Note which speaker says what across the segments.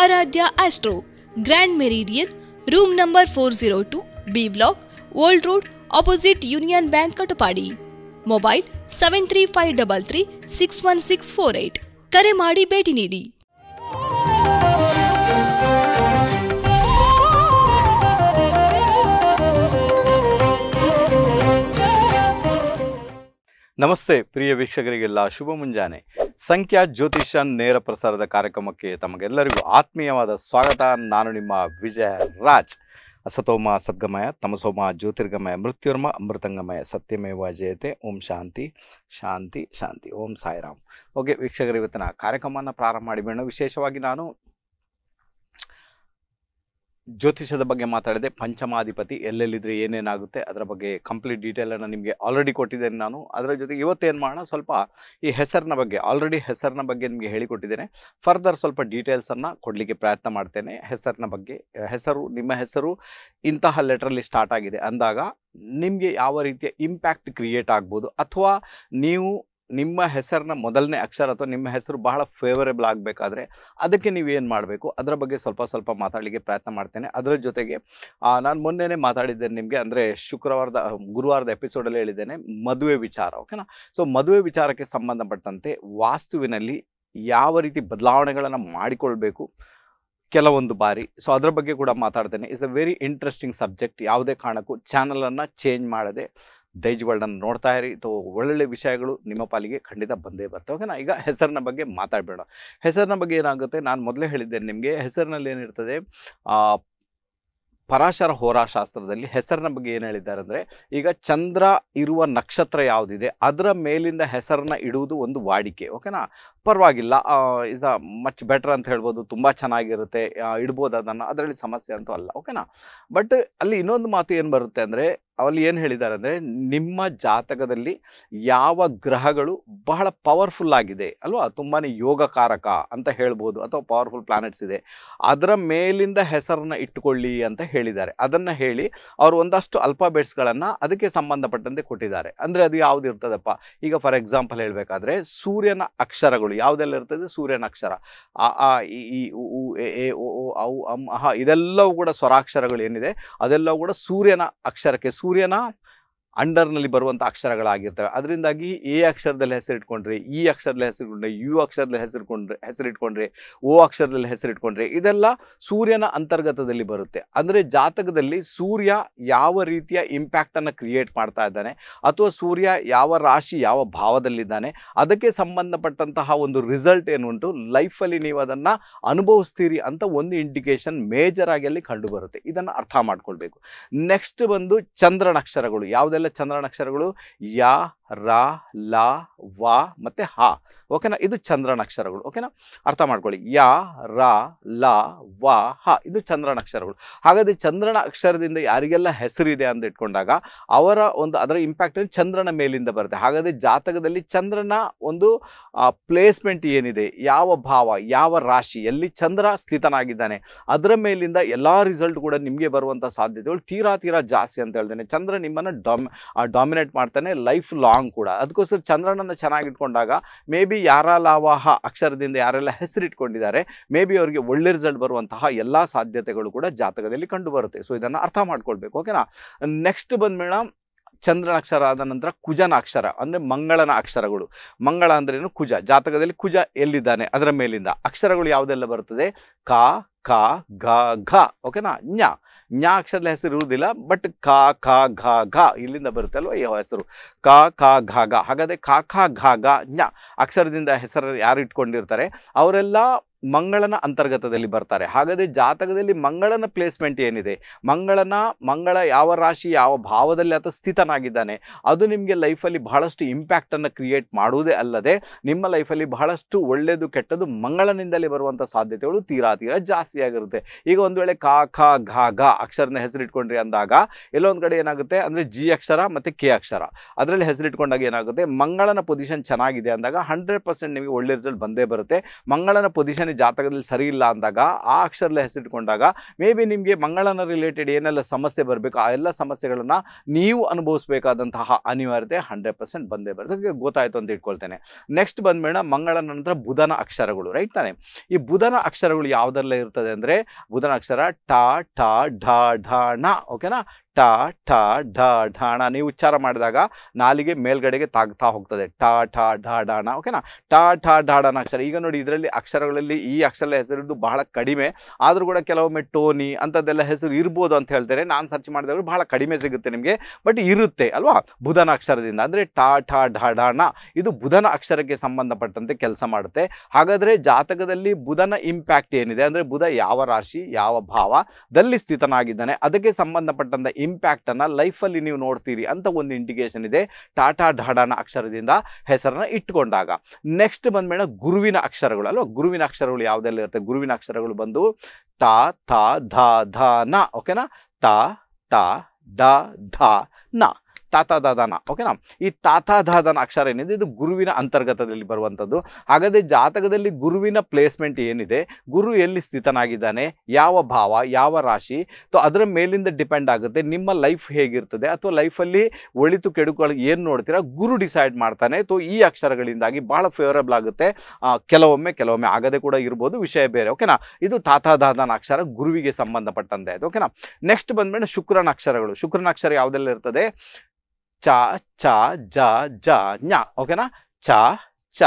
Speaker 1: ಆರಾಧ್ಯ Astro Grand Meridian room number four zero two B block old road opposite Union Bank Katapadi mobile seven three five double three six one six four eight ಕರೆ ಮಾಡಿ ಭೇಟಿ ನೀಡಿ
Speaker 2: ನಮಸ್ತೆ ಪ್ರಿಯ ವೀಕ್ಷಕರಿಗೆಲ್ಲ ಶುಭ ಮುಂಜಾನೆ ಸಂಖ್ಯಾ ಜ್ಯೋತಿಷ ನೇರ ಪ್ರಸಾರದ ಕಾರ್ಯಕ್ರಮಕ್ಕೆ ತಮಗೆಲ್ಲರಿಗೂ ಆತ್ಮೀಯವಾದ ಸ್ವಾಗತ ನಾನು ನಿಮ್ಮ ವಿಜಯ ರಾಜ್ ಅಸತೋಮ ಸದ್ಗಮಯ ತಮಸೋಮ ಜ್ಯೋತಿರ್ಗಮಯ ಮೃತ್ಯುರ್ಮ ಅಮೃತಂಗಮಯ ಸತ್ಯಮೇವ ಜಯತೆ ಓಂ ಶಾಂತಿ ಶಾಂತಿ ಶಾಂತಿ ಓಂ ಸಾಯಿರಾಮ್ ಓಕೆ ವೀಕ್ಷಕರು ಇವತ್ತಿನ ಕಾರ್ಯಕ್ರಮವನ್ನು ಪ್ರಾರಂಭ ಮಾಡಿಬೇಡ ವಿಶೇಷವಾಗಿ ನಾನು ಜ್ಯೋತಿಷದ ಬಗ್ಗೆ ಮಾತಾಡಿದೆ ಪಂಚಮಾಧಿಪತಿ ಎಲ್ಲೆಲ್ಲಿದ್ರೆ ಏನೇನಾಗುತ್ತೆ ಅದರ ಬಗ್ಗೆ ಕಂಪ್ಲೀಟ್ ಡೀಟೇಲನ್ನು ನಿಮಗೆ ಆಲ್ರೆಡಿ ಕೊಟ್ಟಿದ್ದೇನೆ ನಾನು ಅದರ ಜೊತೆಗೆ ಇವತ್ತೇನು ಮಾಡೋಣ ಸ್ವಲ್ಪ ಈ ಹೆಸರಿನ ಬಗ್ಗೆ ಆಲ್ರೆಡಿ ಹೆಸರಿನ ಬಗ್ಗೆ ನಿಮಗೆ ಹೇಳಿಕೊಟ್ಟಿದ್ದೇನೆ ಫರ್ದರ್ ಸ್ವಲ್ಪ ಡೀಟೇಲ್ಸನ್ನು ಕೊಡಲಿಕ್ಕೆ ಪ್ರಯತ್ನ ಮಾಡ್ತೇನೆ ಹೆಸರಿನ ಬಗ್ಗೆ ಹೆಸರು ನಿಮ್ಮ ಹೆಸರು ಇಂತಹ ಲೆಟ್ರಲ್ಲಿ ಸ್ಟಾರ್ಟ್ ಆಗಿದೆ ಅಂದಾಗ ನಿಮಗೆ ಯಾವ ರೀತಿಯ ಇಂಪ್ಯಾಕ್ಟ್ ಕ್ರಿಯೇಟ್ ಆಗ್ಬೋದು ಅಥವಾ ನೀವು ನಿಮ್ಮ ಹೆಸರನ್ನ ಮೊದಲನೇ ಅಕ್ಷರ ಅಥವಾ ನಿಮ್ಮ ಹೆಸರು ಬಹಳ ಫೇವರೇಬಲ್ ಆಗಬೇಕಾದ್ರೆ ಅದಕ್ಕೆ ನೀವು ಏನು ಮಾಡಬೇಕು ಅದರ ಬಗ್ಗೆ ಸ್ವಲ್ಪ ಸ್ವಲ್ಪ ಮಾತಾಡಲಿಕ್ಕೆ ಪ್ರಯತ್ನ ಮಾಡ್ತೇನೆ ಅದರ ಜೊತೆಗೆ ನಾನು ಮೊನ್ನೆನೇ ಮಾತಾಡಿದ್ದೇನೆ ನಿಮಗೆ ಅಂದರೆ ಶುಕ್ರವಾರದ ಗುರುವಾರದ ಎಪಿಸೋಡಲ್ಲಿ ಹೇಳಿದ್ದೇನೆ ಮದುವೆ ವಿಚಾರ ಓಕೆನಾ ಸೊ ಮದುವೆ ವಿಚಾರಕ್ಕೆ ಸಂಬಂಧಪಟ್ಟಂತೆ ವಾಸ್ತುವಿನಲ್ಲಿ ಯಾವ ರೀತಿ ಬದಲಾವಣೆಗಳನ್ನು ಮಾಡಿಕೊಳ್ಬೇಕು ಕೆಲವೊಂದು ಬಾರಿ ಸೊ ಅದರ ಬಗ್ಗೆ ಕೂಡ ಮಾತಾಡ್ತೇನೆ it's a very interesting subject ಯಾವುದೇ ಕಾರಣಕ್ಕೂ ಚಾನಲನ್ನು ಚೇಂಜ್ ಮಾಡದೆ ದೈಜ್ ನೋಡ್ತಾ ಇರಿ ಇದು ಒಳ್ಳೊಳ್ಳೆ ವಿಷಯಗಳು ನಿಮ್ಮ ಪಾಲಿಗೆ ಖಂಡಿತ ಬಂದೇ ಬರ್ತವೆ ಓಕೆನಾ ಈಗ ಹೆಸರಿನ ಬಗ್ಗೆ ಮಾತಾಡಬೇಡ ಹೆಸರಿನ ಬಗ್ಗೆ ಏನಾಗುತ್ತೆ ನಾನು ಮೊದಲೇ ಹೇಳಿದ್ದೇನೆ ನಿಮಗೆ ಹೆಸರಿನಲ್ಲಿ ಏನಿರ್ತದೆ ಪರಾಶರ ಹೋರಾಶಾಸ್ತ್ರದಲ್ಲಿ ಹೆಸರಿನ ಬಗ್ಗೆ ಏನು ಹೇಳಿದ್ದಾರೆ ಅಂದರೆ ಈಗ ಚಂದ್ರ ಇರುವ ನಕ್ಷತ್ರ ಯಾವುದಿದೆ ಅದರ ಮೇಲಿಂದ ಹೆಸರನ್ನು ಇಡುವುದು ಒಂದು ವಾಡಿಕೆ ಓಕೆನಾ ಪರವಾಗಿಲ್ಲ ಇಸ್ ಅ ಮಚ್ ಬೆಟರ್ ಅಂತ ಹೇಳ್ಬೋದು ತುಂಬ ಚೆನ್ನಾಗಿರುತ್ತೆ ಇಡ್ಬೋದು ಅದನ್ನು ಅದರಲ್ಲಿ ಸಮಸ್ಯೆ ಅಂತೂ ಅಲ್ಲ ಓಕೆನಾ ಬಟ್ ಅಲ್ಲಿ ಇನ್ನೊಂದು ಮಾತು ಏನು ಬರುತ್ತೆ ಅಂದರೆ ಅವಲ್ಲಿ ಏನು ಹೇಳಿದ್ದಾರೆ ಅಂದರೆ ನಿಮ್ಮ ಜಾತಕದಲ್ಲಿ ಯಾವ ಗ್ರಹಗಳು ಬಹಳ ಪವರ್ಫುಲ್ ಆಗಿದೆ ಅಲ್ವಾ ತುಂಬಾ ಯೋಗಕಾರಕ ಅಂತ ಹೇಳ್ಬೋದು ಅಥವಾ ಪವರ್ಫುಲ್ ಪ್ಲಾನೆಟ್ಸ್ ಇದೆ ಅದರ ಮೇಲಿಂದ ಹೆಸರನ್ನು ಇಟ್ಟುಕೊಳ್ಳಿ ಅಂತ ಹೇಳಿದ್ದಾರೆ ಅದನ್ನು ಹೇಳಿ ಅವರು ಒಂದಷ್ಟು ಅಲ್ಪಾಬೆಟ್ಸ್ಗಳನ್ನು ಅದಕ್ಕೆ ಸಂಬಂಧಪಟ್ಟಂತೆ ಕೊಟ್ಟಿದ್ದಾರೆ ಅಂದರೆ ಅದು ಯಾವುದು ಇರ್ತದಪ್ಪ ಈಗ ಫಾರ್ ಎಕ್ಸಾಂಪಲ್ ಹೇಳಬೇಕಾದ್ರೆ ಸೂರ್ಯನ ಅಕ್ಷರಗಳು ಯಾವುದೆಲ್ಲ ಇರ್ತದೆ ಸೂರ್ಯನ ಅಕ್ಷರ ಆ ಇ ಉ ಎ ಓ ಔ ಅಹ ಇದೆಲ್ಲವೂ ಕೂಡ ಸ್ವರಾಕ್ಷರಗಳು ಏನಿದೆ ಅದೆಲ್ಲವೂ ಕೂಡ ಸೂರ್ಯನ ಅಕ್ಷರಕ್ಕೆ ಸೂರ್ಯ सूर्य ना ಅಂಡರ್ನಲ್ಲಿ ಬರುವಂಥ ಅಕ್ಷರಗಳಾಗಿರ್ತವೆ ಅದರಿಂದಾಗಿ ಎ ಅಕ್ಷರದಲ್ಲಿ ಹೆಸರಿಟ್ಕೊಂಡ್ರೆ ಇ ಅಕ್ಷರದಲ್ಲಿ ಹೆಸರಿಟ್ಕೊಂಡ್ರೆ ಯು ಅಕ್ಷರದಲ್ಲಿ ಹೆಸರಿಟ್ಕೊಂಡ್ರೆ ಹೆಸರಿಟ್ಕೊಂಡ್ರೆ ಓ ಅಕ್ಷರದಲ್ಲಿ ಹೆಸರಿಟ್ಕೊಂಡ್ರೆ ಇದೆಲ್ಲ ಸೂರ್ಯನ ಅಂತರ್ಗತದಲ್ಲಿ ಬರುತ್ತೆ ಅಂದರೆ ಜಾತಕದಲ್ಲಿ ಸೂರ್ಯ ಯಾವ ರೀತಿಯ ಇಂಪ್ಯಾಕ್ಟನ್ನು ಕ್ರಿಯೇಟ್ ಮಾಡ್ತಾ ಇದ್ದಾನೆ ಅಥವಾ ಸೂರ್ಯ ಯಾವ ರಾಶಿ ಯಾವ ಭಾವದಲ್ಲಿದ್ದಾನೆ ಅದಕ್ಕೆ ಸಂಬಂಧಪಟ್ಟಂತಹ ಒಂದು ರಿಸಲ್ಟ್ ಏನುಂಟು ಲೈಫಲ್ಲಿ ನೀವು ಅದನ್ನು ಅನುಭವಿಸ್ತೀರಿ ಅಂತ ಒಂದು ಇಂಡಿಕೇಶನ್ ಮೇಜರ್ ಆಗಿ ಅಲ್ಲಿ ಕಂಡುಬರುತ್ತೆ ಇದನ್ನು ಅರ್ಥ ಮಾಡ್ಕೊಳ್ಬೇಕು ನೆಕ್ಸ್ಟ್ ಬಂದು ಚಂದ್ರನಕ್ಷರಗಳು ಯಾವುದೆಲ್ಲ ಚಂದ್ರನ ಅಕ್ಷರಗಳು ಯ ರ ಲ ವ ಮತ್ತು ಹ ಓಕೆನಾ ಇದು ಚಂದ್ರನ ಅಕ್ಷರಗಳು ಓಕೆನಾ ಅರ್ಥ ಮಾಡ್ಕೊಳ್ಳಿ ಯ ರ ಲ ವ ಹಾ ಇದು ಚಂದ್ರನ ಅಕ್ಷರಗಳು ಹಾಗಾದರೆ ಚಂದ್ರನ ಅಕ್ಷರದಿಂದ ಯಾರಿಗೆಲ್ಲ ಹೆಸರಿದೆ ಅಂತ ಇಟ್ಕೊಂಡಾಗ ಅವರ ಒಂದು ಅದರ ಇಂಪ್ಯಾಕ್ಟ್ ಚಂದ್ರನ ಮೇಲಿಂದ ಬರುತ್ತೆ ಹಾಗಾದರೆ ಜಾತಕದಲ್ಲಿ ಚಂದ್ರನ ಒಂದು ಪ್ಲೇಸ್ಮೆಂಟ್ ಏನಿದೆ ಯಾವ ಭಾವ ಯಾವ ರಾಶಿ ಎಲ್ಲಿ ಚಂದ್ರ ಸ್ಥಿತನಾಗಿದ್ದಾನೆ ಅದರ ಮೇಲಿಂದ ಎಲ್ಲ ರಿಸಲ್ಟ್ ಕೂಡ ನಿಮಗೆ ಬರುವಂಥ ಸಾಧ್ಯತೆಗಳು ತೀರಾ ತೀರಾ ಜಾಸ್ತಿ ಅಂತ ಹೇಳ್ತೇನೆ ಚಂದ್ರ ನಿಮ್ಮನ್ನು ಡೊಮ್ ಆ ಡಾಮಿನೇಟ್ ಮಾಡ್ತಾನೆ ಲೈಫ್ ಲಾಂಗ್ ಕೂಡ ಅದಕ್ಕೋಸ್ಕರ ಚಂದ್ರನನ್ನು ಚೆನ್ನಾಗಿಟ್ಕೊಂಡಾಗ ಮೇ ಬಿ ಯಾರ ಅಕ್ಷರದಿಂದ ಯಾರೆಲ್ಲ ಹೆಸರಿಟ್ಕೊಂಡಿದ್ದಾರೆ ಮೇ ಬಿ ಅವರಿಗೆ ಒಳ್ಳೆ ರಿಸಲ್ಟ್ ಬರುವಂತಹ ಎಲ್ಲ ಸಾಧ್ಯತೆಗಳು ಕೂಡ ಜಾತಕದಲ್ಲಿ ಕಂಡು ಬರುತ್ತೆ ಸೊ ಇದನ್ನು ಅರ್ಥ ಮಾಡ್ಕೊಳ್ಬೇಕು ಓಕೆನಾ ನೆಕ್ಸ್ಟ್ ಬಂದ್ಮೇಣ ಅಕ್ಷರ ಆದ ನಂತರ ಕುಜನ ಅಕ್ಷರ ಅಂದರೆ ಮಂಗಳನ ಅಕ್ಷರಗಳು ಮಂಗಳ ಅಂದ್ರೇನು ಕುಜ ಜಾತಕದಲ್ಲಿ ಕುಜ ಎಲ್ಲಿದ್ದಾನೆ ಅದರ ಮೇಲಿಂದ ಅಕ್ಷರಗಳು ಯಾವುದೆಲ್ಲ ಬರುತ್ತದೆ ಕ ಕ ಘ ಘ ಓಕೆನಾ ಜ್ಞ ಜ್ಞ ಅಕ್ಷರದ ಹೆಸರು ಇರುವುದಿಲ್ಲ ಬಟ್ ಕ ಖ ಘ ಘ ಇಲ್ಲಿಂದ ಬರುತ್ತೆ ಅಲ್ವಾ ಯಾವ ಹೆಸರು ಕ ಖ ಘ ಘ ಹಾಗಾದರೆ ಕ ಖ ಘ ಘ ಜ್ಞ ಅಕ್ಷರದಿಂದ ಹೆಸರು ಯಾರು ಇಟ್ಕೊಂಡಿರ್ತಾರೆ ಅವರೆಲ್ಲ ಮಂಗಳನ ಅಂತರ್ಗತದಲ್ಲಿ ಬರ್ತಾರೆ ಹಾಗಾದರೆ ಜಾತಕದಲ್ಲಿ ಮಂಗಳನ ಪ್ಲೇಸ್ಮೆಂಟ್ ಏನಿದೆ ಮಂಗಳನ ಮಂಗಳ ಯಾವ ರಾಶಿ ಯಾವ ಭಾವದಲ್ಲಿ ಅಥವಾ ಸ್ಥಿತನಾಗಿದ್ದಾನೆ ಅದು ನಿಮಗೆ ಲೈಫಲ್ಲಿ ಬಹಳಷ್ಟು ಇಂಪ್ಯಾಕ್ಟನ್ನು ಕ್ರಿಯೇಟ್ ಮಾಡುವುದೇ ಅಲ್ಲದೆ ನಿಮ್ಮ ಲೈಫಲ್ಲಿ ಬಹಳಷ್ಟು ಒಳ್ಳೆಯದು ಕೆಟ್ಟದ್ದು ಮಂಗಳನಿಂದಲೇ ಬರುವಂಥ ಸಾಧ್ಯತೆಗಳು ತೀರಾ ತೀರಾ ಜಾಸ್ತಿ ಆಗಿರುತ್ತೆ ಈಗ ಒಂದು ವೇಳೆ ಕಾ ಖ ಘ ಘ ಅಕ್ಷರನ ಹೆಸರಿಟ್ಕೊಂಡ್ರಿ ಅಂದಾಗ ಎಲ್ಲೊಂದು ಕಡೆ ಏನಾಗುತ್ತೆ ಅಂದರೆ ಜಿ ಅಕ್ಷರ ಮತ್ತು ಕೆ ಅಕ್ಷರ ಅದರಲ್ಲಿ ಹೆಸರಿಟ್ಕೊಂಡಾಗ ಏನಾಗುತ್ತೆ ಮಂಗಳನ ಪೊಸಿಷನ್ ಚೆನ್ನಾಗಿದೆ ಅಂದಾಗ ಹಂಡ್ರೆಡ್ ಪರ್ಸೆಂಟ್ ನಿಮಗೆ ಒಳ್ಳೆ ರಿಸಲ್ಟ್ ಬಂದೇ ಬರುತ್ತೆ ಮಂಗಳನ ಪೊಸಿಷನ್ ಜಾತಕದಲ್ಲಿ ಸರಿ ಇಲ್ಲ ಅಂದಾಗ ಆ ಅಕ್ಷರಲ್ಲಿ ಹೆಸರಿಟ್ಕೊಂಡಾಗ ಮೇ ಬಿ ನಿಮಗೆ ಮಂಗಳನ ರಿಲೇಟೆಡ್ ಏನೆಲ್ಲ ಸಮಸ್ಯೆ ಬರಬೇಕು ಆ ಎಲ್ಲ ಸಮಸ್ಯೆಗಳನ್ನು ನೀವು ಅನುಭವಿಸಬೇಕಾದಂತಹ ಅನಿವಾರ್ಯತೆ ಹಂಡ್ರೆಡ್ ಪರ್ಸೆಂಟ್ ಬಂದೇ ಬರುತ್ತೆ ಗೊತ್ತಾಯಿತು ಅಂತ ಇಟ್ಕೊಳ್ತೇನೆ ನೆಕ್ಸ್ಟ್ ಮೇಡಮ್ ಮಂಗಳ ನಂತರ ಬುಧನ ಅಕ್ಷರಗಳು ರೈಟ್ ತಾನೆ ಈ ಬುಧನ ಅಕ್ಷರಗಳು ಯಾವುದರಲ್ಲೇ ಇರ್ತದೆ ಅಂದರೆ ಬುಧನ ಅಕ್ಷರ ಟ ಟ ಢ ಢ ಣ ಓಕೆನಾ ಟ ಠ ಢ ಢಾಣ ನೀವು ಉಚ್ಚಾರ ಮಾಡಿದಾಗ ನಾಲಿಗೆ ಮೇಲ್ಗಡೆಗೆ ತಾಗ್ತಾ ಹೋಗ್ತದೆ ಟ ಠ ಢ ಢಾಣ ಓಕೆನಾ ಟ ಠ ಢಾಡಣ ಅಕ್ಷರ ಈಗ ನೋಡಿ ಇದರಲ್ಲಿ ಅಕ್ಷರಗಳಲ್ಲಿ ಈ ಅಕ್ಷರ ಹೆಸರಿದ್ದು ಬಹಳ ಕಡಿಮೆ ಆದರೂ ಕೂಡ ಕೆಲವೊಮ್ಮೆ ಟೋನಿ ಅಂಥದ್ದೆಲ್ಲ ಹೆಸರು ಇರ್ಬೋದು ಅಂತ ಹೇಳ್ತೇನೆ ನಾನು ಸರ್ಚ್ ಮಾಡಿದಾಗ ಬಹಳ ಕಡಿಮೆ ಸಿಗುತ್ತೆ ನಿಮಗೆ ಬಟ್ ಇರುತ್ತೆ ಅಲ್ವಾ ಬುಧನ ಅಕ್ಷರದಿಂದ ಅಂದರೆ ಟ ಠ ಢ ಇದು ಬುಧನ ಅಕ್ಷರಕ್ಕೆ ಸಂಬಂಧಪಟ್ಟಂತೆ ಕೆಲಸ ಮಾಡುತ್ತೆ ಹಾಗಾದರೆ ಜಾತಕದಲ್ಲಿ ಬುಧನ ಇಂಪ್ಯಾಕ್ಟ್ ಏನಿದೆ ಅಂದರೆ ಬುಧ ಯಾವ ರಾಶಿ ಯಾವ ಭಾವದಲ್ಲಿ ಸ್ಥಿತನಾಗಿದ್ದಾನೆ ಅದಕ್ಕೆ ಸಂಬಂಧಪಟ್ಟಂಥ ಇಂಪ್ಯಾಕ್ಟನ್ನು ಲೈಫಲ್ಲಿ ನೀವು ನೋಡ್ತೀರಿ ಅಂತ ಒಂದು ಇಂಡಿಕೇಶನ್ ಇದೆ ಟಾಟಾ ಢಾಡಾನ ಅಕ್ಷರದಿಂದ ಹೆಸರನ್ನ ಇಟ್ಕೊಂಡಾಗ ನೆಕ್ಸ್ಟ್ ಬಂದ್ಮೇಲೆ ಗುರುವಿನ ಅಕ್ಷರಗಳು ಅಲ್ವಾ ಗುರುವಿನ ಅಕ್ಷರಗಳು ಯಾವುದೆಲ್ಲ ಇರುತ್ತೆ ಗುರುವಿನ ಅಕ್ಷರಗಳು ಬಂದು ತ ತಾ ಧ ಧ ನ ಓಕೆನಾ ತ ತಾ ದ ಧ ನ ದಾದನ ಓಕೆನಾ ಈ ದಾದನ ಅಕ್ಷರ ಏನಿದೆ ಇದು ಗುರುವಿನ ಅಂತರ್ಗತದಲ್ಲಿ ಬರುವಂಥದ್ದು ಹಾಗಾದರೆ ಜಾತಕದಲ್ಲಿ ಗುರುವಿನ ಪ್ಲೇಸ್ಮೆಂಟ್ ಏನಿದೆ ಗುರು ಎಲ್ಲಿ ಸ್ಥಿತನಾಗಿದ್ದಾನೆ ಯಾವ ಭಾವ ಯಾವ ರಾಶಿ ತೋ ಅದರ ಮೇಲಿಂದ ಡಿಪೆಂಡ್ ಆಗುತ್ತೆ ನಿಮ್ಮ ಲೈಫ್ ಹೇಗಿರ್ತದೆ ಅಥವಾ ಲೈಫಲ್ಲಿ ಒಳಿತು ಕೆಡುಕುಗಳು ಏನು ನೋಡ್ತೀರಾ ಗುರು ಡಿಸೈಡ್ ಮಾಡ್ತಾನೆ ತೊ ಈ ಅಕ್ಷರಗಳಿಂದಾಗಿ ಬಹಳ ಫೇವರಬಲ್ ಆಗುತ್ತೆ ಕೆಲವೊಮ್ಮೆ ಕೆಲವೊಮ್ಮೆ ಆಗದೆ ಕೂಡ ಇರ್ಬೋದು ವಿಷಯ ಬೇರೆ ಓಕೆನಾ ಇದು ತಾತಾದಾದನ ಅಕ್ಷರ ಗುರುವಿಗೆ ಸಂಬಂಧಪಟ್ಟಂತೆ ಓಕೆನಾ ನೆಕ್ಸ್ಟ್ ಬಂದ್ಮೇಲೆ ಶುಕ್ರನ ಅಕ್ಷರಗಳು ಶುಕ್ರನ ಅಕ್ಷರ ಯಾವುದೆಲ್ಲ ಇರ್ತದೆ ಚ ಚ ಜ ಜ ನ್ಯಾ ಓಕೆನಾ ಚ ಚ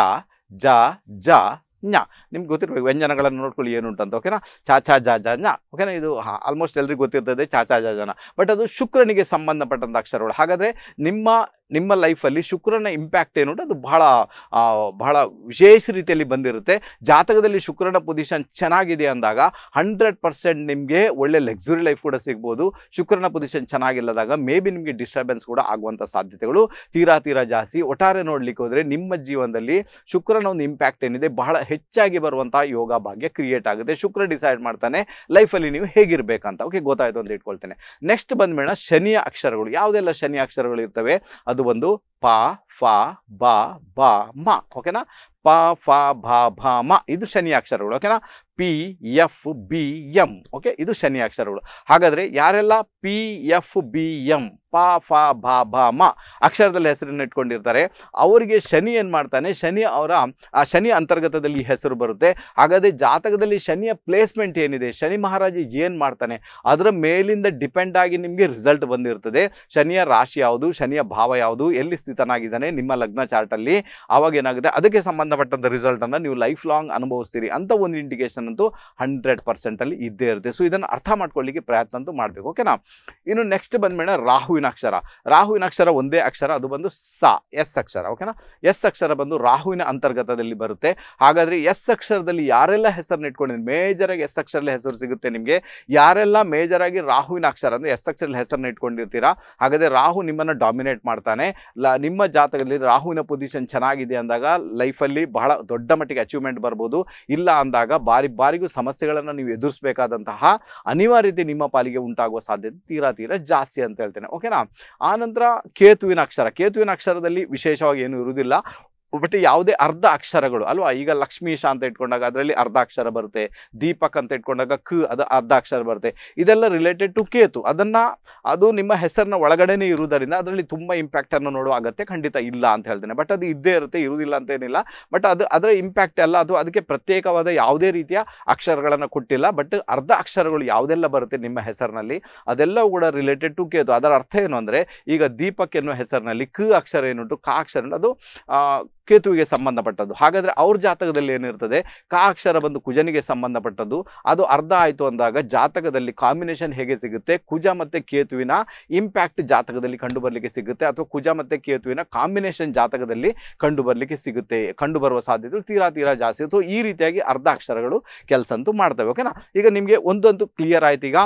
Speaker 2: ಜ ಜ ನ್ಯಾ ನಿಮ್ಗೆ ಗೊತ್ತಿರ್ಬೇಕು ವ್ಯಂಜನಗಳನ್ನು ನೋಡ್ಕೊಳ್ಳಿ ಏನು ಉಂಟಂತ ಓಕೆನಾ ಚಾ ಚಾ ಜ ಜ ನ್ಯಾ ಓಕೆನಾ ಇದು ಆಲ್ಮೋಸ್ಟ್ ಎಲ್ರಿಗೂ ಗೊತ್ತಿರ್ತದೆ ಚಾ ಚಾ ಜನ ಬಟ್ ಅದು ಶುಕ್ರನಿಗೆ ಸಂಬಂಧಪಟ್ಟಂಥ ಅಕ್ಷರಗಳು ಹಾಗಾದರೆ ನಿಮ್ಮ ನಿಮ್ಮ ಲೈಫಲ್ಲಿ ಶುಕ್ರನ ಇಂಪ್ಯಾಕ್ಟ್ ಏನು ಅದು ಬಹಳ ಬಹಳ ವಿಶೇಷ ರೀತಿಯಲ್ಲಿ ಬಂದಿರುತ್ತೆ ಜಾತಕದಲ್ಲಿ ಶುಕ್ರನ ಪೊಸಿಷನ್ ಚೆನ್ನಾಗಿದೆ ಅಂದಾಗ ಹಂಡ್ರೆಡ್ ಪರ್ಸೆಂಟ್ ನಿಮಗೆ ಒಳ್ಳೆ ಲಕ್ಸುರಿ ಲೈಫ್ ಕೂಡ ಸಿಗ್ಬೋದು ಶುಕ್ರನ ಪೊಸಿಷನ್ ಚೆನ್ನಾಗಿಲ್ಲದಾಗ ಮೇ ಬಿ ನಿಮಗೆ ಡಿಸ್ಟರ್ಬೆನ್ಸ್ ಕೂಡ ಆಗುವಂಥ ಸಾಧ್ಯತೆಗಳು ತೀರಾ ತೀರಾ ಜಾಸ್ತಿ ಒಟ್ಟಾರೆ ನೋಡಲಿಕ್ಕೆ ಹೋದರೆ ನಿಮ್ಮ ಜೀವನದಲ್ಲಿ ಶುಕ್ರನ ಒಂದು ಇಂಪ್ಯಾಕ್ಟ್ ಏನಿದೆ ಬಹಳ ಹೆಚ್ಚಾಗಿ ಬರುವಂಥ ಯೋಗ ಭಾಗ್ಯ ಕ್ರಿಯೇಟ್ ಆಗುತ್ತೆ ಶುಕ್ರ ಡಿಸೈಡ್ ಮಾಡ್ತಾನೆ ಲೈಫಲ್ಲಿ ನೀವು ಹೇಗಿರ್ಬೇಕಂತ ಓಕೆ ಗೊತ್ತಾಯಿತು ಅಂತ ಇಟ್ಕೊಳ್ತೇನೆ ನೆಕ್ಸ್ಟ್ ಬಂದ ಶನಿಯ ಅಕ್ಷರಗಳು ಯಾವುದೆಲ್ಲ ಶನಿ ಅಕ್ಷರಗಳು ಇರ್ತವೆ ಅದು ಅದು ಒಂದು ಪ ಫ ಬ ಬ ಮ ಓಕೆನಾ ಪ ಫ ಭ ಭ ಮ ಇದು ಶನಿ ಅಕ್ಷರಗಳು ಓಕೆನಾ P F B M okay ಇದು ಶನಿ ಅಕ್ಷರಗಳು ಹಾಗಾದರೆ ಯಾರೆಲ್ಲ ಪಿ ಎಫ್ ಬಿ ಎಂ ಪ ಫ ಭ ಭ ಮ ಅಕ್ಷರದಲ್ಲಿ ಹೆಸರನ್ನು ಇಟ್ಕೊಂಡಿರ್ತಾರೆ ಅವರಿಗೆ ಶನಿ ಏನು ಮಾಡ್ತಾನೆ ಶನಿ ಅವರ ಆ ಶನಿ ಅಂತರ್ಗತದಲ್ಲಿ ಹೆಸರು ಬರುತ್ತೆ ಹಾಗಾದರೆ ಜಾತಕದಲ್ಲಿ ಶನಿಯ ಪ್ಲೇಸ್ಮೆಂಟ್ ಏನಿದೆ ಶನಿ ಮಹಾರಾಜ ಏನು ಮಾಡ್ತಾನೆ ಅದರ ಮೇಲಿಂದ ಡಿಪೆಂಡ್ ಆಗಿ ನಿಮಗೆ ರಿಸಲ್ಟ್ ಬಂದಿರ್ತದೆ ಶನಿಯ ರಾಶಿ ಯಾವುದು ಶನಿಯ ಭಾವ ಯಾವುದು ಎಲ್ಲಿ ಸ್ಥಿತನಾಗಿದ್ದಾನೆ ನಿಮ್ಮ ಲಗ್ನ ಚಾರ್ಟಲ್ಲಿ ಆವಾಗ ಏನಾಗುತ್ತೆ ಅದಕ್ಕೆ ಸಂಬಂಧ ಸಂಬಂಧಪಟ್ಟಂತ ರಿಸಲ್ಟ್ ಅನ್ನ ನೀವು ಲೈಫ್ ಲಾಂಗ್ ಅನುಭವಿಸ್ತೀರಿ ಅಂತ ಒಂದು ಇಂಡಿಕೇಶನ್ ಅಂತೂ ಹಂಡ್ರೆಡ್ ಪರ್ಸೆಂಟ್ ಅಲ್ಲಿ ಇದ್ದೇ ಇರುತ್ತೆ ಸೊ ಇದನ್ನ ಅರ್ಥ ಮಾಡ್ಕೊಳ್ಳಿಕ್ಕೆ ಪ್ರಯತ್ನ ಅಂತೂ ಮಾಡಬೇಕು ಓಕೆನಾ ಇನ್ನು ನೆಕ್ಸ್ಟ್ ಬಂದ್ಮೇಲೆ ರಾಹುವಿನ ಅಕ್ಷರ ರಾಹುವಿನ ಅಕ್ಷರ ಒಂದೇ ಅಕ್ಷರ ಅದು ಬಂದು ಸಾ ಎಸ್ ಅಕ್ಷರ ಓಕೆನಾ ಎಸ್ ಅಕ್ಷರ ಬಂದು ರಾಹುವಿನ ಅಂತರ್ಗತದಲ್ಲಿ ಬರುತ್ತೆ ಹಾಗಾದ್ರೆ ಎಸ್ ಅಕ್ಷರದಲ್ಲಿ ಯಾರೆಲ್ಲ ಹೆಸರನ್ನ ಇಟ್ಕೊಂಡಿದ್ರೆ ಮೇಜರ್ ಆಗಿ ಎಸ್ ಅಕ್ಷರಲ್ಲಿ ಹೆಸರು ಸಿಗುತ್ತೆ ನಿಮಗೆ ಯಾರೆಲ್ಲ ಮೇಜರ್ ಆಗಿ ರಾಹುವಿನ ಅಕ್ಷರ ಅಂದ್ರೆ ಎಸ್ ಅಕ್ಷರಲ್ಲಿ ಹೆಸರನ್ನ ಇಟ್ಕೊಂಡಿರ್ತೀರಾ ಹಾಗಾದ್ರೆ ರಾಹು ನಿಮ್ಮನ್ನು ಡಾಮಿನೇಟ್ ಮಾಡ್ತಾನೆ ನಿಮ್ಮ ಜಾತಕದಲ್ಲಿ ರಾಹುವಿನ ಪೊಸಿಷನ್ ಚೆನ್ನಾಗಿದೆ ಅಂದಾಗ ಲೈಫಲ್ಲಿ ಬಹಳ ದೊಡ್ಡ ಮಟ್ಟಿಗೆ ಅಚೀವ್ಮೆಂಟ್ ಬರ್ಬೋದು ಇಲ್ಲ ಅಂದಾಗ ಬಾರಿ ಬಾರಿಗೂ ಸಮಸ್ಯೆಗಳನ್ನು ನೀವು ಎದುರಿಸಬೇಕಾದಂತಹ ಅನಿವಾರ್ಯತೆ ನಿಮ್ಮ ಪಾಲಿಗೆ ಉಂಟಾಗುವ ಸಾಧ್ಯತೆ ತೀರಾ ತೀರಾ ಜಾಸ್ತಿ ಅಂತ ಹೇಳ್ತೇನೆ ಓಕೆನಾ ಆನಂತರ ಕೇತುವಿನ ಅಕ್ಷರ ಕೇತುವಿನ ಅಕ್ಷರದಲ್ಲಿ ವಿಶೇಷವಾಗಿ ಏನು ಇರುವುದಿಲ್ಲ ಬಟ್ ಯಾವುದೇ ಅರ್ಧ ಅಕ್ಷರಗಳು ಅಲ್ವಾ ಈಗ ಲಕ್ಷ್ಮೀಶ ಅಂತ ಇಟ್ಕೊಂಡಾಗ ಅದರಲ್ಲಿ ಅರ್ಧ ಅಕ್ಷರ ಬರುತ್ತೆ ದೀಪಕ್ ಅಂತ ಇಟ್ಕೊಂಡಾಗ ಕ ಅದು ಅರ್ಧ ಅಕ್ಷರ ಬರುತ್ತೆ ಇದೆಲ್ಲ ರಿಲೇಟೆಡ್ ಟು ಕೇತು ಅದನ್ನು ಅದು ನಿಮ್ಮ ಹೆಸರಿನ ಒಳಗಡೆನೇ ಇರುವುದರಿಂದ ಅದರಲ್ಲಿ ತುಂಬ ಇಂಪ್ಯಾಕ್ಟನ್ನು ನೋಡುವ ಅಗತ್ಯ ಖಂಡಿತ ಇಲ್ಲ ಅಂತ ಹೇಳ್ತೇನೆ ಬಟ್ ಅದು ಇದ್ದೇ ಇರುತ್ತೆ ಇರುವುದಿಲ್ಲ ಅಂತ ಏನಿಲ್ಲ ಬಟ್ ಅದು ಅದರ ಇಂಪ್ಯಾಕ್ಟ್ ಎಲ್ಲ ಅದು ಅದಕ್ಕೆ ಪ್ರತ್ಯೇಕವಾದ ಯಾವುದೇ ರೀತಿಯ ಅಕ್ಷರಗಳನ್ನು ಕೊಟ್ಟಿಲ್ಲ ಬಟ್ ಅರ್ಧ ಅಕ್ಷರಗಳು ಯಾವುದೆಲ್ಲ ಬರುತ್ತೆ ನಿಮ್ಮ ಹೆಸರಿನಲ್ಲಿ ಅದೆಲ್ಲವೂ ಕೂಡ ರಿಲೇಟೆಡ್ ಟು ಕೇತು ಅದರ ಅರ್ಥ ಏನು ಅಂದರೆ ಈಗ ದೀಪಕ್ ಎನ್ನುವ ಹೆಸರಿನಲ್ಲಿ ಕ ಅಕ್ಷರ ಏನುಂಟು ಕ ಅಕ್ಷರ ಅದು ಕೇತುವಿಗೆ ಸಂಬಂಧಪಟ್ಟದ್ದು ಹಾಗಾದರೆ ಅವ್ರ ಜಾತಕದಲ್ಲಿ ಏನಿರ್ತದೆ ಕಾ ಅಕ್ಷರ ಬಂದು ಕುಜನಿಗೆ ಸಂಬಂಧಪಟ್ಟದ್ದು ಅದು ಅರ್ಧ ಆಯಿತು ಅಂದಾಗ ಜಾತಕದಲ್ಲಿ ಕಾಂಬಿನೇಷನ್ ಹೇಗೆ ಸಿಗುತ್ತೆ ಕುಜ ಮತ್ತು ಕೇತುವಿನ ಇಂಪ್ಯಾಕ್ಟ್ ಜಾತಕದಲ್ಲಿ ಕಂಡು ಸಿಗುತ್ತೆ ಅಥವಾ ಕುಜ ಮತ್ತು ಕೇತುವಿನ ಕಾಂಬಿನೇಷನ್ ಜಾತಕದಲ್ಲಿ ಕಂಡು ಸಿಗುತ್ತೆ ಕಂಡು ಬರುವ ಸಾಧ್ಯತೆಗಳು ತೀರಾ ತೀರಾ ಜಾಸ್ತಿ ಅಥವಾ ಈ ರೀತಿಯಾಗಿ ಅರ್ಧ ಅಕ್ಷರಗಳು ಕೆಲಸ ಅಂತೂ ಮಾಡ್ತವೆ ಓಕೆನಾ ಈಗ ನಿಮಗೆ ಒಂದೊಂದು ಕ್ಲಿಯರ್ ಆಯ್ತು ಈಗ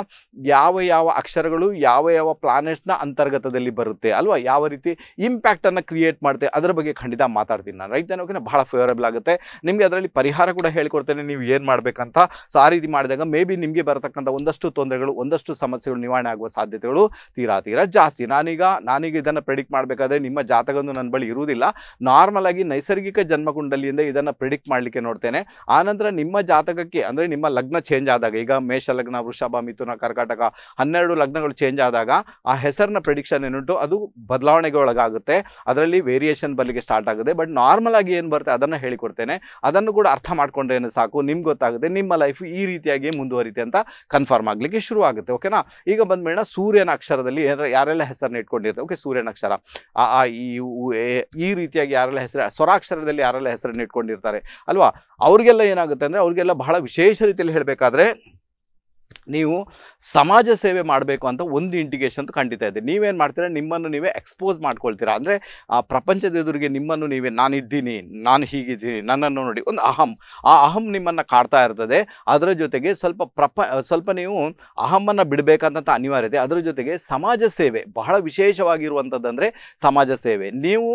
Speaker 2: ಯಾವ ಯಾವ ಅಕ್ಷರಗಳು ಯಾವ ಯಾವ ಪ್ಲಾನೆಟ್ನ ಅಂತರ್ಗತದಲ್ಲಿ ಬರುತ್ತೆ ಅಲ್ವಾ ಯಾವ ರೀತಿ ಇಂಪ್ಯಾಕ್ಟನ್ನು ಕ್ರಿಯೇಟ್ ಮಾಡುತ್ತೆ ಅದರ ಬಗ್ಗೆ ಖಂಡಿತ ಮಾತಾಡ್ತೀನಿ ನಾನು ಬಹಳ ಭಾಳ ಫೇವರೇಬಲ್ ಆಗುತ್ತೆ ನಿಮಗೆ ಅದರಲ್ಲಿ ಪರಿಹಾರ ಕೂಡ ಹೇಳ್ಕೊಡ್ತೇನೆ ನೀವು ಏನು ಮಾಡಬೇಕಂತ ಸೊ ಆ ರೀತಿ ಮಾಡಿದಾಗ ಮೇ ಬಿ ನಿಮಗೆ ಬರತಕ್ಕಂಥ ಒಂದಷ್ಟು ತೊಂದರೆಗಳು ಒಂದಷ್ಟು ಸಮಸ್ಯೆಗಳು ನಿವಾರಣೆ ಆಗುವ ಸಾಧ್ಯತೆಗಳು ತೀರಾ ತೀರಾ ಜಾಸ್ತಿ ನಾನೀಗ ನಾನೀಗ ಇದನ್ನು ಪ್ರೆಡಿಕ್ಟ್ ಮಾಡಬೇಕಾದ್ರೆ ನಿಮ್ಮ ಜಾತಕೊಂದು ನನ್ನ ಬಳಿ ಇರುವುದಿಲ್ಲ ನಾರ್ಮಲ್ ಆಗಿ ನೈಸರ್ಗಿಕ ಜನ್ಮಕುಂಡಲಿಯಿಂದ ಇದನ್ನು ಪ್ರಿಡಿಕ್ಟ್ ಮಾಡಲಿಕ್ಕೆ ನೋಡ್ತೇನೆ ಆನಂತರ ನಿಮ್ಮ ಜಾತಕಕ್ಕೆ ಅಂದರೆ ನಿಮ್ಮ ಲಗ್ನ ಚೇಂಜ್ ಆದಾಗ ಈಗ ಮೇಷ ಲಗ್ನ ವೃಷಭ ಮಿಥುನ ಕರ್ಕಾಟಕ ಹನ್ನೆರಡು ಲಗ್ನಗಳು ಚೇಂಜ್ ಆದಾಗ ಆ ಹೆಸರಿನ ಪ್ರಿಡಿಕ್ಷನ್ ಏನುಂಟು ಅದು ಬದಲಾವಣೆಗೆ ಒಳಗಾಗುತ್ತೆ ಅದರಲ್ಲಿ ವೇರಿಯೇಷನ್ ಬರಲಿಕ್ಕೆ ಸ್ಟಾರ್ಟ್ ಆಗುತ್ತೆ ಬಟ್ ನಾರ್ಮಲ್ ಆಗಿ ಏನು ಬರುತ್ತೆ ಅದನ್ನು ಹೇಳಿಕೊಡ್ತೇನೆ ಅದನ್ನು ಕೂಡ ಅರ್ಥ ಮಾಡ್ಕೊಂಡ್ರೇನು ಸಾಕು ನಿಮ್ಗೆ ಗೊತ್ತಾಗುತ್ತೆ ನಿಮ್ಮ ಲೈಫ್ ಈ ರೀತಿಯಾಗಿ ಮುಂದುವರಿತೆ ಅಂತ ಕನ್ಫರ್ಮ್ ಆಗಲಿಕ್ಕೆ ಶುರು ಆಗುತ್ತೆ ಓಕೆನಾ ಈಗ ಬಂದ್ಮೇಲೆ ಸೂರ್ಯನ ಅಕ್ಷರದಲ್ಲಿ ಯಾರೆಲ್ಲ ಹೆಸರನ್ನ ಇಟ್ಕೊಂಡಿರುತ್ತೆ ಓಕೆ ಸೂರ್ಯನ ಅಕ್ಷರ ಆ ಆ ಈ ರೀತಿಯಾಗಿ ಯಾರೆಲ್ಲ ಹೆಸರು ಸ್ವರಾಕ್ಷರದಲ್ಲಿ ಯಾರೆಲ್ಲ ಹೆಸರನ್ನ ಇಟ್ಕೊಂಡಿರ್ತಾರೆ ಅಲ್ವಾ ಅವ್ರಿಗೆಲ್ಲ ಏನಾಗುತ್ತೆ ಅಂದರೆ ಅವ್ರಿಗೆಲ್ಲ ಬಹಳ ವಿಶೇಷ ರೀತಿಯಲ್ಲಿ ಹೇಳಬೇಕಾದ್ರೆ ನೀವು ಸಮಾಜ ಸೇವೆ ಮಾಡಬೇಕು ಅಂತ ಒಂದು ಇಂಡಿಕೇಶನ್ ಅಂತ ಖಂಡಿತ ಇದೆ ನೀವೇನು ಮಾಡ್ತೀರಾ ನಿಮ್ಮನ್ನು ನೀವೇ ಎಕ್ಸ್ಪೋಸ್ ಮಾಡ್ಕೊಳ್ತೀರಾ ಅಂದರೆ ಆ ಪ್ರಪಂಚದ ಎದುರಿಗೆ ನಿಮ್ಮನ್ನು ನೀವೇ ನಾನಿದ್ದೀನಿ ನಾನು ಹೀಗಿದ್ದೀನಿ ನನ್ನನ್ನು ನೋಡಿ ಒಂದು ಅಹಂ ಆ ಅಹಂ ನಿಮ್ಮನ್ನು ಕಾಡ್ತಾ ಇರ್ತದೆ ಅದರ ಜೊತೆಗೆ ಸ್ವಲ್ಪ ಪ್ರಪ ಸ್ವಲ್ಪ ನೀವು ಅಹಮ್ಮನ್ನು ಬಿಡಬೇಕಂತ ಅನಿವಾರ್ಯತೆ ಅದರ ಜೊತೆಗೆ ಸಮಾಜ ಸೇವೆ ಬಹಳ ವಿಶೇಷವಾಗಿರುವಂಥದ್ದಂದರೆ ಸಮಾಜ ಸೇವೆ ನೀವು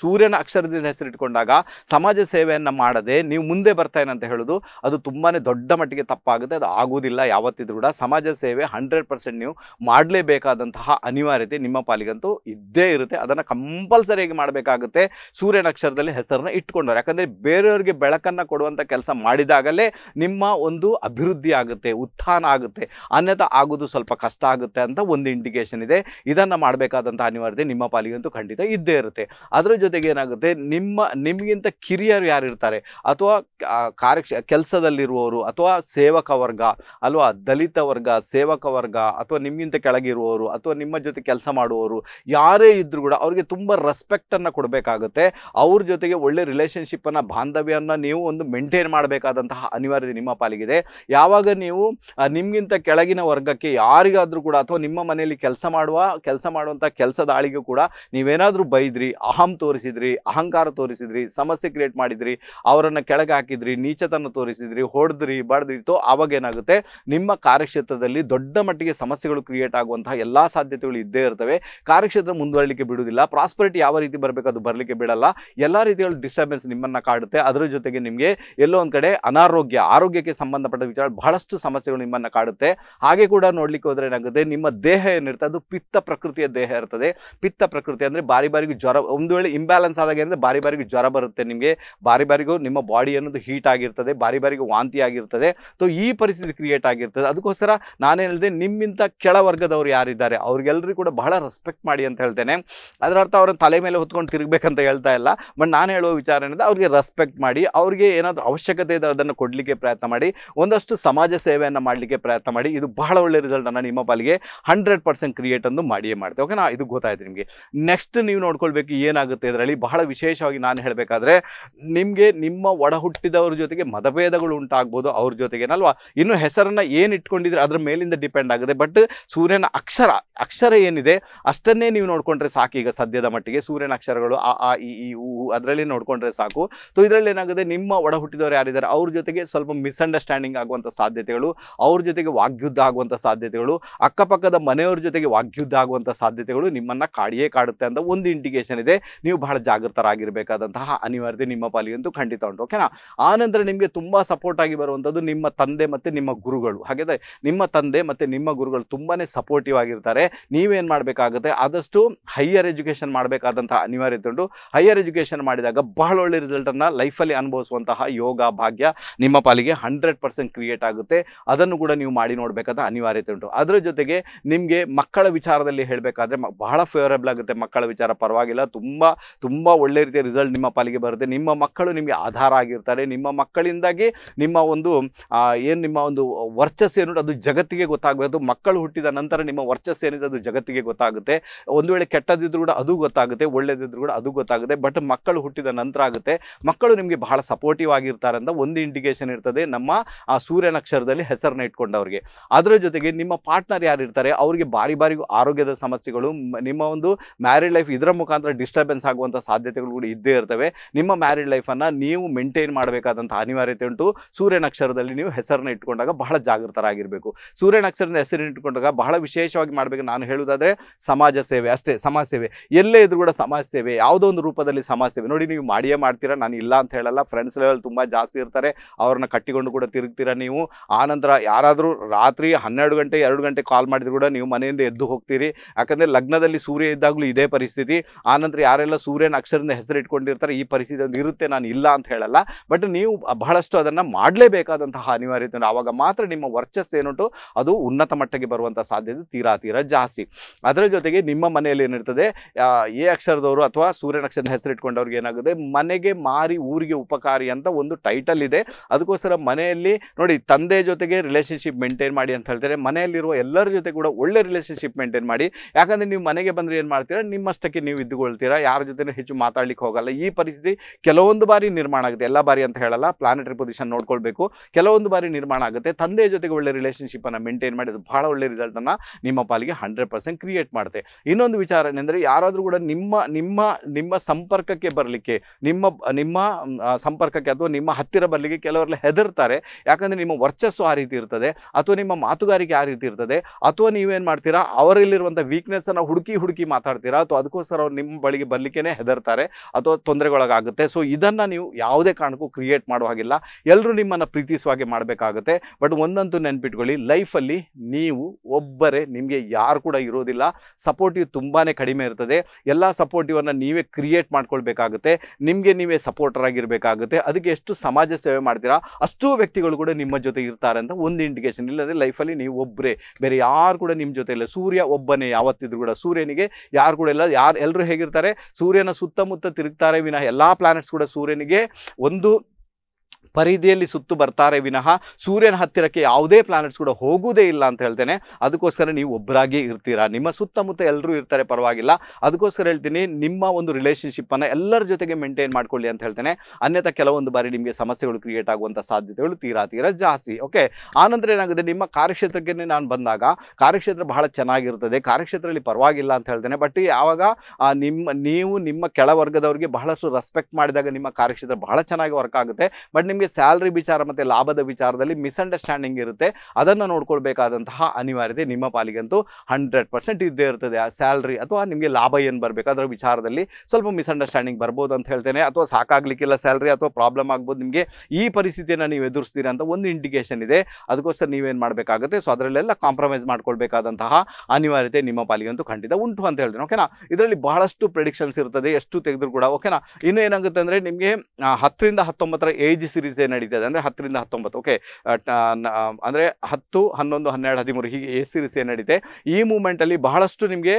Speaker 2: ಸೂರ್ಯನ ಅಕ್ಷರದಿಂದ ಹೆಸರಿಟ್ಕೊಂಡಾಗ ಸಮಾಜ ಸೇವೆಯನ್ನು ಮಾಡದೆ ನೀವು ಮುಂದೆ ಬರ್ತಾ ಅಂತ ಹೇಳೋದು ಅದು ತುಂಬಾ ದೊಡ್ಡ ಮಟ್ಟಿಗೆ ತಪ್ಪಾಗುತ್ತೆ ಅದು ಆಗೋದಿಲ್ಲ ಯಾವತ್ತಿದ್ರೂ ಕೂಡ ಸಮಾಜ ಸೇವೆ ಹಂಡ್ರೆಡ್ ಪರ್ಸೆಂಟ್ ನೀವು ಮಾಡಲೇಬೇಕಾದಂತಹ ಅನಿವಾರ್ಯತೆ ನಿಮ್ಮ ಪಾಲಿಗಂತೂ ಇದ್ದೇ ಇರುತ್ತೆ ಅದನ್ನು ಕಂಪಲ್ಸರಿಯಾಗಿ ಮಾಡಬೇಕಾಗುತ್ತೆ ಸೂರ್ಯನ ಅಕ್ಷರದಲ್ಲಿ ಹೆಸರನ್ನ ಇಟ್ಕೊಂಡವ್ರು ಯಾಕಂದರೆ ಬೇರೆಯವ್ರಿಗೆ ಬೆಳಕನ್ನು ಕೊಡುವಂಥ ಕೆಲಸ ಮಾಡಿದಾಗಲೇ ನಿಮ್ಮ ಒಂದು ಅಭಿವೃದ್ಧಿ ಆಗುತ್ತೆ ಉತ್ಥಾನ ಆಗುತ್ತೆ ಅನ್ಯತ ಆಗೋದು ಸ್ವಲ್ಪ ಕಷ್ಟ ಆಗುತ್ತೆ ಅಂತ ಒಂದು ಇಂಡಿಕೇಶನ್ ಇದೆ ಇದನ್ನು ಮಾಡಬೇಕಾದಂಥ ಅನಿವಾರ್ಯತೆ ನಿಮ್ಮ ಪಾಲಿಗಂತೂ ಖಂಡಿತ ಇದ್ದೇ ಇರುತ್ತೆ ಅದರ ಜೊತೆಗೆ ಏನಾಗುತ್ತೆ ನಿಮ್ಮ ನಿಮಗಿಂತ ಕಿರಿಯರು ಯಾರಿರ್ತಾರೆ ಅಥವಾ ಕಾರ್ಯಕ್ಷ ಕೆಲಸದಲ್ಲಿರುವವರು ಅಥವಾ ಸೇವಕ ವರ್ಗ ಅಲ್ವಾ ದಲಿತ ವರ್ಗ ಸೇವಕ ವರ್ಗ ಅಥವಾ ನಿಮಗಿಂತ ಕೆಳಗಿರುವವರು ಅಥವಾ ನಿಮ್ಮ ಜೊತೆ ಕೆಲಸ ಮಾಡುವವರು ಯಾರೇ ಇದ್ದರೂ ಕೂಡ ಅವರಿಗೆ ತುಂಬ ರೆಸ್ಪೆಕ್ಟನ್ನು ಕೊಡಬೇಕಾಗುತ್ತೆ ಅವ್ರ ಜೊತೆಗೆ ಒಳ್ಳೆ ರಿಲೇಷನ್ಶಿಪ್ಪನ್ನು ಬಾಂಧವ್ಯವನ್ನು ನೀವು ಒಂದು ಮೇಂಟೈನ್ ಮಾಡಬೇಕಾದಂತಹ ಅನಿವಾರ್ಯತೆ ನಿಮ್ಮ ಪಾಲಿಗಿದೆ ಯಾವಾಗ ನೀವು ನಿಮಗಿಂತ ಕೆಳಗಿನ ವರ್ಗಕ್ಕೆ ಯಾರಿಗಾದರೂ ಕೂಡ ಅಥವಾ ನಿಮ್ಮ ಮನೆಯಲ್ಲಿ ಕೆಲಸ ಮಾಡುವ ಕೆಲಸ ಮಾಡುವಂಥ ಕೆಲಸದ ಆಳಿಗೂ ಕೂಡ ನೀವೇನಾದರೂ ಬೈದ್ರಿ ಅಹಂ ತೋರಿಸಿದ್ರಿ ಅಹಂಕಾರ ತೋರಿಸಿದ್ರಿ ಸಮಸ್ಯೆ ಕ್ರಿಯೇಟ್ ಮಾಡಿದ್ರಿ ಅವರನ್ನು ಕೆಳಗೆ ಹಾಕಿದ್ರಿ ನೀಚತನ ತೋರಿಸಿದ್ರಿ ಹೊಡೆದ್ರಿ ಬಡದ್ರಿ ತೋ ಏನಾಗುತ್ತೆ ನಿಮ್ಮ ಕಾರ್ಯಕ್ಷೇತ್ರದಲ್ಲಿ ದೊಡ್ಡ ಮಟ್ಟಿಗೆ ಸಮಸ್ಯೆಗಳು ಕ್ರಿಯೇಟ್ ಆಗುವಂತಹ ಎಲ್ಲ ಸಾಧ್ಯತೆಗಳು ಇದ್ದೇ ಇರ್ತವೆ ಕಾರ್ಯಕ್ಷೇತ್ರ ಮುಂದುವರಲಿಕ್ಕೆ ಬಿಡುವುದಿಲ್ಲ ಪ್ರಾಸ್ಪರಿಟಿ ಯಾವ ರೀತಿ ಬರಬೇಕು ಅದು ಬರಲಿಕ್ಕೆ ಬಿಡಲ್ಲ ಎಲ್ಲ ರೀತಿಗಳು ಡಿಸ್ಟರ್ಬೆನ್ಸ್ ನಿಮ್ಮನ್ನು ಕಾಡುತ್ತೆ ಅದರ ಜೊತೆಗೆ ನಿಮಗೆ ಎಲ್ಲೋ ಒಂದು ಕಡೆ ಅನಾರೋಗ್ಯ ಆರೋಗ್ಯಕ್ಕೆ ಸಂಬಂಧಪಟ್ಟ ವಿಚಾರ ಬಹಳಷ್ಟು ಸಮಸ್ಯೆಗಳು ನಿಮ್ಮನ್ನು ಕಾಡುತ್ತೆ ಹಾಗೆ ಕೂಡ ನೋಡ್ಲಿಕ್ಕೆ ಹೋದ್ರೆ ಏನಾಗುತ್ತೆ ನಿಮ್ಮ ದೇಹ ಏನಿರುತ್ತೆ ಅದು ಪಿತ್ತ ಪ್ರಕೃತಿಯ ದೇಹ ಇರ್ತದೆ ಪಿತ್ತ ಪ್ರಕೃತಿ ಅಂದರೆ ಬಾರಿ ಬಾರಿ ಜ್ವರ ಒಂದು ವೇಳೆ ಇಂಬ್ಯಾಲೆನ್ಸ್ ಆದಾಗ ಅಂದರೆ ಬಾರಿ ಬಾರಿಗೆ ಜ್ವರ ಬರುತ್ತೆ ನಿಮಗೆ ಬಾರಿ ಬಾರಿಗೂ ನಿಮ್ಮ ಬಾಡಿ ಅನ್ನೋದು ಹೀಟ್ ಆಗಿರ್ತದೆ ಬಾರಿ ಬಾರಿಗೆ ವಾಂತಿ ಆಗಿರ್ತದೆ ಸೊ ಈ ಪರಿಸ್ಥಿತಿ ಕ್ರಿಯೇಟ್ ಆಗಿರ್ತದೆ ಅದಕ್ಕೋಸ್ಕರ ನಾನು ಹೇಳಿದೆ ನಿಮ್ಮಿಂತ ಕೆಳವರ್ಗದವರು ಯಾರಿದ್ದಾರೆ ಅವ್ರಿಗೆಲ್ಲರಿಗೂ ಕೂಡ ಬಹಳ ರೆಸ್ಪೆಕ್ಟ್ ಮಾಡಿ ಅಂತ ಹೇಳ್ತೇನೆ ಅದರ ಅರ್ಥ ಅವ್ರನ್ನ ತಲೆ ಮೇಲೆ ಹೊತ್ಕೊಂಡು ತಿರುಗಬೇಕಂತ ಹೇಳ್ತಾ ಇಲ್ಲ ಬಟ್ ನಾನು ಹೇಳುವ ವಿಚಾರ ಏನಿದೆ ಅವ್ರಿಗೆ ರೆಸ್ಪೆಕ್ಟ್ ಮಾಡಿ ಅವ್ರಿಗೆ ಏನಾದರೂ ಅವಶ್ಯಕತೆ ಇದ್ದರೆ ಅದನ್ನು ಕೊಡಲಿಕ್ಕೆ ಪ್ರಯತ್ನ ಮಾಡಿ ಒಂದಷ್ಟು ಸಮಾಜ ಸೇವೆಯನ್ನು ಮಾಡಲಿಕ್ಕೆ ಪ್ರಯತ್ನ ಮಾಡಿ ಇದು ಬಹಳ ಒಳ್ಳೆ ರಿಸಲ್ಟನ್ನು ನಿಮ್ಮ ಪಾಲಿಗೆ ಹಂಡ್ರೆಡ್ ಪರ್ಸೆಂಟ್ ಕ್ರಿಯೇಟ್ ಅಂದು ಮಾಡಿಯೇ ಮಾಡ್ತೇವೆ ಓಕೆನಾ ಇದು ಗೊತ್ತಾಯ್ತು ನಿಮಗೆ ನೆಕ್ಸ್ಟ್ ನೀವು ನೋಡ್ಕೊಳ್ಬೇಕು ಏನಾಗುತ್ತೆ ಇದರಲ್ಲಿ ಬಹಳ ವಿಶೇಷವಾಗಿ ನಾನು ಹೇಳಬೇಕಾದ್ರೆ ನಿಮಗೆ ನಿಮ್ಮ ಒಡ ಜೊತೆಗೆ ಮತಭೇದಗಳು ಉಂಟಾಗ್ಬೋದು ಅವ್ರ ಜೊತೆಗೇನಲ್ವಾ ಇನ್ನು ಹೆಸರನ್ನು ಏನು ಇಟ್ಕೊಂಡಿದ್ರೆ ಅದರ ಮೇಲಿಂದ ಡಿಪೆಂಡ್ ಆಗುತ್ತೆ ಬಟ್ ಸೂರ್ಯನ ಅಕ್ಷರ ಅಕ್ಷರ ಏನಿದೆ ಅಷ್ಟನ್ನೇ ನೀವು ನೋಡಿಕೊಂಡ್ರೆ ಸಾಕು ಈಗ ಸದ್ಯದ ಮಟ್ಟಿಗೆ ಸೂರ್ಯನ ಅಕ್ಷರಗಳು ಆ ಆ ಇ ಈ ಉ ಅದರಲ್ಲಿ ನೋಡಿಕೊಂಡ್ರೆ ಸಾಕು ಸೊ ಇದರಲ್ಲಿ ಏನಾಗುತ್ತೆ ನಿಮ್ಮ ಒಡ ಹುಟ್ಟಿದವರು ಯಾರಿದ್ದಾರೆ ಅವ್ರ ಜೊತೆಗೆ ಸ್ವಲ್ಪ ಮಿಸ್ಅಂಡರ್ಸ್ಟ್ಯಾಂಡಿಂಗ್ ಆಗುವಂಥ ಸಾಧ್ಯತೆಗಳು ಅವ್ರ ಜೊತೆಗೆ ವಾಗ್ಯುದ್ಧ ಆಗುವಂಥ ಸಾಧ್ಯತೆಗಳು ಅಕ್ಕಪಕ್ಕದ ಮನೆಯವ್ರ ಜೊತೆಗೆ ವಾಗ್ಯುದ್ಧ ಆಗುವಂಥ ಸಾಧ್ಯತೆಗಳು ನಿಮ್ಮನ್ನು ಕಾಡಿಯೇ ಕಾಡುತ್ತೆ ಅಂತ ಒಂದು ಇಂಡಿಕೇಶನ್ ಇದೆ ನೀವು ನೀವು ಬಹಳ ಜಾಗೃತರಾಗಿರಬೇಕಾದಂತಹ ಅನಿವಾರ್ಯತೆ ನಿಮ್ಮ ಪಾಲಿಗಂತೂ ಖಂಡಿತ ಉಂಟು ಓಕೆನಾ ಆನಂತರ ನಿಮಗೆ ತುಂಬ ಸಪೋರ್ಟ್ ಆಗಿ ಬರುವಂಥದ್ದು ನಿಮ್ಮ ತಂದೆ ಮತ್ತು ನಿಮ್ಮ ಗುರುಗಳು ಹಾಗಾದರೆ ನಿಮ್ಮ ತಂದೆ ಮತ್ತು ನಿಮ್ಮ ಗುರುಗಳು ತುಂಬಾ ಸಪೋರ್ಟಿವ್ ಆಗಿರ್ತಾರೆ ನೀವೇನು ಮಾಡಬೇಕಾಗುತ್ತೆ ಆದಷ್ಟು ಹೈಯರ್ ಎಜುಕೇಷನ್ ಮಾಡಬೇಕಾದಂತಹ ಅನಿವಾರ್ಯತೆ ಉಂಟು ಹೈಯರ್ ಎಜುಕೇಷನ್ ಮಾಡಿದಾಗ ಬಹಳ ಒಳ್ಳೆ ರಿಸಲ್ಟನ್ನು ಲೈಫಲ್ಲಿ ಅನುಭವಿಸುವಂತಹ ಯೋಗ ಭಾಗ್ಯ ನಿಮ್ಮ ಪಾಲಿಗೆ ಹಂಡ್ರೆಡ್ ಪರ್ಸೆಂಟ್ ಕ್ರಿಯೇಟ್ ಆಗುತ್ತೆ ಅದನ್ನು ಕೂಡ ನೀವು ಮಾಡಿ ನೋಡಬೇಕಾದ ಅನಿವಾರ್ಯತೆ ಉಂಟು ಅದರ ಜೊತೆಗೆ ನಿಮಗೆ ಮಕ್ಕಳ ವಿಚಾರದಲ್ಲಿ ಹೇಳಬೇಕಾದ್ರೆ ಬಹಳ ಫೇವರೇಬಲ್ ಆಗುತ್ತೆ ಮಕ್ಕಳ ವಿಚಾರ ಪರವಾಗಿಲ್ಲ ತುಂಬ ತುಂಬ ಒಳ್ಳೆ ರೀತಿಯ ರಿಸಲ್ಟ್ ನಿಮ್ಮ ಪಾಲಿಗೆ ಬರುತ್ತೆ ನಿಮ್ಮ ಮಕ್ಕಳು ನಿಮಗೆ ಆಧಾರ ಆಗಿರ್ತಾರೆ ನಿಮ್ಮ ಮಕ್ಕಳಿಂದಾಗಿ ನಿಮ್ಮ ಒಂದು ಏನು ನಿಮ್ಮ ಒಂದು ವರ್ಚಸ್ ಏನು ಅದು ಜಗತ್ತಿಗೆ ಗೊತ್ತಾಗಬೇಕು ಮಕ್ಕಳು ಹುಟ್ಟಿದ ನಂತರ ನಿಮ್ಮ ವರ್ಚಸ್ ಏನಿದೆ ಅದು ಜಗತ್ತಿಗೆ ಗೊತ್ತಾಗುತ್ತೆ ಒಂದು ವೇಳೆ ಕೆಟ್ಟದಿದ್ರು ಕೂಡ ಅದು ಗೊತ್ತಾಗುತ್ತೆ ಒಳ್ಳೇದಿದ್ರು ಕೂಡ ಅದು ಗೊತ್ತಾಗುತ್ತೆ ಬಟ್ ಮಕ್ಕಳು ಹುಟ್ಟಿದ ನಂತರ ಆಗುತ್ತೆ ಮಕ್ಕಳು ನಿಮಗೆ ಬಹಳ ಸಪೋರ್ಟಿವ್ ಆಗಿರ್ತಾರೆ ಅಂತ ಒಂದು ಇಂಡಿಕೇಶನ್ ಇರ್ತದೆ ನಮ್ಮ ಆ ಸೂರ್ಯ ನಕ್ಷರದಲ್ಲಿ ಹೆಸರನ್ನ ಇಟ್ಕೊಂಡವ್ರಿಗೆ ಅದರ ಜೊತೆಗೆ ನಿಮ್ಮ ಪಾರ್ಟ್ನರ್ ಯಾರು ಇರ್ತಾರೆ ಅವರಿಗೆ ಬಾರಿ ಬಾರಿಗೂ ಆರೋಗ್ಯದ ಸಮಸ್ಯೆಗಳು ನಿಮ್ಮ ಒಂದು ಮ್ಯಾರಿಡ್ ಲೈಫ್ ಇದರ ಮುಖಾಂತರ ಡಿಸ್ಟರ್ಬೆನ್ಸ್ ಆಗುತ್ತೆ ಆಗುವಂಥ ಸಾಧ್ಯತೆಗಳು ಕೂಡ ಇದ್ದೇ ಇರ್ತವೆ ನಿಮ್ಮ ಮ್ಯಾರಿಡ್ ಲೈಫನ್ನು ನೀವು ಮೇಂಟೈನ್ ಮಾಡಬೇಕಾದಂಥ ಅನಿವಾರ್ಯತೆ ಉಂಟು ನಕ್ಷರದಲ್ಲಿ ನೀವು ಹೆಸರನ್ನು ಇಟ್ಕೊಂಡಾಗ ಬಹಳ ಜಾಗೃತರಾಗಿರಬೇಕು ಸೂರ್ಯನಕ್ಷರದ ಹೆಸರಿನ ಇಟ್ಕೊಂಡಾಗ ಬಹಳ ವಿಶೇಷವಾಗಿ ಮಾಡಬೇಕು ನಾನು ಹೇಳುವುದಾದರೆ ಸಮಾಜ ಸೇವೆ ಅಷ್ಟೇ ಸಮಾಜ ಸೇವೆ ಎಲ್ಲೇ ಇದ್ರೂ ಕೂಡ ಸಮಾಜ ಸೇವೆ ಯಾವುದೋ ಒಂದು ರೂಪದಲ್ಲಿ ಸಮಾಜ ಸೇವೆ ನೋಡಿ ನೀವು ಮಾಡಿಯೇ ಮಾಡ್ತೀರಾ ನಾನು ಇಲ್ಲ ಅಂತ ಹೇಳಲ್ಲ ಫ್ರೆಂಡ್ಸ್ ಲೆವೆಲ್ ತುಂಬ ಜಾಸ್ತಿ ಇರ್ತಾರೆ ಅವ್ರನ್ನ ಕಟ್ಟಿಕೊಂಡು ಕೂಡ ತಿರುಗ್ತೀರಾ ನೀವು ಆನಂತರ ಯಾರಾದರೂ ರಾತ್ರಿ ಹನ್ನೆರಡು ಗಂಟೆ ಎರಡು ಗಂಟೆ ಕಾಲ್ ಮಾಡಿದ್ರು ಕೂಡ ನೀವು ಮನೆಯಿಂದ ಎದ್ದು ಹೋಗ್ತೀರಿ ಯಾಕಂದರೆ ಲಗ್ನದಲ್ಲಿ ಸೂರ್ಯ ಇದ್ದಾಗಲೂ ಇದೇ ಪರಿಸ್ಥಿತಿ ಆನಂತರ ಯಾರೆಲ್ಲ ಸೂರ್ಯನ ಅಕ್ಷರದಿಂದ ಹೆಸರಿಟ್ಕೊಂಡಿರ್ತಾರೆ ಈ ಪರಿಸ್ಥಿತಿ ಒಂದು ಇರುತ್ತೆ ನಾನು ಇಲ್ಲ ಅಂತ ಹೇಳಲ್ಲ ಬಟ್ ನೀವು ಬಹಳಷ್ಟು ಅದನ್ನು ಮಾಡಲೇಬೇಕಾದಂತಹ ಅನಿವಾರ್ಯತೆ ಆವಾಗ ಮಾತ್ರ ನಿಮ್ಮ ವರ್ಚಸ್ ಏನುಂಟು ಅದು ಉನ್ನತ ಮಟ್ಟಕ್ಕೆ ಬರುವಂಥ ಸಾಧ್ಯತೆ ತೀರಾ ತೀರಾ ಜಾಸ್ತಿ ಅದರ ಜೊತೆಗೆ ನಿಮ್ಮ ಮನೆಯಲ್ಲಿ ಏನಿರ್ತದೆ ಎ ಅಕ್ಷರದವರು ಅಥವಾ ಸೂರ್ಯನ ಅಕ್ಷರದ ಹೆಸರಿಟ್ಕೊಂಡವ್ರಿಗೆ ಏನಾಗುತ್ತೆ ಮನೆಗೆ ಮಾರಿ ಊರಿಗೆ ಉಪಕಾರಿ ಅಂತ ಒಂದು ಟೈಟಲ್ ಇದೆ ಅದಕ್ಕೋಸ್ಕರ ಮನೆಯಲ್ಲಿ ನೋಡಿ ತಂದೆ ಜೊತೆಗೆ ರಿಲೇಷನ್ಶಿಪ್ ಮೇಂಟೈನ್ ಮಾಡಿ ಅಂತ ಹೇಳ್ತಾರೆ ಮನೆಯಲ್ಲಿರುವ ಎಲ್ಲರ ಜೊತೆ ಕೂಡ ಒಳ್ಳೆ ರಿಲೇಷನ್ಶಿಪ್ ಮೇಂಟೈನ್ ಮಾಡಿ ಯಾಕಂದರೆ ನೀವು ಮನೆಗೆ ಬಂದರೆ ಏನು ಮಾಡ್ತೀರಾ ನಿಮ್ಮಷ್ಟಕ್ಕೆ ನೀವು ಇದ್ದುಕೊಳ್ತೀರಾ ಯಾರ ಜೊತೆ ಹೆಚ್ಚು ಮಾತಾಡ್ಲಿಕ್ಕೆ ಹೋಗಲ್ಲ ಈ ಪರಿಸ್ಥಿತಿ ಕೆಲವೊಂದು ಬಾರಿ ನಿರ್ಮಾಣ ಆಗುತ್ತೆ ಎಲ್ಲ ಬಾರಿ ಅಂತ ಹೇಳಲ್ಲ ಪ್ಲಾನೆಟರಿ ಪೊಸಿಷನ್ ನೋಡ್ಕೊಳ್ಬೇಕು ಕೆಲವೊಂದು ಬಾರಿ ನಿರ್ಮಾಣ ಆಗುತ್ತೆ ತಂದೆ ಜೊತೆಗೆ ಒಳ್ಳೆ ರಿಲೇಷನ್ಶಿಪ್ಪನ್ನು ಮೇಂಟೈನ್ ಮಾಡಿ ಅದು ಬಹಳ ಒಳ್ಳೆ ಅನ್ನ ನಿಮ್ಮ ಪಾಲಿಗೆ ಹಂಡ್ರೆಡ್ ಪರ್ಸೆಂಟ್ ಕ್ರಿಯೇಟ್ ಮಾಡುತ್ತೆ ಇನ್ನೊಂದು ವಿಚಾರ ಏನೆಂದರೆ ಯಾರಾದರೂ ಕೂಡ ನಿಮ್ಮ ನಿಮ್ಮ ನಿಮ್ಮ ಸಂಪರ್ಕಕ್ಕೆ ಬರಲಿಕ್ಕೆ ನಿಮ್ಮ ನಿಮ್ಮ ಸಂಪರ್ಕಕ್ಕೆ ಅಥವಾ ನಿಮ್ಮ ಹತ್ತಿರ ಬರಲಿಕ್ಕೆ ಕೆಲವರೆಲ್ಲ ಹೆದರ್ತಾರೆ ಯಾಕಂದ್ರೆ ನಿಮ್ಮ ವರ್ಚಸ್ಸು ಆ ರೀತಿ ಇರ್ತದೆ ಅಥವಾ ನಿಮ್ಮ ಮಾತುಗಾರಿಕೆ ಆ ರೀತಿ ಇರ್ತದೆ ಅಥವಾ ನೀವೇನು ಮಾಡ್ತೀರಾ ವೀಕ್ನೆಸ್ ವೀಕ್ನೆಸ್ಸನ್ನು ಹುಡುಕಿ ಹುಡುಕಿ ಮಾತಾಡ್ತೀರಾ ಅಥವಾ ಅದಕ್ಕೋಸ್ಕರ ಅವ್ರು ನಿಮ್ಮ ಬಳಿಗೆ ಬರಲಿಕ್ಕೆ ಹೆದರ್ತಾರೆ ಅಥವಾ ತೊಂದರೆಗೊಳಗಾಗುತ್ತೆ ಸೊ ಇದನ್ನು ನೀವು ಯಾವುದೇ ಕಾರಣಕ್ಕೂ ಕ್ರಿಯೇಟ್ ಮಾಡೋ ಹಾಗಿಲ್ಲ ಎಲ್ಲರೂ ನಿಮ್ಮನ್ನು ಪ್ರೀತಿಸುವ ಹಾಗೆ ಮಾಡಬೇಕಾಗುತ್ತೆ ಬಟ್ ಒಂದಂತೂ ನೆನ್ಪಿಟ್ಕೊಳ್ಳಿ ಲೈಫಲ್ಲಿ ನೀವು ಒಬ್ಬರೇ ನಿಮಗೆ ಯಾರು ಕೂಡ ಇರೋದಿಲ್ಲ ಸಪೋರ್ಟಿವ್ ತುಂಬಾ ಕಡಿಮೆ ಇರ್ತದೆ ಎಲ್ಲ ಸಪೋರ್ಟಿವನ್ನು ನೀವೇ ಕ್ರಿಯೇಟ್ ಮಾಡ್ಕೊಳ್ಬೇಕಾಗುತ್ತೆ ನಿಮಗೆ ನೀವೇ ಸಪೋರ್ಟರ್ ಆಗಿರಬೇಕಾಗುತ್ತೆ ಅದಕ್ಕೆ ಎಷ್ಟು ಸಮಾಜ ಸೇವೆ ಮಾಡ್ತೀರಾ ಅಷ್ಟು ವ್ಯಕ್ತಿಗಳು ಕೂಡ ನಿಮ್ಮ ಜೊತೆ ಇರ್ತಾರೆ ಅಂತ ಒಂದು ಇಂಡಿಕೇಶನ್ ಇಲ್ಲದೆ ಲೈಫಲ್ಲಿ ನೀವು ಒಬ್ಬರೇ ಬೇರೆ ಯಾರು ಕೂಡ ನಿಮ್ಮ ಜೊತೆ ಇಲ್ಲ ಸೂರ್ಯ ಒಬ್ಬನೇ ಯಾವತ್ತಿದ್ರು ಕೂಡ ಸೂರ್ಯನಿಗೆ ಯಾರು ಕೂಡ ಇಲ್ಲ ಯಾರು ಎಲ್ಲರೂ ಹೇಗಿರ್ತಾರೆ ಸೂರ್ಯ ಸೂರ್ಯನ ಸುತ್ತಮುತ್ತ ತಿರುಗ್ತಾರೆ ವಿನಃ ಎಲ್ಲ ಪ್ಲಾನೆಟ್ಸ್ ಕೂಡ ಸೂರ್ಯನಿಗೆ ಒಂದು ಪರಿಧಿಯಲ್ಲಿ ಸುತ್ತು ಬರ್ತಾರೆ ವಿನಃ ಸೂರ್ಯನ ಹತ್ತಿರಕ್ಕೆ ಯಾವುದೇ ಪ್ಲಾನೆಟ್ಸ್ ಕೂಡ ಹೋಗುವುದೇ ಇಲ್ಲ ಅಂತ ಹೇಳ್ತೇನೆ ಅದಕ್ಕೋಸ್ಕರ ನೀವು ಒಬ್ಬರಾಗೇ ಇರ್ತೀರಾ ನಿಮ್ಮ ಸುತ್ತಮುತ್ತ ಎಲ್ಲರೂ ಇರ್ತಾರೆ ಪರವಾಗಿಲ್ಲ ಅದಕ್ಕೋಸ್ಕರ ಹೇಳ್ತೀನಿ ನಿಮ್ಮ ಒಂದು ರಿಲೇಷನ್ಶಿಪ್ಪನ್ನು ಎಲ್ಲರ ಜೊತೆಗೆ ಮೇಂಟೈನ್ ಮಾಡ್ಕೊಳ್ಳಿ ಅಂತ ಹೇಳ್ತೇನೆ ಅನ್ಯಥ ಕೆಲವೊಂದು ಬಾರಿ ನಿಮಗೆ ಸಮಸ್ಯೆಗಳು ಕ್ರಿಯೇಟ್ ಆಗುವಂಥ ಸಾಧ್ಯತೆಗಳು ತೀರಾ ತೀರಾ ಜಾಸ್ತಿ ಓಕೆ ಆನಂತರ ಏನಾಗುತ್ತೆ ನಿಮ್ಮ ಕಾರ್ಯಕ್ಷೇತ್ರಕ್ಕೆ ನಾನು ಬಂದಾಗ ಕಾರ್ಯಕ್ಷೇತ್ರ ಬಹಳ ಚೆನ್ನಾಗಿರ್ತದೆ ಕಾರ್ಯಕ್ಷೇತ್ರದಲ್ಲಿ ಪರವಾಗಿಲ್ಲ ಅಂತ ಹೇಳ್ತೇನೆ ಬಟ್ ಯಾವಾಗ ನಿಮ್ಮ ನೀವು ನಿಮ್ಮ ಕೆಳವರ್ಗದವರಿಗೆ ಬಹಳಷ್ಟು ರೆಸ್ಪೆಕ್ಟ್ ಮಾಡಿದಾಗ ನಿಮ್ಮ ಕಾರ್ಯಕ್ಷೇತ್ರ ಬಹಳ ಚೆನ್ನಾಗಿ ವರ್ಕ್ ಆಗುತ್ತೆ ಬಟ್ ನಿಮಗೆ ಸ್ಯಾಲ್ರಿ ವಿಚಾರ ಮತ್ತು ಲಾಭದ ವಿಚಾರದಲ್ಲಿ ಮಿಸ್ಅಂಡರ್ಸ್ಟ್ಯಾಂಡಿಂಗ್ ಇರುತ್ತೆ ಅದನ್ನು ನೋಡ್ಕೊಳ್ಬೇಕಾದಂತಹ ಅನಿವಾರ್ಯತೆ ನಿಮ್ಮ ಪಾಲಿಗಂತೂ ಹಂಡ್ರೆಡ್ ಪರ್ಸೆಂಟ್ ಇದ್ದೇ ಇರ್ತದೆ ಆ ಸ್ಯಾಲ್ರಿ ಅಥವಾ ನಿಮಗೆ ಲಾಭ ಏನು ಬರಬೇಕು ಅದರ ವಿಚಾರದಲ್ಲಿ ಸ್ವಲ್ಪ ಮಿಸ್ಅಂಡರ್ಸ್ಟ್ಯಾಂಡಿಂಗ್ ಬರ್ಬೋದು ಅಂತ ಹೇಳ್ತೇನೆ ಅಥವಾ ಸಾಕಾಗಲಿಕ್ಕಿಲ್ಲ ಸ್ಯಾಲ್ರಿ ಅಥವಾ ಪ್ರಾಬ್ಲಮ್ ಆಗ್ಬೋದು ನಿಮಗೆ ಈ ಪರಿಸ್ಥಿತಿಯನ್ನು ನೀವು ಎದುರಿಸ್ತೀರಾ ಅಂತ ಒಂದು ಇಂಡಿಕೇಶನ್ ಇದೆ ಅದಕ್ಕೋಸ್ಕರ ನೀವೇನು ಮಾಡಬೇಕಾಗುತ್ತೆ ಸೊ ಅದರಲ್ಲೆಲ್ಲ ಕಾಂಪ್ರಮೈಸ್ ಮಾಡ್ಕೊಳ್ಬೇಕಾದಂತಹ ಅನಿವಾರ್ಯತೆ ನಿಮ್ಮ ಪಾಲಿಗಂತೂ ಖಂಡಿತ ಉಂಟು ಅಂತ ಹೇಳ್ತೇನೆ ಓಕೆನಾ ಇದರಲ್ಲಿ ಬಹಳಷ್ಟು ಪ್ರೆಡಿಕ್ಷನ್ಸ್ ಇರ್ತದೆ ಎಷ್ಟು ತೆಗೆದ್ರು ಕೂಡ ಓಕೆನಾ ಇನ್ನೂ ಏನಾಗುತ್ತೆ ಅಂದರೆ ನಿಮಗೆ ಹತ್ತರಿಂದ ಹತ್ತೊಂಬತ್ತರ ಏಜ್ ಸೀರೀಸ್ ಏನು ನಡೀತಾ ಇದೆ ಅಂದರೆ ಹತ್ತರಿಂದ ಹತ್ತೊಂಬತ್ತು ಓಕೆ ಅಂದರೆ ಹತ್ತು ಹನ್ನೊಂದು ಹನ್ನೆರಡು ಹದಿಮೂರು ಹೀಗೆ ಎ ಸೀರೀಸ್ ಏನು ನಡೀತೆ ಈ ಮೂಮೆಂಟಲ್ಲಿ ಬಹಳಷ್ಟು ನಿಮಗೆ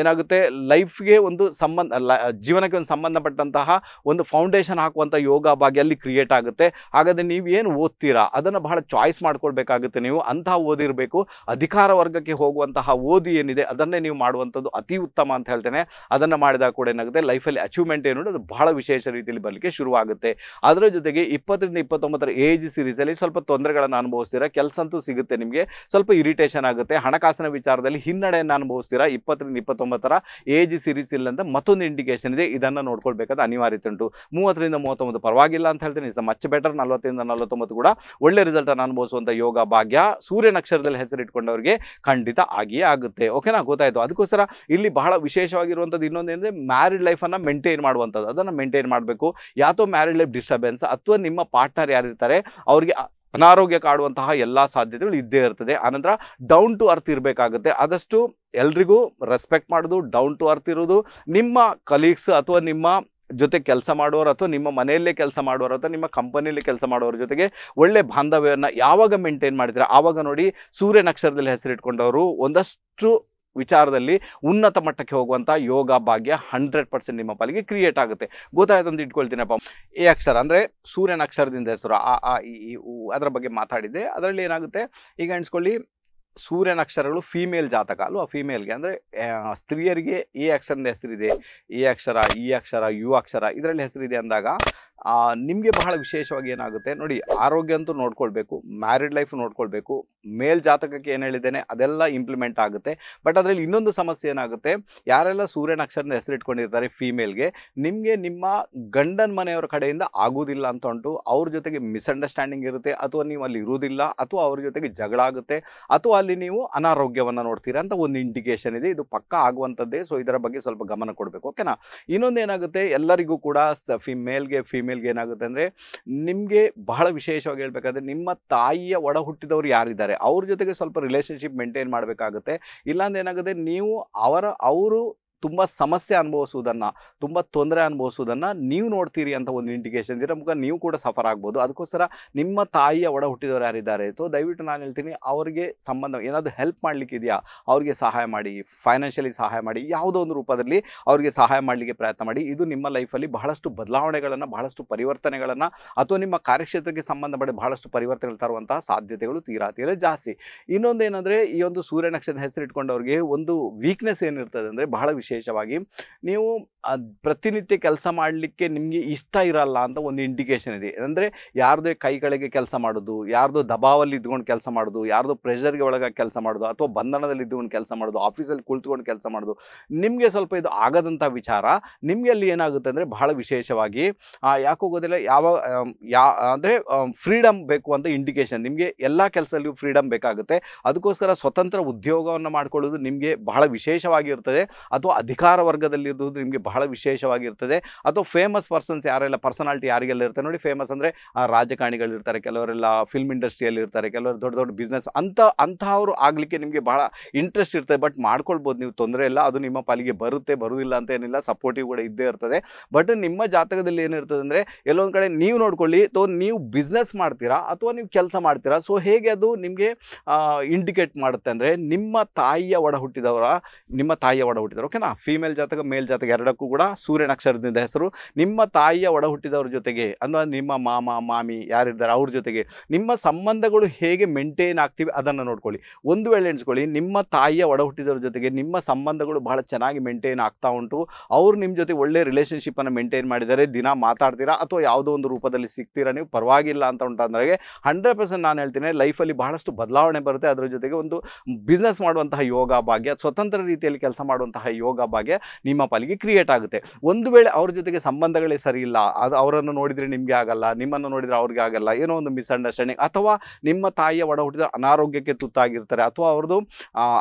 Speaker 2: ಏನಾಗುತ್ತೆ ಲೈಫ್ಗೆ ಒಂದು ಸಂಬಂಧ ಜೀವನಕ್ಕೆ ಒಂದು ಸಂಬಂಧಪಟ್ಟಂತಹ ಒಂದು ಫೌಂಡೇಶನ್ ಹಾಕುವಂಥ ಯೋಗ ಭಾಗ್ಯ ಅಲ್ಲಿ ಕ್ರಿಯೇಟ್ ಆಗುತ್ತೆ ಹಾಗಾದರೆ ನೀವು ಏನು ಓದ್ತೀರಾ ಅದನ್ನು ಬಹಳ ಚಾಯ್ಸ್ ಮಾಡ್ಕೊಳ್ಬೇಕಾಗುತ್ತೆ ನೀವು ಅಂತಹ ಓದಿರಬೇಕು ಅಧಿಕಾರ ವರ್ಗಕ್ಕೆ ಹೋಗುವಂತಹ ಓದಿ ಏನಿದೆ ಅದನ್ನೇ ನೀವು ಮಾಡುವಂಥದ್ದು ಅತಿ ಉತ್ತಮ ಅಂತ ಹೇಳ್ತೇನೆ ಅದನ್ನು ಮಾಡಿದಾಗ ಕೂಡ ಏನಾಗುತ್ತೆ ಲೈಫಲ್ಲಿ ಅಚೀವ್ಮೆಂಟ್ ಏನು ಅದು ಬಹಳ ವಿಶೇಷ ರೀತಿಯಲ್ಲಿ ಬರಲಿಕ್ಕೆ ಶುರುವಾಗುತ್ತೆ ಅದರ ಜೊತೆಗೆ ಇಪ್ಪತ್ತರಿಂದ ಇಪ್ಪತ್ತೊಂಬತ್ತರ ಏಜ್ ಸೀರೀಸಲ್ಲಿ ಸ್ವಲ್ಪ ತೊಂದರೆಗಳನ್ನು ಅನುಭವಿಸ್ತೀರಾ ಕೆಲಸ ಅಂತೂ ಸಿಗುತ್ತೆ ನಿಮಗೆ ಸ್ವಲ್ಪ ಇರಿಟೇಷನ್ ಆಗುತ್ತೆ ಹಣಕಾಸಿನ ವಿಚಾರದಲ್ಲಿ ಹಿನ್ನಡೆಯನ್ನು ಅನುಭವಿಸ್ತೀರಾ ಇಪ್ಪತ್ತರಿಂದ ಇಪ್ಪತ್ತೊಂಬತ್ತರ ಏಜ್ ಸೀರೀಸ್ ಇಲ್ಲ ಅಂತ ಮತ್ತೊಂದು ಇಂಡಿಕೇಶನ್ ಇದೆ ಇದನ್ನು ನೋಡ್ಕೊಳ್ಬೇಕಾದ ಅನಿವಾರ್ಯತೆ ಉಂಟು ಮೂವತ್ತರಿಂದ ಮೂವತ್ತೊಂಬತ್ತು ಪರವಾಗಿಲ್ಲ ಅಂತ ಹೇಳ್ತೀನಿ ಇಸ್ ಮಚ್ ಬೆಟರ್ ನಲವತ್ತರಿಂದ ನಲವತ್ತೊಂಬತ್ತು ಕೂಡ ಒಳ್ಳೆ ರಿಸಲ್ಟನ್ನು ಅನುಭವಿಸುವಂಥ ಯೋಗ ಭಾಗ್ಯ ಸೂರ್ಯ ನಕ್ಷತ್ರದಲ್ಲಿ ಹೆಸರಿಟ್ಕೊಂಡವರಿಗೆ ಖಂಡಿತ ಆಗಿಯೇ ಆಗುತ್ತೆ ಓಕೆನಾ ಗೊತ್ತಾಯಿತು ಅದಕ್ಕೋಸ್ಕರ ಇಲ್ಲಿ ಬಹಳ ವಿಶೇಷವಾಗಿರುವಂಥದ್ದು ಇನ್ನೊಂದೇನೆಂದರೆ ಮ್ಯಾರಿಡ್ ಲೈಫನ್ನು ಮೇಂಟೈನ್ ಮಾಡುವಂಥದ್ದು ಅದನ್ನು ಮೇಂಟೈನ್ ಮಾಡಬೇಕು ಯಾತೋ ಮ್ಯಾರಿಡ್ ಲೈಫ್ ಡಿಸ್ಟರ್ಬೆನ್ಸ್ ಅಥವಾ ನಿಮ್ಮ ಪಾರ್ಟ್ನರ್ ಯಾರಿರ್ತಾರೆ ಅವರಿಗೆ ಅನಾರೋಗ್ಯ ಕಾಡುವಂತಹ ಎಲ್ಲ ಸಾಧ್ಯತೆಗಳು ಇದ್ದೇ ಇರ್ತದೆ ಆನಂತರ ಡೌನ್ ಟು ಅರ್ತ್ ಇರಬೇಕಾಗುತ್ತೆ ಆದಷ್ಟು ಎಲ್ರಿಗೂ ರೆಸ್ಪೆಕ್ಟ್ ಮಾಡೋದು ಡೌನ್ ಟು ಅರ್ತ್ ಇರೋದು ನಿಮ್ಮ ಕಲೀಗ್ಸ್ ಅಥವಾ ನಿಮ್ಮ ಜೊತೆ ಕೆಲಸ ಮಾಡೋರು ಅಥವಾ ನಿಮ್ಮ ಮನೆಯಲ್ಲೇ ಕೆಲಸ ಮಾಡೋರು ಅಥವಾ ನಿಮ್ಮ ಕಂಪನಿಯಲ್ಲೇ ಕೆಲಸ ಮಾಡುವವರ ಜೊತೆಗೆ ಒಳ್ಳೆ ಬಾಂಧವ್ಯವನ್ನು ಯಾವಾಗ ಮೇಂಟೈನ್ ಮಾಡಿದ್ರೆ ಆವಾಗ ನೋಡಿ ಸೂರ್ಯ ನಕ್ಷತ್ರದಲ್ಲಿ ಹೆಸರಿಟ್ಕೊಂಡವರು ಒಂದಷ್ಟು ವಿಚಾರದಲ್ಲಿ ಉನ್ನತ ಮಟ್ಟಕ್ಕೆ ಹೋಗುವಂಥ ಯೋಗ ಭಾಗ್ಯ ಹಂಡ್ರೆಡ್ ಪರ್ಸೆಂಟ್ ನಿಮ್ಮ ಪಾಲಿಗೆ ಕ್ರಿಯೇಟ್ ಆಗುತ್ತೆ ಗೊತ್ತಾಯ್ತಂದು ಇಟ್ಕೊಳ್ತೀನಪ್ಪ ಎ ಅಕ್ಷರ ಅಂದರೆ ಸೂರ್ಯನ ಅಕ್ಷರದಿಂದ ಹೆಸರು ಆ ಆ ಇ ಅದರ ಬಗ್ಗೆ ಮಾತಾಡಿದೆ ಅದರಲ್ಲಿ ಏನಾಗುತ್ತೆ ಈಗ ಎಣಿಸ್ಕೊಳ್ಳಿ ಸೂರ್ಯನ ಅಕ್ಷರಗಳು ಫೀಮೇಲ್ ಜಾತಕ ಅಲ್ವಾ ಫೀಮೇಲ್ಗೆ ಅಂದರೆ ಸ್ತ್ರೀಯರಿಗೆ ಎ ಅಕ್ಷರದ ಹೆಸರಿದೆ ಎ ಅಕ್ಷರ ಇ ಅಕ್ಷರ ಯು ಅಕ್ಷರ ಇದರಲ್ಲಿ ಹೆಸರಿದೆ ಅಂದಾಗ ನಿಮಗೆ ಬಹಳ ವಿಶೇಷವಾಗಿ ಏನಾಗುತ್ತೆ ನೋಡಿ ಆರೋಗ್ಯ ಅಂತೂ ನೋಡ್ಕೊಳ್ಬೇಕು ಮ್ಯಾರಿಡ್ ಲೈಫ್ ನೋಡ್ಕೊಳ್ಬೇಕು ಮೇಲ್ ಜಾತಕಕ್ಕೆ ಏನು ಹೇಳಿದ್ದೇನೆ ಅದೆಲ್ಲ ಇಂಪ್ಲಿಮೆಂಟ್ ಆಗುತ್ತೆ ಬಟ್ ಅದರಲ್ಲಿ ಇನ್ನೊಂದು ಸಮಸ್ಯೆ ಏನಾಗುತ್ತೆ ಯಾರೆಲ್ಲ ಸೂರ್ಯನ ಅಕ್ಷರದ ಹೆಸರಿಟ್ಕೊಂಡಿರ್ತಾರೆ ಫೀಮೇಲ್ಗೆ ನಿಮಗೆ ನಿಮ್ಮ ಗಂಡನ ಮನೆಯವರ ಕಡೆಯಿಂದ ಆಗೋದಿಲ್ಲ ಅಂತ ಉಂಟು ಅವ್ರ ಜೊತೆಗೆ ಮಿಸ್ಅಂಡರ್ಸ್ಟ್ಯಾಂಡಿಂಗ್ ಇರುತ್ತೆ ಅಥವಾ ನೀವು ಅಲ್ಲಿ ಇರುವುದಿಲ್ಲ ಅಥವಾ ಅವ್ರ ಜೊತೆಗೆ ಜಗಳ ಆಗುತ್ತೆ ಅಥವಾ ಅಲ್ಲಿ ನೀವು ಅನಾರೋಗ್ಯವನ್ನು ನೋಡ್ತೀರಾ ಅಂತ ಒಂದು ಇಂಡಿಕೇಶನ್ ಇದೆ ಇದು ಪಕ್ಕ ಆಗುವಂಥದ್ದೇ ಸೊ ಇದರ ಬಗ್ಗೆ ಸ್ವಲ್ಪ ಗಮನ ಕೊಡಬೇಕು ಓಕೆನಾ ಇನ್ನೊಂದು ಏನಾಗುತ್ತೆ ಎಲ್ಲರಿಗೂ ಕೂಡ ಫಿಮೇಲ್ಗೆ ಫಿಮೇಲ್ಗೆ ಏನಾಗುತ್ತೆ ಅಂದರೆ ನಿಮಗೆ ಬಹಳ ವಿಶೇಷವಾಗಿ ಹೇಳಬೇಕಾದ್ರೆ ನಿಮ್ಮ ತಾಯಿಯ ಒಡ ಹುಟ್ಟಿದವರು ಯಾರಿದ್ದಾರೆ ಅವ್ರ ಜೊತೆಗೆ ಸ್ವಲ್ಪ ರಿಲೇಷನ್ಶಿಪ್ ಮೇಂಟೈನ್ ಮಾಡಬೇಕಾಗುತ್ತೆ ಇಲ್ಲಾಂದ್ರೆ ಏನಾಗುತ್ತೆ ನೀವು ಅವರ ಅವರು ತುಂಬ ಸಮಸ್ಯೆ ಅನುಭವಿಸುವುದನ್ನು ತುಂಬ ತೊಂದರೆ ಅನುಭವಿಸುವುದನ್ನು ನೀವು ನೋಡ್ತೀರಿ ಅಂತ ಒಂದು ಇಂಡಿಕೇಶನ್ ಇದರ ಮುಖ ನೀವು ಕೂಡ ಸಫರ್ ಆಗ್ಬೋದು ಅದಕ್ಕೋಸ್ಕರ ನಿಮ್ಮ ತಾಯಿಯ ಒಡ ಹುಟ್ಟಿದವರು ಯಾರಿದ್ದಾರೆ ಸೊ ದಯವಿಟ್ಟು ನಾನು ಹೇಳ್ತೀನಿ ಅವರಿಗೆ ಸಂಬಂಧ ಏನಾದರೂ ಹೆಲ್ಪ್ ಮಾಡಲಿಕ್ಕಿದೆಯಾ ಇದೆಯಾ ಅವರಿಗೆ ಸಹಾಯ ಮಾಡಿ ಫೈನಾನ್ಷಿಯಲಿ ಸಹಾಯ ಮಾಡಿ ಯಾವುದೋ ಒಂದು ರೂಪದಲ್ಲಿ ಅವರಿಗೆ ಸಹಾಯ ಮಾಡಲಿಕ್ಕೆ ಪ್ರಯತ್ನ ಮಾಡಿ ಇದು ನಿಮ್ಮ ಲೈಫಲ್ಲಿ ಬಹಳಷ್ಟು ಬದಲಾವಣೆಗಳನ್ನು ಬಹಳಷ್ಟು ಪರಿವರ್ತನೆಗಳನ್ನು ಅಥವಾ ನಿಮ್ಮ ಕಾರ್ಯಕ್ಷೇತ್ರಕ್ಕೆ ಸಂಬಂಧಪಟ್ಟ ಬಹಳಷ್ಟು ಪರಿವರ್ತನೆಗಳು ತರುವಂತಹ ಸಾಧ್ಯತೆಗಳು ತೀರಾ ತೀರ ಜಾಸ್ತಿ ಇನ್ನೊಂದೇನೆಂದರೆ ಈ ಒಂದು ಸೂರ್ಯನಕ್ಷತ್ರ ಹೆಸರಿಟ್ಕೊಂಡವ್ರಿಗೆ ಒಂದು ವೀಕ್ನೆಸ್ ಏನಿರ್ತದೆ ಅಂದರೆ ಬಹಳ ವಿಷಯ ವಿಶೇಷವಾಗಿ ನೀವು ಪ್ರತಿನಿತ್ಯ ಕೆಲಸ ಮಾಡಲಿಕ್ಕೆ ನಿಮಗೆ ಇಷ್ಟ ಇರಲ್ಲ ಅಂತ ಒಂದು ಇಂಡಿಕೇಶನ್ ಇದೆ ಅಂದರೆ ಯಾರ್ದೇ ಕೈಗಳಿಗೆ ಕೆಲಸ ಮಾಡೋದು ಯಾರ್ದೋ ದಬಾವಲ್ಲಿ ಇದ್ಕೊಂಡು ಕೆಲಸ ಮಾಡೋದು ಯಾರ್ದೋ ಪ್ರೆಷರ್ಗೆ ಒಳಗಾಗಿ ಕೆಲಸ ಮಾಡೋದು ಅಥವಾ ಬಂಧನದಲ್ಲಿ ಇದ್ಕೊಂಡು ಕೆಲಸ ಮಾಡೋದು ಆಫೀಸಲ್ಲಿ ಕುಳಿತುಕೊಂಡು ಕೆಲಸ ಮಾಡೋದು ನಿಮಗೆ ಸ್ವಲ್ಪ ಇದು ಆಗದಂಥ ವಿಚಾರ ನಿಮಗೆ ಅಲ್ಲಿ ಏನಾಗುತ್ತೆ ಅಂದರೆ ಬಹಳ ವಿಶೇಷವಾಗಿ ಯಾಕೋ ಗೊತ್ತಿಲ್ಲ ಯಾವ ಯಾ ಅಂದರೆ ಫ್ರೀಡಮ್ ಬೇಕು ಅಂತ ಇಂಡಿಕೇಶನ್ ನಿಮಗೆ ಎಲ್ಲ ಕೆಲಸಲ್ಲೂ ಫ್ರೀಡಮ್ ಬೇಕಾಗುತ್ತೆ ಅದಕ್ಕೋಸ್ಕರ ಸ್ವತಂತ್ರ ಉದ್ಯೋಗವನ್ನು ಮಾಡ್ಕೊಳ್ಳೋದು ನಿಮಗೆ ಬಹಳ ವಿಶೇಷವಾಗಿರ್ತದೆ ಅಥವಾ ಅಧಿಕಾರ ವರ್ಗದಲ್ಲಿ ಇರುವುದು ನಿಮಗೆ ಬಹಳ ವಿಶೇಷವಾಗಿರ್ತದೆ ಅಥವಾ ಫೇಮಸ್ ಪರ್ಸನ್ಸ್ ಯಾರೆಲ್ಲ ಪರ್ಸನಾಲಿಟಿ ಯಾರಿಗೆಲ್ಲ ಇರ್ತಾರೆ ನೋಡಿ ಫೇಮಸ್ ಅಂದರೆ ರಾಜಕಾರಣಿಗಳಿರ್ತಾರೆ ಕೆಲವರೆಲ್ಲ ಫಿಲ್ಮ್ ಇಂಡಸ್ಟ್ರಿಯಲ್ಲಿ ಇರ್ತಾರೆ ಕೆಲವರು ದೊಡ್ಡ ದೊಡ್ಡ ಬಿಸ್ನೆಸ್ ಅಂತ ಅಂತಹವರು ಆಗಲಿಕ್ಕೆ ನಿಮಗೆ ಬಹಳ ಇಂಟ್ರೆಸ್ಟ್ ಇರ್ತದೆ ಬಟ್ ಮಾಡ್ಕೊಳ್ಬೋದು ನೀವು ತೊಂದರೆ ಇಲ್ಲ ಅದು ನಿಮ್ಮ ಪಾಲಿಗೆ ಬರುತ್ತೆ ಬರುವುದಿಲ್ಲ ಅಂತ ಏನಿಲ್ಲ ಸಪೋರ್ಟಿವ್ ಕೂಡ ಇದ್ದೇ ಇರ್ತದೆ ಬಟ್ ನಿಮ್ಮ ಜಾತಕದಲ್ಲಿ ಏನಿರ್ತದೆ ಅಂದರೆ ಎಲ್ಲೊಂದು ಕಡೆ ನೀವು ನೋಡ್ಕೊಳ್ಳಿ ಅಥವಾ ನೀವು ಬಿಸ್ನೆಸ್ ಮಾಡ್ತೀರಾ ಅಥವಾ ನೀವು ಕೆಲಸ ಮಾಡ್ತೀರಾ ಸೊ ಹೇಗೆ ಅದು ನಿಮಗೆ ಇಂಡಿಕೇಟ್ ಮಾಡುತ್ತೆ ಅಂದರೆ ನಿಮ್ಮ ತಾಯಿಯ ಒಡ ಹುಟ್ಟಿದವರ ನಿಮ್ಮ ತಾಯಿಯ ಒಡ ಹುಟ್ಟಿದವರು ಓಕೆನಾ ಫೀಮೇಲ್ ಜಾತಕ ಮೇಲ್ ಜಾತಕ ಎರಡಕ್ಕೂ ಕೂಡ ಸೂರ್ಯ ಅಕ್ಷರದಿಂದ ಹೆಸರು ನಿಮ್ಮ ತಾಯಿಯ ಒಡ ಹುಟ್ಟಿದವ್ರ ಜೊತೆಗೆ ಅಂದ್ರೆ ನಿಮ್ಮ ಮಾಮ ಮಾಮಿ ಯಾರಿದ್ದಾರೆ ಅವ್ರ ಜೊತೆಗೆ ನಿಮ್ಮ ಸಂಬಂಧಗಳು ಹೇಗೆ ಮೇಂಟೈನ್ ಆಗ್ತೀವಿ ಅದನ್ನು ನೋಡ್ಕೊಳ್ಳಿ ಒಂದು ವೇಳೆ ಎಣಿಸ್ಕೊಳ್ಳಿ ನಿಮ್ಮ ತಾಯಿಯ ಒಡ ಹುಟ್ಟಿದವ್ರ ಜೊತೆಗೆ ನಿಮ್ಮ ಸಂಬಂಧಗಳು ಬಹಳ ಚೆನ್ನಾಗಿ ಮೇಂಟೈನ್ ಆಗ್ತಾ ಉಂಟು ಅವರು ನಿಮ್ಮ ಜೊತೆ ಒಳ್ಳೆ ಅನ್ನು ಮೇಂಟೈನ್ ಮಾಡಿದರೆ ದಿನ ಮಾತಾಡ್ತೀರಾ ಅಥವಾ ಯಾವುದೋ ಒಂದು ರೂಪದಲ್ಲಿ ಸಿಗ್ತೀರಾ ನೀವು ಪರವಾಗಿಲ್ಲ ಅಂತ ಉಂಟಾದ್ರೆ ಹಂಡ್ರೆಡ್ ಪರ್ಸೆಂಟ್ ನಾನು ಹೇಳ್ತೀನಿ ಲೈಫಲ್ಲಿ ಬಹಳಷ್ಟು ಬದಲಾವಣೆ ಬರುತ್ತೆ ಅದರ ಜೊತೆಗೆ ಒಂದು ಬಿಸ್ನೆಸ್ ಮಾಡುವಂತಹ ಯೋಗ ಭಾಗ್ಯ ಸ್ವತಂತ್ರ ರೀತಿಯಲ್ಲಿ ಕೆಲಸ ಮಾಡುವಂತಹ ಯೋಗ ಭಾಗ್ಯ ನಿಮ್ಮ ಪಾಲಿಗೆ ಕ್ರಿಯೇಟ್ ಆಗುತ್ತೆ ಒಂದು ವೇಳೆ ಅವ್ರ ಜೊತೆಗೆ ಸಂಬಂಧಗಳೇ ಸರಿ ಇಲ್ಲ ಅದು ಅವರನ್ನು ನೋಡಿದರೆ ನಿಮಗೆ ಆಗಲ್ಲ ನಿಮ್ಮನ್ನು ನೋಡಿದರೆ ಅವ್ರಿಗೆ ಆಗಲ್ಲ ಏನೋ ಒಂದು ಮಿಸ್ಅಂಡರ್ಸ್ಟ್ಯಾಂಡಿಂಗ್ ಅಥವಾ ನಿಮ್ಮ ತಾಯಿಯ ಒಡ ಹುಟ್ಟಿದ ಅನಾರೋಗ್ಯಕ್ಕೆ ತುತ್ತಾಗಿರ್ತಾರೆ ಅಥವಾ ಅವ್ರದ್ದು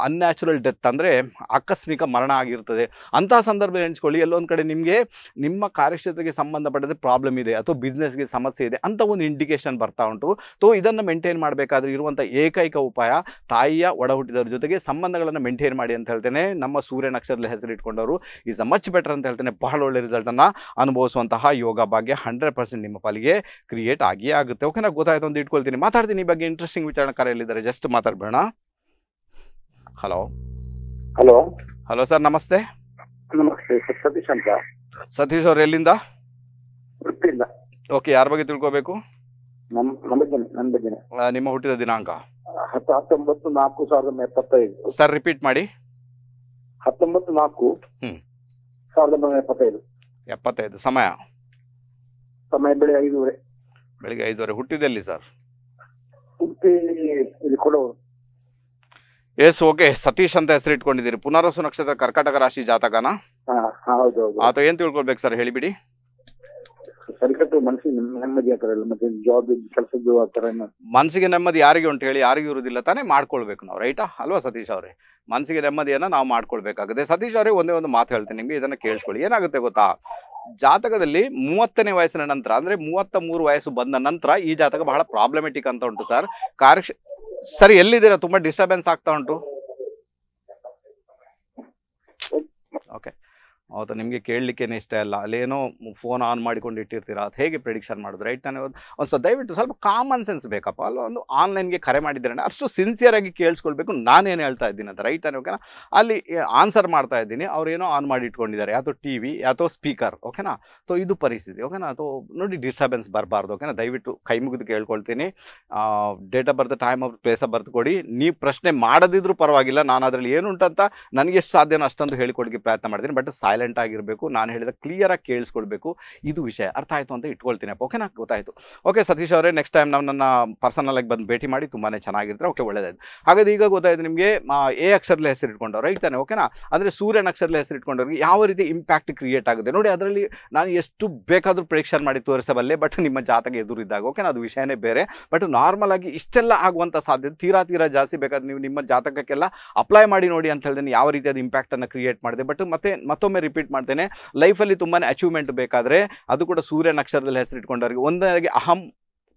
Speaker 2: ಅನ್ಯಾಚುರಲ್ ಡೆತ್ ಅಂದರೆ ಆಕಸ್ಮಿಕ ಮರಣ ಆಗಿರ್ತದೆ ಅಂತಹ ಸಂದರ್ಭ ಎಣಿಸ್ಕೊಳ್ಳಿ ಎಲ್ಲೊಂದು ಕಡೆ ನಿಮಗೆ ನಿಮ್ಮ ಕಾರ್ಯಕ್ಷೇತ್ರಕ್ಕೆ ಸಂಬಂಧಪಟ್ಟದ ಪ್ರಾಬ್ಲಮ್ ಇದೆ ಅಥವಾ ಬಿಸ್ನೆಸ್ಗೆ ಸಮಸ್ಯೆ ಇದೆ ಅಂತ ಒಂದು ಇಂಡಿಕೇಶನ್ ಬರ್ತಾ ಉಂಟು ಸೊ ಇದನ್ನು ಮೇಂಟೈನ್ ಮಾಡಬೇಕಾದ್ರೆ ಇರುವಂಥ ಏಕೈಕ ಉಪಾಯ ತಾಯಿಯ ಒಡ ಹುಟ್ಟಿದವ್ರ ಜೊತೆಗೆ ಸಂಬಂಧಗಳನ್ನು ಮೇಂಟೈನ್ ಮಾಡಿ ಅಂತ ಹೇಳ್ತೇನೆ ನಮ್ಮ ಸೂರ್ಯ ನಕ್ಷತ್ರದ ಹೆಸರು ಇಟ್ಕೊಂಡವರು ಇಸ್ ಅ ಮಚ್ ಬೆಟರ್ ಅಂತ ಹೇಳ್ತಾನೆ ಬಹಳ ಒಳ್ಳೆ ರಿಸಲ್ಟನ್ನು ಅನುಭವಿಸುವಂತಹ ಯೋಗ ಭಾಗ್ಯ ಹಂಡ್ರೆಡ್ ಪರ್ಸೆಂಟ್ ನಿಮ್ಮ ಪಾಲಿಗೆ ಕ್ರಿಯೇಟ್ ಆಗಿಯೇ ಆಗುತ್ತೆ ಓಕೆನಾ ಗೊತ್ತಾಯ್ತು ಒಂದು ಇಟ್ಕೊಳ್ತೀನಿ ಮಾತಾಡ್ತೀನಿ ಈ ಬಗ್ಗೆ ಇಂಟ್ರೆಸ್ಟಿಂಗ್ ವಿಚಾರಣಕಾರಲ್ಲಿದ್ದಾರೆ ಜಸ್ಟ್ ಮಾತಾಡ್ಬೇಡ ಹಲೋ ಹಲೋ ಹಲೋ ಸರ್ ನಮಸ್ತೆ ಸತೀಶ್ ಅಂತ ಸತೀಶ್ ಅವ್ರು ಎಲ್ಲಿಂದ ಓಕೆ ಯಾರ ಬಗ್ಗೆ ತಿಳ್ಕೋಬೇಕು ನಿಮ್ಮ ಹುಟ್ಟಿದ ದಿನಾಂಕ ಹತ್ತೊಂಬತ್ತು ನಾಲ್ಕು ಸಾವಿರದ ಎಪ್ಪತ್ತೈದು ಸರ್ ರಿಪೀಟ್ ಮಾಡಿ ಹತ್ತೊಂಬತ್ತು ನಾಲ್ಕು ಸಾವಿರದ ಒಂಬೈನೂರ ಎಪ್ಪತ್ತೈದು ಎಪ್ಪತ್ತೈದು ಸಮಯ ಸಮಯ ಬೆಳಿಗ್ಗೆ ಐದೂವರೆ ಬೆಳಿಗ್ಗೆ ಐದೂವರೆ ಹುಟ್ಟಿದಲ್ಲಿ ಸರ್
Speaker 1: ಹುಟ್ಟಿ ಇಲ್ಲಿ ಕೊಡೋರು
Speaker 2: ಎಸ್ ಓಕೆ ಸತೀಶ್ ಅಂತ ಹೆಸರು ಇಟ್ಕೊಂಡಿದ್ದೀರಿ ಪುನರ್ವಸು ನಕ್ಷತ್ರ ಕರ್ಕಾಟಕ ರಾಶಿ ಜಾತಕನ ಹೌದು ಹೌದು ಆತ ಏನ್ ತಿಳ್ಕೊಳ್ಬೇಕು ಸರ್ ಹೇಳಿಬಿಡಿ ಸಂಕಟ ಮನಸ್ಸಿಗೆ ನೆಮ್ಮದಿ ಆತರ ಮತ್ತೆ ಜಾಬ್ ಕೆಲಸದ್ದು ಥರ ಮನಸ್ಸಿಗೆ ನೆಮ್ಮದಿ ಯಾರಿಗೆ ಉಂಟು ಹೇಳಿ ಯಾರಿಗೂ ಇರುವುದಿಲ್ಲ ತಾನೇ ಮಾಡ್ಕೊಳ್ಬೇಕು ನಾವು ರೈಟಾ ಅಲ್ವಾ ಸತೀಶ್ ಅವರೇ ಮನಸ್ಸಿಗೆ ನೆಮ್ಮದಿಯನ್ನ ನಾವು ಮಾಡ್ಕೊಳ್ಬೇಕಾಗುತ್ತೆ ಸತೀಶ್ ಅವರೇ ಒಂದೇ ಒಂದು ಮಾತು ಹೇಳ್ತೀನಿ ನಿಮಗೆ ಇದನ್ನ ಕೇಳಿಸ್ಕೊಳ್ಳಿ ಏನಾಗುತ್ತೆ ಗೊತ್ತಾ ಜಾತಕದಲ್ಲಿ ಮೂವತ್ತನೇ ವಯಸ್ಸಿನ ನಂತರ ಅಂದರೆ ಮೂವತ್ತ ಮೂರು ವಯಸ್ಸು ಬಂದ ನಂತರ ಈ ಜಾತಕ ಬಹಳ ಪ್ರಾಬ್ಲಮೆಟಿಕ್ ಅಂತ ಉಂಟು ಸರ್ ಕಾರ್ಯಕ್ಷ ಸರಿ ಎಲ್ಲಿದ್ದೀರಾ ತುಂಬಾ ಡಿಸ್ಟರ್ಬೆನ್ಸ್ ಆಗ್ತಾ ಉಂಟು ಓಕೆ ಅವತ್ತು ನಿಮಗೆ ಕೇಳಲಿಕ್ಕೇನೆ ಇಷ್ಟ ಇಲ್ಲ ಅಲ್ಲೇನೋ ಫೋನ್ ಆನ್ ಮಾಡಿಕೊಂಡು ಇಟ್ಟಿರ್ತೀರ ಅದು ಹೇಗೆ ಪ್ರಿಡಿಕ್ಷನ್ ಮಾಡೋದು ರೈಟ್ ತಾನೇ ಒಂದು ಸ್ವಲ್ಪ ದಯವಿಟ್ಟು ಸ್ವಲ್ಪ ಕಾಮನ್ ಸೆನ್ಸ್ ಬೇಕಪ್ಪ ಅಲ್ಲ ಒಂದು ಆನ್ಲೈನ್ಗೆ ಕರೆ ಮಾಡಿದ್ದೀರ ಅಷ್ಟು ಸಿನ್ಸಿಯರಾಗಿ ಕೇಳಿಸ್ಕೊಳ್ಬೇಕು ನಾನೇನು ಹೇಳ್ತಾ ಇದ್ದೀನಿ ಅಂತ ರೈಟ್ ತಾನೇ ಓಕೆನಾ ಅಲ್ಲಿ ಆನ್ಸರ್ ಮಾಡ್ತಾ ಇದ್ದೀನಿ ಏನೋ ಆನ್ ಮಾಡಿ ಇಟ್ಕೊಂಡಿದ್ದಾರೆ ಯಾತೋ ಟಿ ವಿ ಯಾತೋ ಸ್ಪೀಕರ್ ಓಕೆನಾ ಸೊ ಇದು ಪರಿಸ್ಥಿತಿ ಓಕೆನಾ ಅಥವಾ ನೋಡಿ ಡಿಸ್ಟರ್ಬೆನ್ಸ್ ಬರಬಾರ್ದು ಓಕೆನಾ ದಯವಿಟ್ಟು ಕೈ ಮುಗಿದು ಕೇಳ್ಕೊಳ್ತೀನಿ date of birth time of place of birth ಕೊಡಿ ನೀವು ಪ್ರಶ್ನೆ ಮಾಡದಿದ್ರು ಪರವಾಗಿಲ್ಲ ನಾನು ಅದರಲ್ಲಿ ಏನುಂಟಂತ ನನಗೆ ಎಷ್ಟು ಸಾಧ್ಯನೋ ಅಷ್ಟೊಂದು ಹೇಳಿಕೊಡಲಿಕ್ಕೆ ಪ್ರಯತ್ನ ಮಾಡ್ತೀನಿ ಬಟ್ ಸಾಯ್ ಸೈಲೆಂಟ್ ಆಗಿರಬೇಕು ನಾನು ಹೇಳಿದ ಕ್ಲಿಯರ್ ಆಗಿ ಕೇಳಿಸ್ಕೊಳ್ಬೇಕು ಇದು ವಿಷಯ ಅರ್ಥ ಆಯಿತು ಅಂತ ಇಟ್ಕೊಳ್ತೀನಿ ಅಪ್ಪ ಓಕೆನಾ ಗೊತ್ತಾಯಿತು ಓಕೆ ಸತೀಶ್ ಅವರೇ ನೆಕ್ಸ್ಟ್ ಟೈಮ್ ನಾವು ನನ್ನ ಪರ್ಸನಲ್ ಆಗಿ ಬಂದು ಭೇಟಿ ಮಾಡಿ ತುಂಬಾ ಚೆನ್ನಾಗಿರ್ತಾರೆ ಓಕೆ ಒಳ್ಳೆಯದಾಯ್ತು ಹಾಗಾದ್ರೆ ಈಗ ಗೊತ್ತಾಯ್ತು ನಿಮಗೆ ಎ ಅಕ್ಷರಲ್ಲಿ ಹೆಸರು ಇಟ್ಕೊಂಡವ್ರು ಇರ್ತಾನೆ ಓಕೆನಾ ಅಂದರೆ ಸೂರ್ಯನ ಅಕ್ಷರಲ್ಲಿ ಹೆಸರು ಇಟ್ಕೊಂಡವ್ರಿಗೆ ಯಾವ ರೀತಿ ಇಂಪ್ಯಾಕ್ಟ್ ಕ್ರಿಯೇಟ್ ಆಗುತ್ತೆ ನೋಡಿ ಅದರಲ್ಲಿ ನಾನು ಎಷ್ಟು ಬೇಕಾದರೂ ಪ್ರೇಕ್ಷಣೆ ಮಾಡಿ ತೋರಿಸಬಲ್ಲೆ ಬಟ್ ನಿಮ್ಮ ಜಾತಕ ಎದುರಿದ್ದಾಗ ಓಕೆನಾ ಅದು ವಿಷಯನೇ ಬೇರೆ ಬಟ್ ನಾರ್ಮಲ್ ಆಗಿ ಇಷ್ಟೆಲ್ಲ ಆಗುವಂಥ ಸಾಧ್ಯತೆ ತೀರಾ ತೀರಾ ಜಾಸ್ತಿ ಬೇಕಾದ್ರೆ ನೀವು ನಿಮ್ಮ ಜಾತಕಕ್ಕೆಲ್ಲ ಅಪ್ಲೈ ಮಾಡಿ ನೋಡಿ ಅಂತ ಹೇಳಿದ್ರೆ ಯಾವ ರೀತಿ ಅದು ಇಂಪ್ಯಾಕ್ಟನ್ನು ಕ್ರಿಯೇಟ್ ಮಾಡಿದೆ ಬಟ್ ಮತ್ತೆ ಮತ್ತೊಮ್ಮೆ ರಿಪೀಟ್ ಮಾಡ್ತೇನೆ ಲೈಫಲ್ಲಿ ತುಂಬಾ ಅಚೀವ್ಮೆಂಟ್ ಬೇಕಾದರೆ ಅದು ಕೂಡ ಸೂರ್ಯ ನಕ್ಷತ್ರದಲ್ಲಿ ಇಟ್ಕೊಂಡವ್ರಿಗೆ ಒಂದಾಗಿ ಅಹಂ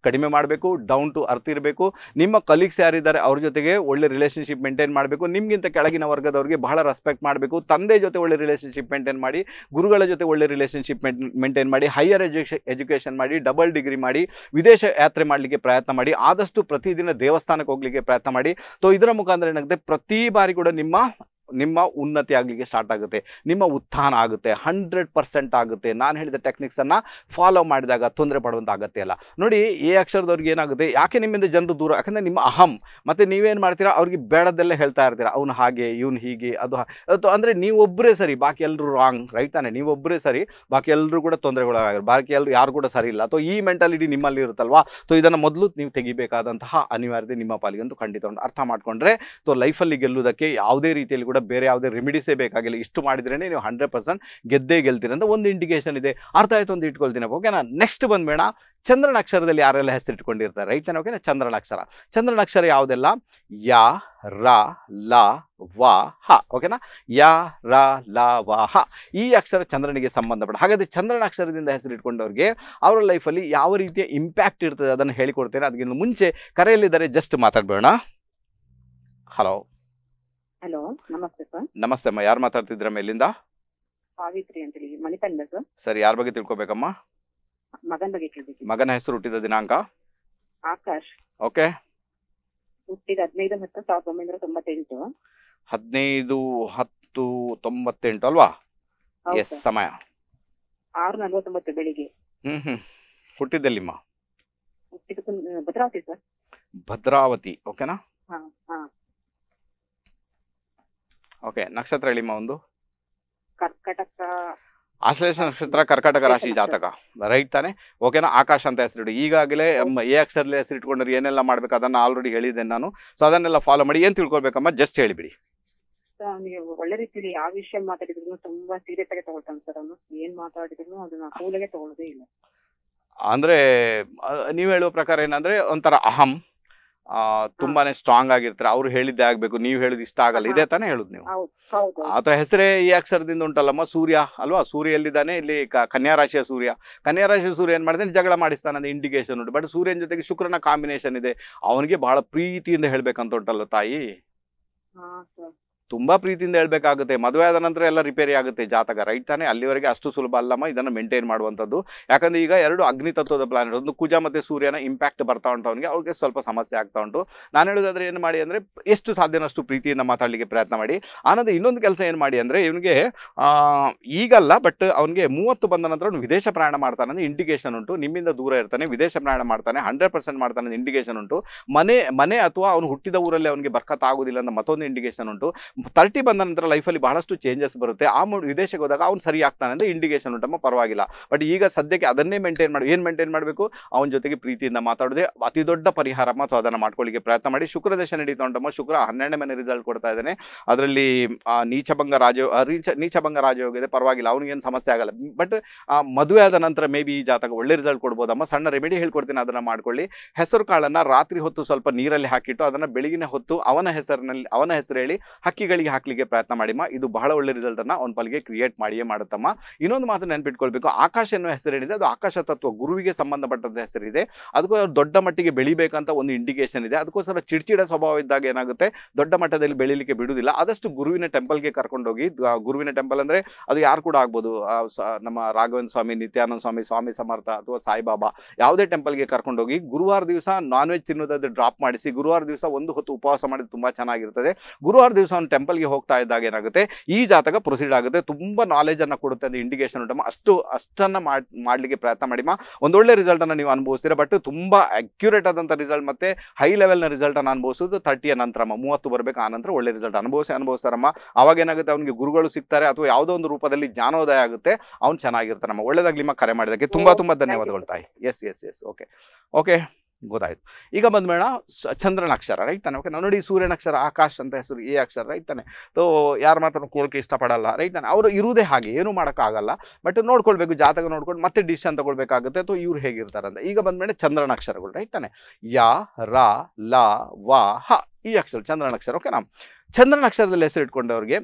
Speaker 2: ಕಡಿಮೆ ಮಾಡಬೇಕು ಡೌನ್ ಟು ಅರ್ತ್ ಇರಬೇಕು ನಿಮ್ಮ ಕಲೀಗ್ಸ್ ಯಾರಿದ್ದಾರೆ ಅವ್ರ ಜೊತೆಗೆ ಒಳ್ಳೆ ರಿಲೇಷನ್ಶಿಪ್ ಮೇಂಟೈನ್ ಮಾಡಬೇಕು ನಿಮಗಿಂತ ಕೆಳಗಿನ ವರ್ಗದವ್ರಿಗೆ ಬಹಳ ರೆಸ್ಪೆಕ್ಟ್ ಮಾಡಬೇಕು ತಂದೆ ಜೊತೆ ಒಳ್ಳೆ ರಿಲೇಷನ್ಶಿಪ್ ಮೇಂಟೈನ್ ಮಾಡಿ ಗುರುಗಳ ಜೊತೆ ಒಳ್ಳೆ ರಿಲೇಷನ್ಶಿಪ್ ಮೇಂಟೈನ್ ಮಾಡಿ ಹೈಯರ್ ಎಜುಕೇಶನ್ ಎಜುಕೇಷನ್ ಮಾಡಿ ಡಬಲ್ ಡಿಗ್ರಿ ಮಾಡಿ ವಿದೇಶ ಯಾತ್ರೆ ಮಾಡಲಿಕ್ಕೆ ಪ್ರಯತ್ನ ಮಾಡಿ ಆದಷ್ಟು ಪ್ರತಿದಿನ ದೇವಸ್ಥಾನಕ್ಕೆ ಹೋಗಲಿಕ್ಕೆ ಪ್ರಯತ್ನ ಮಾಡಿ ಸೊ ಇದರ ಮುಖಾಂತರ ಏನಾಗುತ್ತೆ ಪ್ರತಿ ಬಾರಿ ಕೂಡ ನಿಮ್ಮ ನಿಮ್ಮ ಉನ್ನತಿ ಆಗಲಿಕ್ಕೆ ಸ್ಟಾರ್ಟ್ ಆಗುತ್ತೆ ನಿಮ್ಮ ಉತ್ಥಾನ ಆಗುತ್ತೆ ಹಂಡ್ರೆಡ್ ಪರ್ಸೆಂಟ್ ಆಗುತ್ತೆ ನಾನು ಹೇಳಿದ ಟೆಕ್ನಿಕ್ಸನ್ನು ಫಾಲೋ ಮಾಡಿದಾಗ ತೊಂದರೆ ಪಡುವಂಥ ಅಲ್ಲ ನೋಡಿ ಎ ಅಕ್ಷರದವ್ರಿಗೆ ಏನಾಗುತ್ತೆ ಯಾಕೆ ನಿಮ್ಮಿಂದ ಜನರು ದೂರ ಯಾಕಂದರೆ ನಿಮ್ಮ ಅಹಂ ಮತ್ತು ನೀವೇನು ಮಾಡ್ತೀರಾ ಅವ್ರಿಗೆ ಬೇಡದಲ್ಲೇ ಹೇಳ್ತಾ ಇರ್ತೀರ ಅವ್ನು ಹಾಗೆ ಇವ್ನು ಹೀಗೆ ಅದು ಅದು ಅಂದರೆ ನೀವೊಬ್ಬರೇ ಸರಿ ಬಾಕಿ ಎಲ್ಲರೂ ರಾಂಗ್ ರೈಟ್ ತಾನೆ ನೀವೊಬ್ಬರೇ ಸರಿ ಬಾಕಿ ಎಲ್ಲರೂ ಕೂಡ ತೊಂದರೆಗೊಳಗಾಗಿರೋ ಬಾಕಿ ಎಲ್ಲರೂ ಯಾರು ಕೂಡ ಸರಿ ಇಲ್ಲ ಅಥವಾ ಈ ಮೆಂಟಾಲಿಟಿ ನಿಮ್ಮಲ್ಲಿ ಇರುತ್ತಲ್ವಾ ಸೊ ಇದನ್ನು ಮೊದಲು ನೀವು ತೆಗಿಬೇಕಾದಂತಹ ಅನಿವಾರ್ಯತೆ ನಿಮ್ಮ ಪಾಲಿಗಂತೂ ಖಂಡಿತ ಅರ್ಥ ಮಾಡಿಕೊಂಡ್ರೆ ಸೊ ಲೈಫಲ್ಲಿ ಗೆಲ್ಲುವುದಕ್ಕೆ ಯಾವುದೇ ರೀತಿಯಲ್ಲಿ ಕೂಡ ಬೇರೆ ಯಾವುದೇ ರೆಮಿಡೀಸೇ ಬೇಕಾಗಿಲ್ಲ ಇಷ್ಟು ಮಾಡಿದ್ರೇ ನೀವು ಹಂಡ್ರೆಡ್ ಪರ್ಸೆಂಟ್ ಗೆದ್ದೇ ಗೆಲ್ತೀರ ಅಂತ ಒಂದು ಇಂಡಿಕೇಶನ್ ಇದೆ ಅರ್ಥ ಆಯಿತು ಒಂದು ಇಟ್ಕೊಳ್ತೀನಿ ಓಕೆನಾ ನೆಕ್ಸ್ಟ್ ಬಂದ್ಬೇಡ ಅಕ್ಷರದಲ್ಲಿ ಯಾರೆಲ್ಲ ಹೆಸರಿಟ್ಕೊಂಡಿರ್ತಾರೆ ರೈಟ್ ಚಂದ್ರನ ಓಕೆನಾ ಚಂದ್ರನ ಅಕ್ಷರ ಯಾವುದೆಲ್ಲ ಯ ರ ಲ ವ ಹ ಓಕೆನಾ ಯ ರ ಲ ವ ಹ ಈ ಅಕ್ಷರ ಚಂದ್ರನಿಗೆ ಸಂಬಂಧಪಟ್ಟ ಹಾಗಾದರೆ ಚಂದ್ರನ ಅಕ್ಷರದಿಂದ ಹೆಸರಿಟ್ಕೊಂಡವ್ರಿಗೆ ಅವರ ಲೈಫಲ್ಲಿ ಯಾವ ರೀತಿಯ ಇಂಪ್ಯಾಕ್ಟ್ ಇರ್ತದೆ ಅದನ್ನು ಹೇಳಿಕೊಡ್ತೇನೆ ಅದಕ್ಕಿಂತ ಮುಂಚೆ ಕರೆಯಲ್ಲಿದ್ದಾರೆ ಜಸ್ಟ್ ಮಾತಾಡಬೇಡ ಹಲೋ
Speaker 1: ಹಲೋ ನಮಸ್ತೆ ಸರ್
Speaker 2: ನಮಸ್ತೆ ಅಮ್ಮ ಯಾರು ಮಾತಾಡ್ತಿದ್ರಮ್ಮ ಎಲ್ಲಿಂದ
Speaker 1: ಸಾವಿತ್ರಿ ಅಂತೇಳಿ ಮಣಿಪಾಲಿಂದ ಸರ್
Speaker 2: ಸರ್ ಯಾರ ಬಗ್ಗೆ ತಿಳ್ಕೊಬೇಕಮ್ಮ
Speaker 1: ಮಗನ್ ಬಗ್ಗೆ ಕೇಳ್ಬೇಕು
Speaker 2: ಮಗನ ಹೆಸರು ಹುಟ್ಟಿದ ದಿನಾಂಕ ಆಕಾಶ್ ಓಕೆ
Speaker 1: ಹುಟ್ಟಿದ ಹದಿನೈದು ಹತ್ತು ಸಾವಿರದ ಒಂಬೈನೂರ ತೊಂಬತ್ತೆಂಟು
Speaker 2: ಹದಿನೈದು ಹತ್ತು ತೊಂಬತ್ತೆಂಟು ಅಲ್ವಾ ಎಸ್ ಸಮಯ
Speaker 1: ಆರು ಬೆಳಿಗ್ಗೆ
Speaker 2: ಹ್ಮ್ ಹ್ಮ್ ಹುಟ್ಟಿದ್ದೆಲ್ಲಿಮ್ಮ ಹುಟ್ಟಿದ ಭದ್ರಾವತಿ ಸರ್ ಭದ್ರಾವತಿ ಓಕೆನಾ ಓಕೆ ನಕ್ಷತ್ರ ಹೇಳಿಮ್ಮ ಒಂದು ಕರ್ಕಟಕ ಆಶ್ಲೇಷ ನಕ್ಷತ್ರ ಕರ್ಕಟಕ ರಾಶಿ ಜಾತಕ ರೈಟ್ ತಾನೆ ಓಕೆನಾ ಆಕಾಶ ಅಂತ ಹೆಸರಿಡಿ ಈಗಾಗಲೇ ಎ ಅಕ್ಷರಲ್ಲಿ ಹೆಸರು ಇಟ್ಕೊಂಡ್ರೆ ಏನೆಲ್ಲ ಮಾಡ್ಬೇಕು ಅದನ್ನ ಆಲ್ರೆಡಿ ಹೇಳಿದ್ದೆ ನಾನು ಸೊ ಅದನ್ನೆಲ್ಲ ಫಾಲೋ ಮಾಡಿ ಏನ್ ತಿಳ್ಕೊಳ್ಬೇಕಮ್ಮ ಜಸ್ಟ್ ಹೇಳಿಬಿಡಿ ಒಳ್ಳೆ ರೀತಿಯಲ್ಲಿ ಯಾವ ವಿಷಯ ಮಾತಾಡಿದ್ರು ತುಂಬಾ ಸೀರಿಯಸ್ ಆಗಿ ತಗೊಳ್ತಾನೆ ಸರ್ ಅವನು ಏನ್ ಮಾತಾಡಿದ್ರು ಅದನ್ನ ಕೂಲಗೆ ತಗೊಳ್ಳೋದೇ ಇಲ್ಲ ಅಂದ್ರೆ ನೀವು ಹೇಳುವ ಪ್ರಕಾರ ಏನಂದ್ರೆ ಒಂಥರ ಅಹಂ ಆ ತುಂಬಾನೇ ಸ್ಟ್ರಾಂಗ್ ಆಗಿರ್ತಾರೆ ಅವ್ರು ಹೇಳಿದ್ದೇ ಆಗ್ಬೇಕು ನೀವು ಹೇಳಿದ್ ಇಷ್ಟ ಆಗಲ್ಲ ಇದೇ ತಾನೇ ಹೇಳುದು ನೀವು ಅಥವಾ ಹೆಸರೇ ಈ ಅಕ್ಷರದಿಂದ ಉಂಟಲ್ಲಮ್ಮ ಸೂರ್ಯ ಅಲ್ವಾ ಸೂರ್ಯ ಎಲ್ಲಿದ್ದಾನೆ ಇಲ್ಲಿ ಕನ್ಯಾ ರಾಶಿಯ ಸೂರ್ಯ ಕನ್ಯಾ ರಾಶಿಯ ಸೂರ್ಯ ಏನ್ ಮಾಡಿದ್ರೆ ಜಗಳ ಮಾಡಿಸ್ತಾನೆ ಅಂತ ಇಂಡಿಕೇಶನ್ ಉಂಟು ಬಟ್ ಸೂರ್ಯನ ಜೊತೆಗೆ ಶುಕ್ರನ ಕಾಂಬಿನೇಷನ್ ಇದೆ ಅವನಿಗೆ ಬಹಳ ಪ್ರೀತಿಯಿಂದ ಹೇಳ್ಬೇಕಂತ ಉಂಟಲ್ಲ ತಾಯಿ ತುಂಬಾ ಪ್ರೀತಿಯಿಂದ ಹೇಳ್ಬೇಕಾಗುತ್ತೆ ಮದುವೆ ಆದ ನಂತರ ಎಲ್ಲ ರಿಪೇರಿ ಆಗುತ್ತೆ ಜಾತಕ ರೈಟ್ ತಾನೇ ಅಲ್ಲಿವರೆಗೆ ಅಷ್ಟು ಸುಲಭ ಅಲ್ಲಮ್ಮ ಇದನ್ನು ಮೇಂಟೈನ್ ಮಾಡುವಂಥದ್ದು ಯಾಕಂದ್ರೆ ಈಗ ಎರಡು ಅಗ್ನಿ ತತ್ವದ ಪ್ಲಾನೆಟ್ ಒಂದು ಕುಜ ಮತ್ತು ಸೂರ್ಯನ ಇಂಪ್ಯಾಕ್ಟ್ ಬರ್ತಾ ಉಂಟು ಅವನಿಗೆ ಅವ್ರಿಗೆ ಸ್ವಲ್ಪ ಸಮಸ್ಯೆ ಆಗ್ತಾ ಉಂಟು ನಾನು ಹೇಳೋದಾದ್ರೆ ಏನು ಮಾಡಿ ಅಂದರೆ ಎಷ್ಟು ಸಾಧ್ಯನಷ್ಟು ಪ್ರೀತಿಯಿಂದ ಮಾತಾಡಲಿಕ್ಕೆ ಪ್ರಯತ್ನ ಮಾಡಿ ಆನಂದ್ರೆ ಇನ್ನೊಂದು ಕೆಲಸ ಏನು ಮಾಡಿ ಅಂದರೆ ಇವನಿಗೆ ಈಗಲ್ಲ ಬಟ್ ಅವನಿಗೆ ಮೂವತ್ತು ಬಂದ ನಂತರ ಅವನು ವಿದೇಶ ಪ್ರಯಾಣ ಮಾಡ್ತಾನೆ ಅಂದರೆ ಇಂಡಿಕೇಶನ್ ಉಂಟು ನಿಮ್ಮಿಂದ ದೂರ ಇರ್ತಾನೆ ವಿದೇಶ ಪ್ರಯಾಣ ಮಾಡ್ತಾನೆ ಹಂಡ್ರೆಡ್ ಪರ್ಸೆಂಟ್ ಮಾಡ್ತಾನೆ ಇಂಡಿಕೇಶನ್ ಉಂಟು ಮನೆ ಮನೆ ಅಥವಾ ಅವನು ಹುಟ್ಟಿದ ಊರಲ್ಲಿ ಅವನಿಗೆ ಬರ್ಕತ್ ಆಗೋದಿಲ್ಲ ಅನ್ನೋ ಮತ್ತೊಂದು ಇಂಡಿಕೇಶನ್ ಉಂಟು ತರ್ಟಿ ಬಂದ ನಂತರ ಲೈಫಲ್ಲಿ ಬಹಳಷ್ಟು ಚೇಂಜಸ್ ಬರುತ್ತೆ ಆ ಮೂ ವಿದೇಶಕ್ಕೆ ಹೋದಾಗ ಅವ್ನು ಸರಿ ಆಗ್ತಾನೆ ಅಂತ ಇಂಡಿಕೇಶನ್ ಉಂಟಮ್ಮ ಪರವಾಗಿಲ್ಲ ಬಟ್ ಈಗ ಸದ್ಯಕ್ಕೆ ಅದನ್ನೇ ಮೇಂಟೈನ್ ಮಾಡಿ ಏನು ಮೇಂಟೈನ್ ಮಾಡಬೇಕು ಅವನ ಜೊತೆಗೆ ಪ್ರೀತಿಯಿಂದ ಮಾತಾಡೋದೇ ಅತಿ ದೊಡ್ಡ ಪರಿಹಾರಮ್ಮ ಅಥವಾ ಅದನ್ನು ಮಾಡ್ಕೊಳ್ಳಿಕ್ಕೆ ಪ್ರಯತ್ನ ಮಾಡಿ ಶುಕ್ರ ದಶೆ ನಡೀತಾ ಉಂಟಮ್ಮ ಶುಕ್ರ ಹನ್ನೆರಡನೇ ಮನೆ ರಿಸಲ್ಟ್ ಕೊಡ್ತಾ ಇದ್ದಾನೆ ಅದರಲ್ಲಿ ನೀಚಭಂಗ ರಾಜ ರೀಚ ನೀಚಭಂಗ ರಾಜಯೋಗ ಇದೆ ಪರವಾಗಿಲ್ಲ ಅವನಿಗೇನು ಸಮಸ್ಯೆ ಆಗಲ್ಲ ಬಟ್ ಮದುವೆ ಆದ ನಂತರ ಮೇ ಬಿ ಈ ಜಾತಕ ಒಳ್ಳೆ ರಿಸಲ್ಟ್ ಕೊಡ್ಬೋದಮ್ಮ ಸಣ್ಣ ರೆಮಿಡಿ ಹೇಳ್ಕೊಡ್ತೀನಿ ಅದನ್ನು ಮಾಡ್ಕೊಳ್ಳಿ ಹೆಸರು ಕಾಳನ್ನು ರಾತ್ರಿ ಹೊತ್ತು ಸ್ವಲ್ಪ ನೀರಲ್ಲಿ ಹಾಕಿಟ್ಟು ಅದನ್ನು ಬೆಳಗಿನ ಹೊತ್ತು ಅವನ ಹೆಸರಿನಲ್ಲಿ ಅವನ ಹೆಸರು ಹೇಳಿ ಹಕ್ಕಿ ಗಿಡಗಳಿಗೆ ಹಾಕ್ಲಿಕ್ಕೆ ಪ್ರಯತ್ನ ಮಾಡಿಮ್ಮ ಇದು ಬಹಳ ಒಳ್ಳೆ ರಿಸಲ್ಟ್ ಅನ್ನ ಒಂದ್ ಪಲ್ಗೆ ಕ್ರಿಯೇಟ್ ಮಾಡಿಯೇ ಮಾಡುತ್ತಮ್ಮ ಇನ್ನೊಂದು ಮಾತ್ರ ನೆನ್ಪಿಟ್ಕೊಳ್ಬೇಕು ಆಕಾಶ ಎನ್ನುವ ಹೆಸರೇನಿದೆ ಅದು ಆಕಾಶ ತತ್ವ ಗುರುವಿಗೆ ಸಂಬಂಧಪಟ್ಟಂತ ಹೆಸರಿದೆ ಅದಕ್ಕೂ ದೊಡ್ಡ ಮಟ್ಟಿಗೆ ಬೆಳಿಬೇಕಂತ ಒಂದು ಇಂಡಿಕೇಶನ್ ಇದೆ ಅದಕ್ಕೋಸ್ಕರ ಚಿಡ್ಚಿಡ ಸ್ವಭಾವ ಇದ್ದಾಗ ಏನಾಗುತ್ತೆ ದೊಡ್ಡ ಮಟ್ಟದಲ್ಲಿ ಬೆಳಿಲಿಕ್ಕೆ ಬಿಡುವುದಿಲ್ಲ ಆದಷ್ಟು ಗುರುವಿನ ಟೆಂಪಲ್ಗೆ ಹೋಗಿ ಗುರುವಿನ ಟೆಂಪಲ್ ಅಂದ್ರೆ ಅದು ಯಾರು ಕೂಡ ಆಗ್ಬೋದು ನಮ್ಮ ರಾಘವೇಂದ್ರ ಸ್ವಾಮಿ ನಿತ್ಯಾನಂದ ಸ್ವಾಮಿ ಸ್ವಾಮಿ ಸಮರ್ಥ ಅಥವಾ ಸಾಯಿಬಾಬಾ ಯಾವುದೇ ಟೆಂಪಲ್ಗೆ ಹೋಗಿ ಗುರುವಾರ ದಿವಸ ನಾನ್ ವೆಜ್ ತಿನ್ನೋದಾದ್ರೆ ಡ್ರಾಪ್ ಮಾಡಿಸಿ ಗುರುವಾರ ದಿವಸ ಒಂದು ಹೊತ್ತು ಉಪವಾಸ ಮಾಡಿದ್ರೆ ತುಂಬಾ ಚೆನ್ನಾಗಿರ್ತದೆ ಗುರುವಾರ ದಿವಸ ಒಂದು ಟೆಂಪಲ್ಗೆ ಹೋಗ್ತಾ ಇದ್ದಾಗ ಏನಾಗುತ್ತೆ ಈ ಜಾತಕ ಪ್ರೊಸೀಡ್ ಆಗುತ್ತೆ ತುಂಬ ನಾಲೆಜನ್ನು ಕೊಡುತ್ತೆ ಅಂತ ಇಂಡಿಕೇಶನ್ ಉಂಟಮ್ಮ ಅಷ್ಟು ಅಷ್ಟನ್ನು ಮಾಡಲಿಕ್ಕೆ ಪ್ರಯತ್ನ ಮಾಡಿ ಒಂದೊಳ್ಳೆ ರಿಸಲ್ಟನ್ನು ನೀವು ಅನುಭವಿಸ್ತೀರಾ ಬಟ್ ತುಂಬ ಅಕ್ಯುರೇಟ್ ಆದಂಥ ರಿಸಲ್ಟ್ ಮತ್ತು ಹೈ ಲೆವೆಲ್ನ ರಿಸಲ್ಟನ್ನು ಅನುಭವಿಸೋದು ತರ್ಟಿಯ ನಂತರಮ್ಮ ಮೂವತ್ತು ಬರಬೇಕು ಆ ನಂತರ ಒಳ್ಳೆ ರಿಸಲ್ಟ್ ಅನುಭವಿಸಿ ಅನುಭವಿಸ್ತಾರಮ್ಮ ಅವಾಗ ಏನಾಗುತ್ತೆ ಅವನಿಗೆ ಗುರುಗಳು ಸಿಗ್ತಾರೆ ಅಥವಾ ಯಾವುದೋ ಒಂದು ರೂಪದಲ್ಲಿ ಜ್ಞಾನೋದಯ ಆಗುತ್ತೆ ಅವ್ನು ಚೆನ್ನಾಗಿರ್ತಾನಮ್ಮ ಒಳ್ಳೇದಾಗ್ಲಿಮ್ಮ ಕರೆ ಮಾಡಿದಕ್ಕೆ ತುಂಬ ತುಂಬ ಧನ್ಯವಾದಗಳು ತಾಯಿ yes yes yes okay okay ಗೊತ್ತಾಯಿತು ಈಗ ಬಂದ್ಬೇಡ ಚಂದ್ರನ ಅಕ್ಷರ ರೈಟ್ ತಾನೆ ಓಕೆ ನಾವು ನೋಡಿ ಸೂರ್ಯನ ಅಕ್ಷರ ಆಕಾಶ್ ಅಂತ ಹೆಸರು ಎ ಅಕ್ಷರ ರೈಟ್ ತಾನೆ ಯಾರು ಯಾರು ಮಾತ್ರ ಕೋಳಿಕೆ ಇಷ್ಟಪಡಲ್ಲ ರೈಟ್ ತಾನೆ ಅವರು ಇರುವುದೇ ಹಾಗೆ ಏನು ಮಾಡೋಕ್ಕಾಗಲ್ಲ ಬಟ್ ನೋಡ್ಕೊಳ್ಬೇಕು ಜಾತಕ ನೋಡ್ಕೊಂಡು ಮತ್ತೆ ಡಿಸಿಷನ್ ತಗೊಳ್ಬೇಕಾಗುತ್ತೆ ಅಥವಾ ಇವ್ರು ಹೇಗಿರ್ತಾರಂತ ಈಗ ಬಂದ್ಮೇಲೆ ಚಂದ್ರನ ಅಕ್ಷರಗಳು ರೈಟ್ ತಾನೆ ಯಾ ರ ಲ ವ ಹ ಈ ಅಕ್ಷರ ಚಂದ್ರನಕ್ಷರ ಓಕೆನಾ ಚಂದ್ರನಕ್ಷರದಲ್ಲಿ ಹೆಸರಿಟ್ಕೊಂಡವ್ರಿಗೆ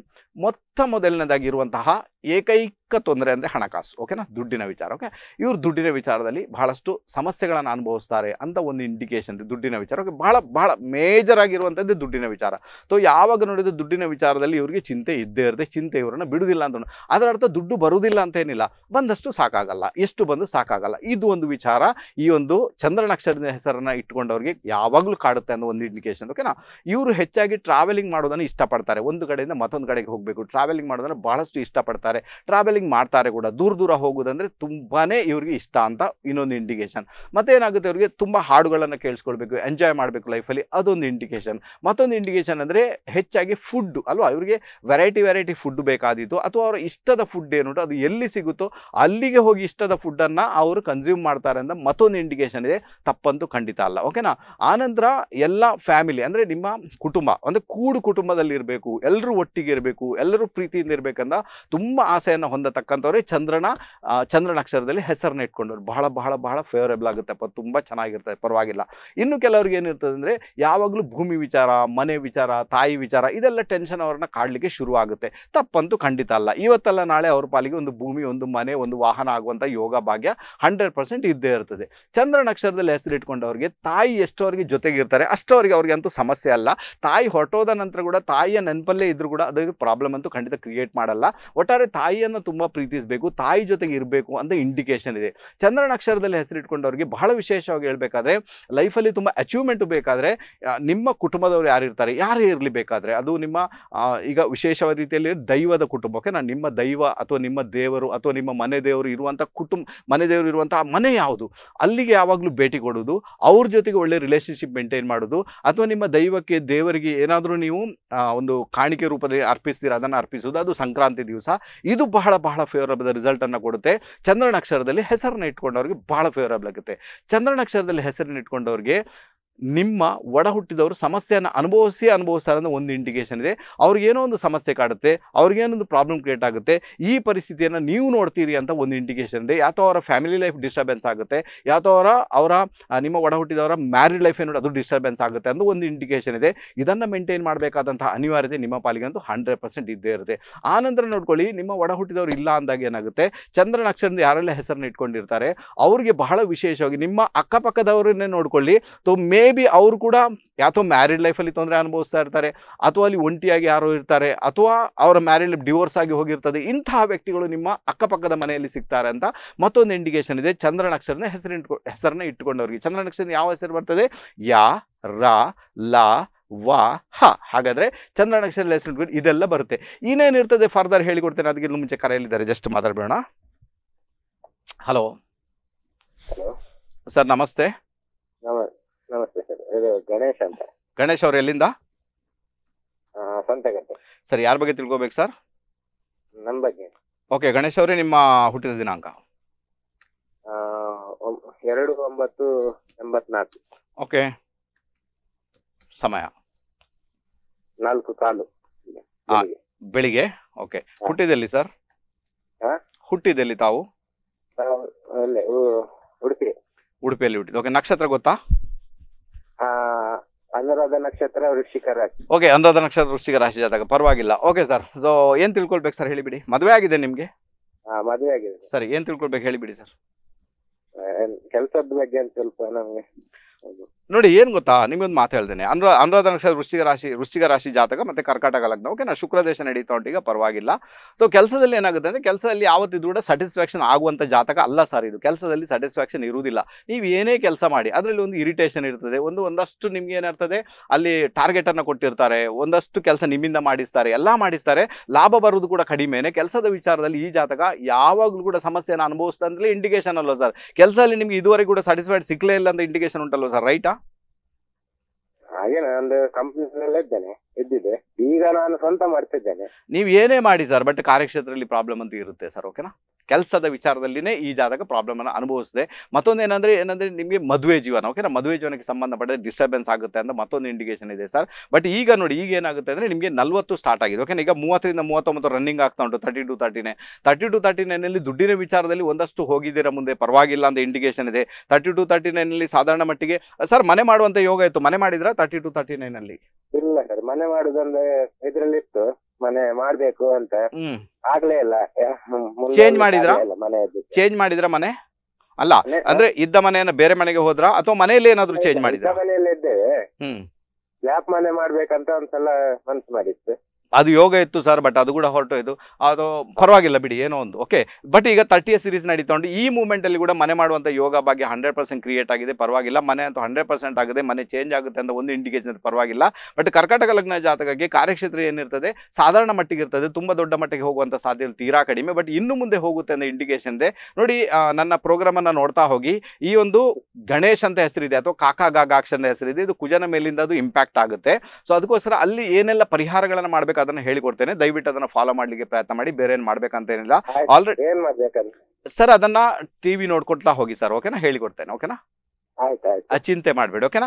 Speaker 2: ಮೊತ್ತ ಮೊದಲನೇದಾಗಿರುವಂತಹ ಏಕೈಕ ತೊಂದರೆ ಅಂದರೆ ಹಣಕಾಸು ಓಕೆನಾ ದುಡ್ಡಿನ ವಿಚಾರ ಓಕೆ ಇವರು ದುಡ್ಡಿನ ವಿಚಾರದಲ್ಲಿ ಬಹಳಷ್ಟು ಸಮಸ್ಯೆಗಳನ್ನು ಅನುಭವಿಸ್ತಾರೆ ಅಂತ ಒಂದು ಇಂಡಿಕೇಶನ್ ದುಡ್ಡಿನ ವಿಚಾರ ಓಕೆ ಬಹಳ ಬಹಳ ಮೇಜರ್ ಆಗಿರುವಂಥದ್ದು ದುಡ್ಡಿನ ವಿಚಾರ ಸೊ ಯಾವಾಗ ನೋಡಿದ ದುಡ್ಡಿನ ವಿಚಾರದಲ್ಲಿ ಇವರಿಗೆ ಚಿಂತೆ ಇದ್ದೇ ಇರದೆ ಚಿಂತೆ ಇವರನ್ನು ಬಿಡುವುದಿಲ್ಲ ಅಂತ ಅದರ ಅರ್ಥ ದುಡ್ಡು ಬರುವುದಿಲ್ಲ ಅಂತ ಏನಿಲ್ಲ ಬಂದಷ್ಟು ಸಾಕಾಗಲ್ಲ ಎಷ್ಟು ಬಂದು ಸಾಕಾಗಲ್ಲ ಇದು ಒಂದು ವಿಚಾರ ಈ ಒಂದು ಚಂದ್ರನಕ್ಷರದ ಹೆಸರನ್ನು ಇಟ್ಕೊಂಡವ್ರಿಗೆ ಯಾವಾಗಲೂ ಕಾಡುತ್ತೆ ಅನ್ನೋ ಒಂದು ಇಂಡಿಕೇಶನ್ ಓಕೆನಾ ಇವರು ಹೆಚ್ಚಾಗಿ ಟ್ರಾವೆಲಿಂಗ್ ಮಾಡೋದನ್ನು ಇಷ್ಟಪಡ್ತಾರೆ ಒಂದು ಕಡೆಯಿಂದ ಮತ್ತೊಂದು ಕಡೆಗೆ ಹೋಗಬೇಕು ಟ್ರಾವೆಲಿಂಗ್ ಮಾಡೋದನ್ನು ಬಹಳಷ್ಟು ಇಷ್ಟಪಡ್ತಾರೆ ಟ್ರಾವೆಲಿಂಗ್ ಮಾಡ್ತಾರೆ ಕೂಡ ದೂರ ದೂರ ಹೋಗೋದಂದರೆ ತುಂಬಾ ಇವ್ರಿಗೆ ಇಷ್ಟ ಅಂತ ಇನ್ನೊಂದು ಇಂಡಿಕೇಷನ್ ಏನಾಗುತ್ತೆ ಅವರಿಗೆ ತುಂಬ ಹಾಡುಗಳನ್ನು ಕೇಳಿಸ್ಕೊಳ್ಬೇಕು ಎಂಜಾಯ್ ಮಾಡಬೇಕು ಲೈಫಲ್ಲಿ ಅದೊಂದು ಇಂಡಿಕೇಷನ್ ಮತ್ತೊಂದು ಇಂಡಿಕೇಶನ್ ಅಂದರೆ ಹೆಚ್ಚಾಗಿ ಫುಡ್ಡು ಅಲ್ವಾ ಇವರಿಗೆ ವೆರೈಟಿ ವೆರೈಟಿ ಫುಡ್ ಬೇಕಾದಿತ್ತು ಅಥವಾ ಅವರ ಇಷ್ಟದ ಫುಡ್ ಏನುಂಟು ಅದು ಎಲ್ಲಿ ಸಿಗುತ್ತೋ ಅಲ್ಲಿಗೆ ಹೋಗಿ ಇಷ್ಟದ ಫುಡ್ಡನ್ನು ಅವರು ಕನ್ಸ್ಯೂಮ್ ಮಾಡ್ತಾರೆ ಅಂತ ಮತ್ತೊಂದು ಇಂಡಿಕೇಶನ್ ಇದೆ ತಪ್ಪಂತೂ ಖಂಡಿತ ಅಲ್ಲ ಓಕೆನಾ ಆನಂತರ ಎಲ್ಲ ಫ್ಯಾಮಿಲಿ ಅಂದರೆ ನಿಮ್ಮ ಕುಟುಂಬ ಅಂದರೆ ಕೂಡು ಕುಟುಂಬದಲ್ಲಿ ಇರಬೇಕು ಎಲ್ಲರೂ ಒಟ್ಟಿಗೆ ಇರಬೇಕು ಎಲ್ಲರೂ ಪ್ರೀತಿಯಿಂದ ಇರಬೇಕಂತ ತುಂಬ ಆಸೆಯನ್ನು ಹೊಂದತಕ್ಕಂಥವ್ರೆ ಚಂದ್ರನ ಚಂದ್ರನಕ್ಷರದಲ್ಲಿ ಹೆಸರನ್ನ ಇಟ್ಕೊಂಡವ್ರು ಬಹಳ ಬಹಳ ಬಹಳ ಫೇವರೇಬಲ್ ಆಗುತ್ತೆಪ್ಪ ತುಂಬ ಚೆನ್ನಾಗಿರ್ತದೆ ಪರವಾಗಿಲ್ಲ ಇನ್ನು ಕೆಲವ್ರಿಗೆ ಏನಿರ್ತದೆ ಅಂದರೆ ಯಾವಾಗಲೂ ಭೂಮಿ ವಿಚಾರ ಮನೆ ವಿಚಾರ ತಾಯಿ ವಿಚಾರ ಇದೆಲ್ಲ ಟೆನ್ಷನ್ ಅವ್ರನ್ನ ಕಾಡಲಿಕ್ಕೆ ಆಗುತ್ತೆ ತಪ್ಪಂತೂ ಖಂಡಿತ ಅಲ್ಲ ಇವತ್ತೆಲ್ಲ ನಾಳೆ ಅವ್ರ ಪಾಲಿಗೆ ಒಂದು ಭೂಮಿ ಒಂದು ಮನೆ ಒಂದು ವಾಹನ ಆಗುವಂಥ ಯೋಗ ಭಾಗ್ಯ ಹಂಡ್ರೆಡ್ ಪರ್ಸೆಂಟ್ ಇದ್ದೇ ಇರ್ತದೆ ಚಂದ್ರನಕ್ಷರದಲ್ಲಿ ಹೆಸರು ಹೆಸರಿಟ್ಕೊಂಡವ್ರಿಗೆ ತಾಯಿ ಎಷ್ಟೋರಿಗೆ ಜೊತೆಗಿರ್ತಾರೆ ಅಷ್ಟೋರಿಗೆ ಅವ್ರಿಗೆ ಅಂತೂ ಸಮಸ್ಯೆ ಸಮಸ್ಯೆ ಅಲ್ಲ ತಾಯಿ ಹೊರಟೋದ ನಂತರ ಕೂಡ ತಾಯಿಯ ನೆನಪಲ್ಲೇ ಇದ್ರೂ ಕೂಡ ಅದಕ್ಕೆ ಪ್ರಾಬ್ಲಮ್ ಅಂತೂ ಖಂಡಿತ ಕ್ರಿಯೇಟ್ ಮಾಡಲ್ಲ ಒಟ್ಟಾರೆ ತಾಯಿಯನ್ನು ತುಂಬ ಪ್ರೀತಿಸಬೇಕು ತಾಯಿ ಜೊತೆಗೆ ಇರಬೇಕು ಅಂತ ಇಂಡಿಕೇಶನ್ ಇದೆ ಚಂದ್ರ ನಕ್ಷತ್ರದಲ್ಲಿ ಹೆಸರಿಟ್ಕೊಂಡವ್ರಿಗೆ ಬಹಳ ವಿಶೇಷವಾಗಿ ಹೇಳಬೇಕಾದ್ರೆ ಲೈಫಲ್ಲಿ ತುಂಬ ಅಚೀವ್ಮೆಂಟು ಬೇಕಾದರೆ ನಿಮ್ಮ ಕುಟುಂಬದವರು ಯಾರಿರ್ತಾರೆ ಯಾರೇ ಇರಲಿ ಬೇಕಾದರೆ ಅದು ನಿಮ್ಮ ಈಗ ವಿಶೇಷವಾದ ರೀತಿಯಲ್ಲಿ ದೈವದ ಕುಟುಂಬಕ್ಕೆ ನಾನು ನಿಮ್ಮ ದೈವ ಅಥವಾ ನಿಮ್ಮ ದೇವರು ಅಥವಾ ನಿಮ್ಮ ಮನೆ ದೇವರು ಇರುವಂಥ ಕುಟುಂಬ ಮನೆ ದೇವರು ಇರುವಂಥ ಮನೆ ಯಾವುದು ಅಲ್ಲಿಗೆ ಯಾವಾಗಲೂ ಭೇಟಿ ಕೊಡೋದು ಅವ್ರ ಜೊತೆಗೆ ಒಳ್ಳೆ ರಿಲೇಷನ್ಶಿಪ್ ಮೇಂಟೈನ್ ಮಾಡೋದು ಅಥವಾ ನಿಮ್ಮ ದೈವ ದೈವಕ್ಕೆ ದೇವರಿಗೆ ಏನಾದರೂ ನೀವು ಒಂದು ಕಾಣಿಕೆ ರೂಪದಲ್ಲಿ ಅರ್ಪಿಸ್ತೀರ ಅದನ್ನು ಅರ್ಪಿಸೋದು ಅದು ಸಂಕ್ರಾಂತಿ ದಿವಸ ಇದು ಬಹಳ ಬಹಳ ಫೇವರಬಲ್ ರಿಸಲ್ಟನ್ನು ಕೊಡುತ್ತೆ ಚಂದ್ರನಕ್ಷರದಲ್ಲಿ ಹೆಸರನ್ನ ಇಟ್ಕೊಂಡವ್ರಿಗೆ ಬಹಳ ಫೇವರಬಲ್ ಆಗುತ್ತೆ ಚಂದ್ರನಕ್ಷರದಲ್ಲಿ ಹೆಸರನ್ನು ಇಟ್ಕೊಂಡವ್ರಿಗೆ ನಿಮ್ಮ ಒಡ ಹುಟ್ಟಿದವರು ಸಮಸ್ಯೆಯನ್ನು ಅನುಭವಿಸಿ ಅನುಭವಿಸ್ತಾರೆ ಅನ್ನೋ ಒಂದು ಇಂಡಿಕೇಶನ್ ಇದೆ ಅವ್ರಿಗೇನೋ ಒಂದು ಸಮಸ್ಯೆ ಕಾಡುತ್ತೆ ಅವ್ರಿಗೇನೊಂದು ಪ್ರಾಬ್ಲಮ್ ಕ್ರಿಯೇಟ್ ಆಗುತ್ತೆ ಈ ಪರಿಸ್ಥಿತಿಯನ್ನು ನೀವು ನೋಡ್ತೀರಿ ಅಂತ ಒಂದು ಇಂಡಿಕೇಷನ್ ಇದೆ ಯಾತೋ ಅವರ ಫ್ಯಾಮಿಲಿ ಲೈಫ್ ಡಿಸ್ಟರ್ಬೆನ್ಸ್ ಆಗುತ್ತೆ ಯಾತೋ ಅವರ ಅವರ ನಿಮ್ಮ ಒಡ ಹುಟ್ಟಿದವರ ಮ್ಯಾರಿಡ್ ಲೈಫ್ ಏನು ಅದು ಡಿಸ್ಟರ್ಬೆನ್ಸ್ ಆಗುತ್ತೆ ಅಂತ ಒಂದು ಇಂಡಿಕೇಷನ್ ಇದೆ ಇದನ್ನು ಮೇಂಟೈನ್ ಮಾಡಬೇಕಾದಂಥ ಅನಿವಾರ್ಯತೆ ನಿಮ್ಮ ಅಂತೂ ಹಂಡ್ರೆಡ್ ಪರ್ಸೆಂಟ್ ಇದ್ದೇ ಇರುತ್ತೆ ನಂತರ ನೋಡ್ಕೊಳ್ಳಿ ನಿಮ್ಮ ಒಡ ಹುಟ್ಟಿದವರು ಇಲ್ಲ ಅಂದಾಗ ಏನಾಗುತ್ತೆ ಚಂದ್ರನ ಅಕ್ಷರದಿಂದ ಯಾರೆಲ್ಲ ಹೆಸರನ್ನ ಇಟ್ಕೊಂಡಿರ್ತಾರೆ ಅವರಿಗೆ ಬಹಳ ವಿಶೇಷವಾಗಿ ನಿಮ್ಮ ಅಕ್ಕಪಕ್ಕದವರನ್ನೇ ನೋಡ್ಕೊಳ್ಳಿ ತೊ ಮೇ ಬಿ ಅವರು ಕೂಡ ಯಾತೋ ಮ್ಯಾರಿಡ್ ಲೈಫಲ್ಲಿ ತೊಂದರೆ ಅನುಭವಿಸ್ತಾ ಇರ್ತಾರೆ ಅಥವಾ ಅಲ್ಲಿ ಒಂಟಿಯಾಗಿ ಯಾರೋ ಇರ್ತಾರೆ ಅಥವಾ ಅವರ ಮ್ಯಾರಿಡ್ ಲೈಫ್ ಡಿವೋರ್ಸ್ ಆಗಿ ಹೋಗಿರ್ತದೆ ಇಂತಹ ವ್ಯಕ್ತಿಗಳು ನಿಮ್ಮ ಅಕ್ಕಪಕ್ಕದ ಮನೆಯಲ್ಲಿ ಸಿಗ್ತಾರೆ ಅಂತ ಮತ್ತೊಂದು ಇಂಡಿಕೇಶನ್ ಇದೆ ಚಂದ್ರನಕ್ಷರನ ಹೆಸರು ಹೆಸರಿಟ್ಕೊ ಹೆಸರನ್ನ ಇಟ್ಟುಕೊಂಡವ್ರಿಗೆ ಚಂದ್ರನಕ್ಷರ ಯಾವ ಹೆಸರು ಬರ್ತದೆ ಯಾ ರ ಲ ವ ಹ ಹಾಗಾದರೆ ಚಂದ್ರನಕ್ಷರ ಲೆಸನ್ ಇದೆಲ್ಲ ಬರುತ್ತೆ ಇನ್ನೇನಿರ್ತದೆ ಫರ್ದರ್ ಹೇಳಿಕೊಡ್ತೇನೆ ಅದಕ್ಕೆ ಮುಂಚೆ ಕರೆಯಲಿದ್ದಾರೆ ಜಸ್ಟ್ ಮಾತಾಡ್ಬೇಡೋಣ ಹಲೋ ಸರ್ ನಮಸ್ತೆ ನಮಸ್ತೆ ಸರ್ ಇದು ಗಣೇಶ್ ಅಂತ ಗಣೇಶ್ ಅವ್ರು ಎಲ್ಲಿಂದ ಆ, ಸಂತೆಗಟ್ಟೆ ಸರ್ ಯಾರ ಬಗ್ಗೆ ತಿಳ್ಕೋಬೇಕು ಸರ್ ನನ್ನ ಬಗ್ಗೆ ಓಕೆ ಗಣೇಶ್ ಅವರೇ ನಿಮ್ಮ ಹುಟ್ಟಿದ ದಿನಾಂಕ ಆ, ಎರಡು ಒಂಬತ್ತು ಎಂಬತ್ನಾಲ್ಕು ಓಕೆ ಸಮಯ ನಾಲ್ಕು ಕಾಲು ಬೆಳಿಗ್ಗೆ. ಓಕೆ ಹುಟ್ಟಿದಲ್ಲಿ ಸರ್ ಹುಟ್ಟಿದಲ್ಲಿ ತಾವು ಉಡುಪಿ ಉಡುಪಿಯಲ್ಲಿ ಹುಟ್ಟಿದ್ದು ಓಕೆ ನಕ್ಷತ್ರ ಗೊತ್ತಾ ಅನುರಾಧ ನಕ್ಷತ್ರ ವೃಶ್ಚಿಕ ರಾಶಿ ಓಕೆ ಅನುರಾಧ ನಕ್ಷತ್ರ ವೃಶ್ಚಿಕ ರಾಶಿ ಜಾತಕ ಪರವಾಗಿಲ್ಲ ಓಕೆ ಸರ್ ಸೊ ಏನ್ ತಿಳ್ಕೊಳ್ಬೇಕು ಸರ್ ಹೇಳಿಬಿಡಿ ಮದುವೆ ಆಗಿದೆ ನಿಮ್ಗೆ ಮದುವೆ ಆಗಿದೆ ಸರಿ ಏನ್ ತಿಳ್ಕೊಳ್ಬೇಕು ಹೇಳಿಬಿಡಿ ಸರ್ ಕೆಲಸದ ಬಗ್ಗೆ ಸ್ವಲ್ಪ ನಮ್ಗೆ ನೋಡಿ ಏನು ಗೊತ್ತಾ ನಿಮಗೊಂದು ಮಾತು ಹೇಳ್ತೇನೆ ಅನುರ ಅನುರಾಧ ನಕ್ಷತ್ರ ವೃಷ್ಟಿಕ ರಾಶಿ ವೃಷ್ಟಿಕ ರಾಶಿ ಜಾತಕ ಮತ್ತು ಕರ್ಕಾಟಕ ಲಗ್ನ ಓಕೆನಾ ಶುಕ್ರ ದೇಶ ನಡೀತಾ ಉಂಟೀಗ ಪರವಾಗಿಲ್ಲ ಸೊ ಕೆಲಸದಲ್ಲಿ ಏನಾಗುತ್ತೆ ಅಂದರೆ ಕೆಲಸದಲ್ಲಿ ಯಾವತ್ತಿದ್ರು ಕೂಡ ಸ್ಯಾಟಿಸ್ಫ್ಯಾಕ್ಷನ್ ಆಗುವಂಥ ಜಾತಕ ಅಲ್ಲ ಸರ್ ಇದು ಕೆಲಸದಲ್ಲಿ ಸ್ಯಾಟಿಸ್ಫ್ಯಾಕ್ಷನ್ ಇರುವುದಿಲ್ಲ ನೀವು ಏನೇ ಕೆಲಸ ಮಾಡಿ ಅದರಲ್ಲಿ ಒಂದು ಇರಿಟೇಷನ್ ಇರ್ತದೆ ಒಂದು ಒಂದಷ್ಟು ನಿಮ್ಗೆ ಏನಿರ್ತದೆ ಅಲ್ಲಿ ಟಾರ್ಗೆಟನ್ನು ಕೊಟ್ಟಿರ್ತಾರೆ ಒಂದಷ್ಟು ಕೆಲಸ ನಿಮ್ಮಿಂದ ಮಾಡಿಸ್ತಾರೆ ಎಲ್ಲ ಮಾಡಿಸ್ತಾರೆ ಲಾಭ ಬರುವುದು ಕೂಡ ಕಡಿಮೆನೇ ಕೆಲಸದ ವಿಚಾರದಲ್ಲಿ ಈ ಜಾತಕ ಯಾವಾಗಲೂ ಕೂಡ ಸಮಸ್ಯೆಯನ್ನು ಅನುಭವಿಸ್ತಾ ಅಂದರೆ ಇಂಡಿಕೇಶನ್ ಅಲ್ಲೋ ಸರ್ ಕೆಲಸದಲ್ಲಿ ನಿಮಗೆ ಇದುವರೆಗೂ ಕೂಡ ಸ್ಯಾಟಿಸ್ಫೈಡ್ ಸಿಕ್ಕಲೇ ಇಲ್ಲ ಅಂತ ಇಂಡಿಕೇಶನ್ ಉಂಟಲ್ವ ಸರ್ ರೈಟಾ ಹಾಗೆ ನಾನು ಕಂಪ್ಯೂಟರ್ ಇದ್ದೇನೆ ಇದ್ದಿದೆ ಈಗ ನಾನು ಸ್ವಂತ ಮಾಡ್ತಿದ್ದೇನೆ ನೀವು ಏನೇ ಮಾಡಿ ಸರ್ ಬಟ್ ಕಾರ್ಯಕ್ಷೇತ್ರದಲ್ಲಿ ಪ್ರಾಬ್ಲಮ್ ಅಂತ ಇರುತ್ತೆ ಸರ್ ಓಕೆನಾ ಕೆಲಸದ ವಿಚಾರದಲ್ಲಿನೇ ಈ ಪ್ರಾಬ್ಲಮ್ ಅನ್ನು ಅನುಭವಿಸಿದೆ ಮತ್ತೊಂದು ಏನಂದ್ರೆ ಏನಂದ್ರೆ ನಿಮಗೆ ಮದುವೆ ಜೀವನ ಓಕೆನಾ ಮದುವೆ ಜೀವನಕ್ಕೆ ಸಂಬಂಧಪಟ್ಟ ಡಿಸ್ಟರ್ಬೆನ್ಸ್ ಆಗುತ್ತೆ ಅಂತ ಮತ್ತೊಂದು ಇಂಡಿಕೇಶನ್ ಇದೆ ಸರ್ ಬಟ್ ಈಗ ನೋಡಿ ಈಗ ಏನಾಗುತ್ತೆ ಅಂದ್ರೆ ನಿಮಗೆ ನಲ್ವತ್ತು ಸ್ಟಾರ್ಟ್ ಆಗಿದೆ ಓಕೆ ಈಗ ಮೂವತ್ತರಿಂದ ಮೂವತ್ತೊಂಬತ್ತು ರನ್ನಿಂಗ್ ಆಗ್ತಾ ಉಂಟು ತರ್ಟಿ ಟು ತರ್ಟಿನೇ ತರ್ಟಿ ಟು ತರ್ಟಿ ನೈನಲ್ಲಿ ದುಡ್ಡಿನ ವಿಚಾರದಲ್ಲಿ ಒಂದಷ್ಟು ಹೋಗಿದ್ದೀರಾ ಮುಂದೆ ಪರವಾಗಿಲ್ಲ ಅಂತ ಇಂಡಿಕೇಶನ್ ಇದೆ ತರ್ಟಿ ಟು ತರ್ಟಿ ನೈನಲ್ಲಿ ಸಾಧಾರಣ ಮಟ್ಟಿಗೆ ಸರ್ ಮನೆ ಮಾಡುವಂತ ಯೋಗ ಇತ್ತು ಮನೆ ಮಾಡಿದ್ರಾ ತರ್ಟಿ ಟು ತರ್ಟಿ ಅಲ್ಲಿ ಇಲ್ಲ ಸರ್ ಮನೆ ಯೋಚನೆ ಮಾಡುದೊಂದು ಇದ್ರಲ್ಲಿ ಇತ್ತು ಮನೆ ಮಾಡ್ಬೇಕು ಅಂತ ಆಗ್ಲೇ ಇಲ್ಲ ಚೇಂಜ್ ಮಾಡಿದ್ರ ಮಾಡಿದ್ರಾ? ಚೇಂಜ್ ಮಾಡಿದ್ರ ಮನೆ ಅಲ್ಲ ಅಂದ್ರೆ ಇದ್ದ ಮನೆಯನ್ನ ಬೇರೆ ಮನೆಗೆ ಹೋದ್ರ ಅಥವಾ ಮನೆಯಲ್ಲಿ ಏನಾದ್ರು ಚೇಂಜ್ ಮಾಡಿದ್ರ ಮನೆಯಲ್ಲಿ ಇದ್ದೇವೆ ಹ್ಮ್ ಯಾಕೆ ಮನೆ ಮಾಡ್ಬೇಕಂತ ಒಂದ್ಸಲ ಮನ್ಸು ಮಾಡಿತ್ತು ಅದು ಯೋಗ ಇತ್ತು ಸರ್ ಬಟ್ ಅದು ಕೂಡ ಹೊರಟೋಯ್ತು ಅದು ಪರವಾಗಿಲ್ಲ ಬಿಡಿ ಏನೋ ಒಂದು ಓಕೆ ಬಟ್ ಈಗ ತರ್ಟಿಯ ಸೀರೀಸ್ ನಡೀತೊಂಡು ಈ ಮೂಮೆಂಟಲ್ಲಿ ಕೂಡ ಮನೆ ಮಾಡುವಂಥ ಯೋಗ ಬಗ್ಗೆ ಹಂಡ್ರೆಡ್ ಪರ್ಸೆಂಟ್ ಕ್ರಿಯೇಟ್ ಆಗಿದೆ ಪರವಾಗಿಲ್ಲ ಮನೆ ಅಂತೂ ಹಂಡ್ರೆಡ್ ಪರ್ಸೆಂಟ್ ಆಗಿದೆ ಮನೆ ಚೇಂಜ್ ಆಗುತ್ತೆ ಅಂತ ಒಂದು ಇಂಡಿಕೇಶನ್ ಪರವಾಗಿಲ್ಲ ಬಟ್ ಕರ್ಕಾಟಕ ಲಗ್ನ ಜಾತಕಕ್ಕೆ ಕಾರ್ಯಕ್ಷೇತ್ರ ಏನಿರ್ತದೆ ಸಾಧಾರಣ ಮಟ್ಟಿಗೆ ಇರ್ತದೆ ತುಂಬ ದೊಡ್ಡ ಮಟ್ಟಿಗೆ ಹೋಗುವಂಥ ಸಾಧ್ಯತೆ ತೀರಾ ಕಡಿಮೆ ಬಟ್ ಇನ್ನು ಮುಂದೆ ಹೋಗುತ್ತೆ ಅಂತ ಇಂಡಿಕೇಶನ್ ಇದೆ ನೋಡಿ ನನ್ನ ಪ್ರೋಗ್ರಾಮನ್ನು ನೋಡ್ತಾ ಹೋಗಿ ಈ ಒಂದು ಗಣೇಶ್ ಅಂತ ಹೆಸರಿದೆ ಅಥವಾ ಕಾಕಾ ಗಾಗಾಕ್ಷನ ಹೆಸರಿದೆ ಇದು ಕುಜನ ಮೇಲಿಂದ ಅದು ಇಂಪ್ಯಾಕ್ಟ್ ಆಗುತ್ತೆ ಸೊ ಅದಕ್ಕೋಸ್ಕರ ಅಲ್ಲಿ ಏನೆಲ್ಲ ಪರಿಹಾರಗಳನ್ನು ಮಾಡಬೇಕು ಅದನ್ನ ಅದನ್ನ ಹೇಳಿಕೊಡ್ತೇನೆ ದಯವಿಟ್ಟು ಅದನ್ನ ಫಾಲೋ ಮಾಡ್ಲಿಕ್ಕೆ ಪ್ರಯತ್ನ ಮಾಡಿ ಬೇರೆ ಏನ್ ಮಾಡ್ಬೇಕಂತ ಏನಿಲ್ಲ ಆಲ್ರೆಡಿ ಸರ್ ಅದನ್ನ ಟಿವಿ ನೋಡ್ಕೊಡ್ತಾ ಹೋಗಿ ಸರ್ ಓಕೆನಾ ಹೇಳಿಕೊಡ್ತೇನೆ ಓಕೆನಾ ಆ ಚಿಂತೆ ಮಾಡಬೇಡಿ ಓಕೆನಾ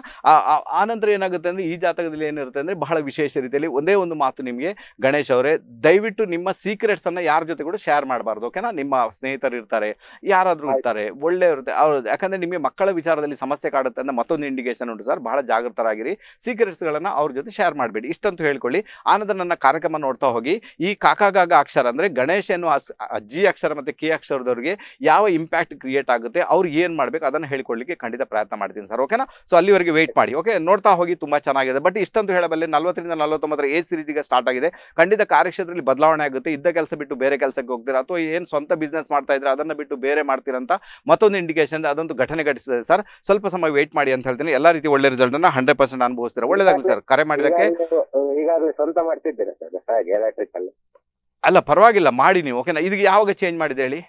Speaker 2: ಆ ನಂತರ ಏನಾಗುತ್ತೆ ಅಂದ್ರೆ ಈ ಜಾತಕದಲ್ಲಿ ಏನಿರುತ್ತೆ ಅಂದ್ರೆ ಬಹಳ ವಿಶೇಷ ರೀತಿಯಲ್ಲಿ ಒಂದೇ ಒಂದು ಮಾತು ನಿಮಗೆ ಗಣೇಶ್ ಅವರೇ ದಯವಿಟ್ಟು ನಿಮ್ಮ ಸೀಕ್ರೆಟ್ಸ್ ಅನ್ನ ಯಾರ ಜೊತೆ ಕೂಡ ಶೇರ್ ಮಾಡಬಾರ್ದು ಓಕೆನಾ ನಿಮ್ಮ ಸ್ನೇಹಿತರು ಇರ್ತಾರೆ ಯಾರಾದ್ರೂ ಇರ್ತಾರೆ ಒಳ್ಳೆ ಇರುತ್ತೆ ಅವ್ರು ಯಾಕಂದ್ರೆ ನಿಮಗೆ ಮಕ್ಕಳ ವಿಚಾರದಲ್ಲಿ ಸಮಸ್ಯೆ ಕಾಡುತ್ತೆ ಅಂದ್ರೆ ಮತ್ತೊಂದು ಇಂಡಿಕೇಶನ್ ಉಂಟು ಸರ್ ಬಹಳ ಜಾಗೃತರಾಗಿರಿ ಸೀಕ್ರೆಟ್ಸ್ ಅವ್ರ ಜೊತೆ ಶೇರ್ ಮಾಡಬೇಡಿ ಇಷ್ಟಂತೂ ಹೇಳ್ಕೊಳ್ಳಿ ಆನಂದ್ರೆ ನನ್ನ ಕಾರ್ಯಕ್ರಮ ನೋಡ್ತಾ ಹೋಗಿ ಈ ಕಾಕಾಗಾಗ ಅಕ್ಷರ ಅಂದ್ರೆ ಗಣೇಶ ಎನ್ನುವ ಜಿ ಅಕ್ಷರ ಮತ್ತೆ ಕೆ ಅಕ್ಷರದವ್ರಿಗೆ ಯಾವ ಇಂಪ್ಯಾಕ್ಟ್ ಕ್ರಿಯೇಟ್ ಆಗುತ್ತೆ ಅವ್ರು ಏನ್ ಮಾಡ್ಬೇಕು ಅದನ್ನ ಹೇಳ್ಕೊಳ್ಳಿಕ್ಕೆ ಖಂಡಿತ ಪ್ರಯತ್ನ ಮಾಡ್ತೀನಿ ಸರ್ ಓಕೆನಾ ಸೊ ಅಲ್ಲಿವರೆಗೆ ವೆಯ್ಟ್ ಮಾಡಿ ಓಕೆ ನೋಡ್ತಾ ಹೋಗಿ ತುಂಬ ಚೆನ್ನಾಗಿದೆ ಬಟ್ ಇಷ್ಟಂತೂ ಹೇಳಬಲ್ಲಿ ನಲ್ವತ್ತರಿಂದ ನಲ್ವತ್ತೊಂಬತ್ತರ ಎ ಸೀರೀಸ್ಗೆ ಸ್ಟಾರ್ಟ್ ಆಗಿದೆ ಖಂಡಿತ ಕಾರ್ಯಕ್ಷೇತ್ರದಲ್ಲಿ ಬದಲಾವಣೆ ಆಗುತ್ತೆ ಇದ್ದ ಕೆಲಸ ಬಿಟ್ಟು ಬೇರೆ ಕೆಲಸಕ್ಕೆ ಹೋಗ್ತೀರಾ ಅಥವಾ ಏನು ಸ್ವಂತ ಬಿಸ್ನೆಸ್ ಮಾಡ್ತಾ ಇದ್ರೆ ಅದನ್ನು ಬಿಟ್ಟು ಬೇರೆ ಮಾಡ್ತೀರಂತ ಮತ್ತೊಂದು ಇಂಡಿಕೇಶನ್ ಅದೊಂದು ಘಟನೆ ಘಟಿಸಿದೆ ಸರ್ ಸ್ವಲ್ಪ ಸಮಯ ವೇಟ್ ಮಾಡಿ ಅಂತ ಹೇಳ್ತೀನಿ ಎಲ್ಲ ರೀತಿ ಒಳ್ಳೆ ರಿಸಲ್ಟ್ ಅನ್ನ ಹಂಡ್ರೆಡ್ ಪರ್ಸೆಂಟ್ ಅನುಭವಿಸ್ತೀರಾ ಒಳ್ಳೇದಾಗಲಿ ಸರ್ ಕರೆ ಮಾಡಿದಕ್ಕೆ ಅಲ್ಲ ಪರವಾಗಿಲ್ಲ ಮಾಡಿ ನೀವು ಓಕೆನಾ ಇದಕ್ಕೆ ಯಾವಾಗ ಚೇಂಜ್ ಮಾಡಿದೆ ಹೇಳಿ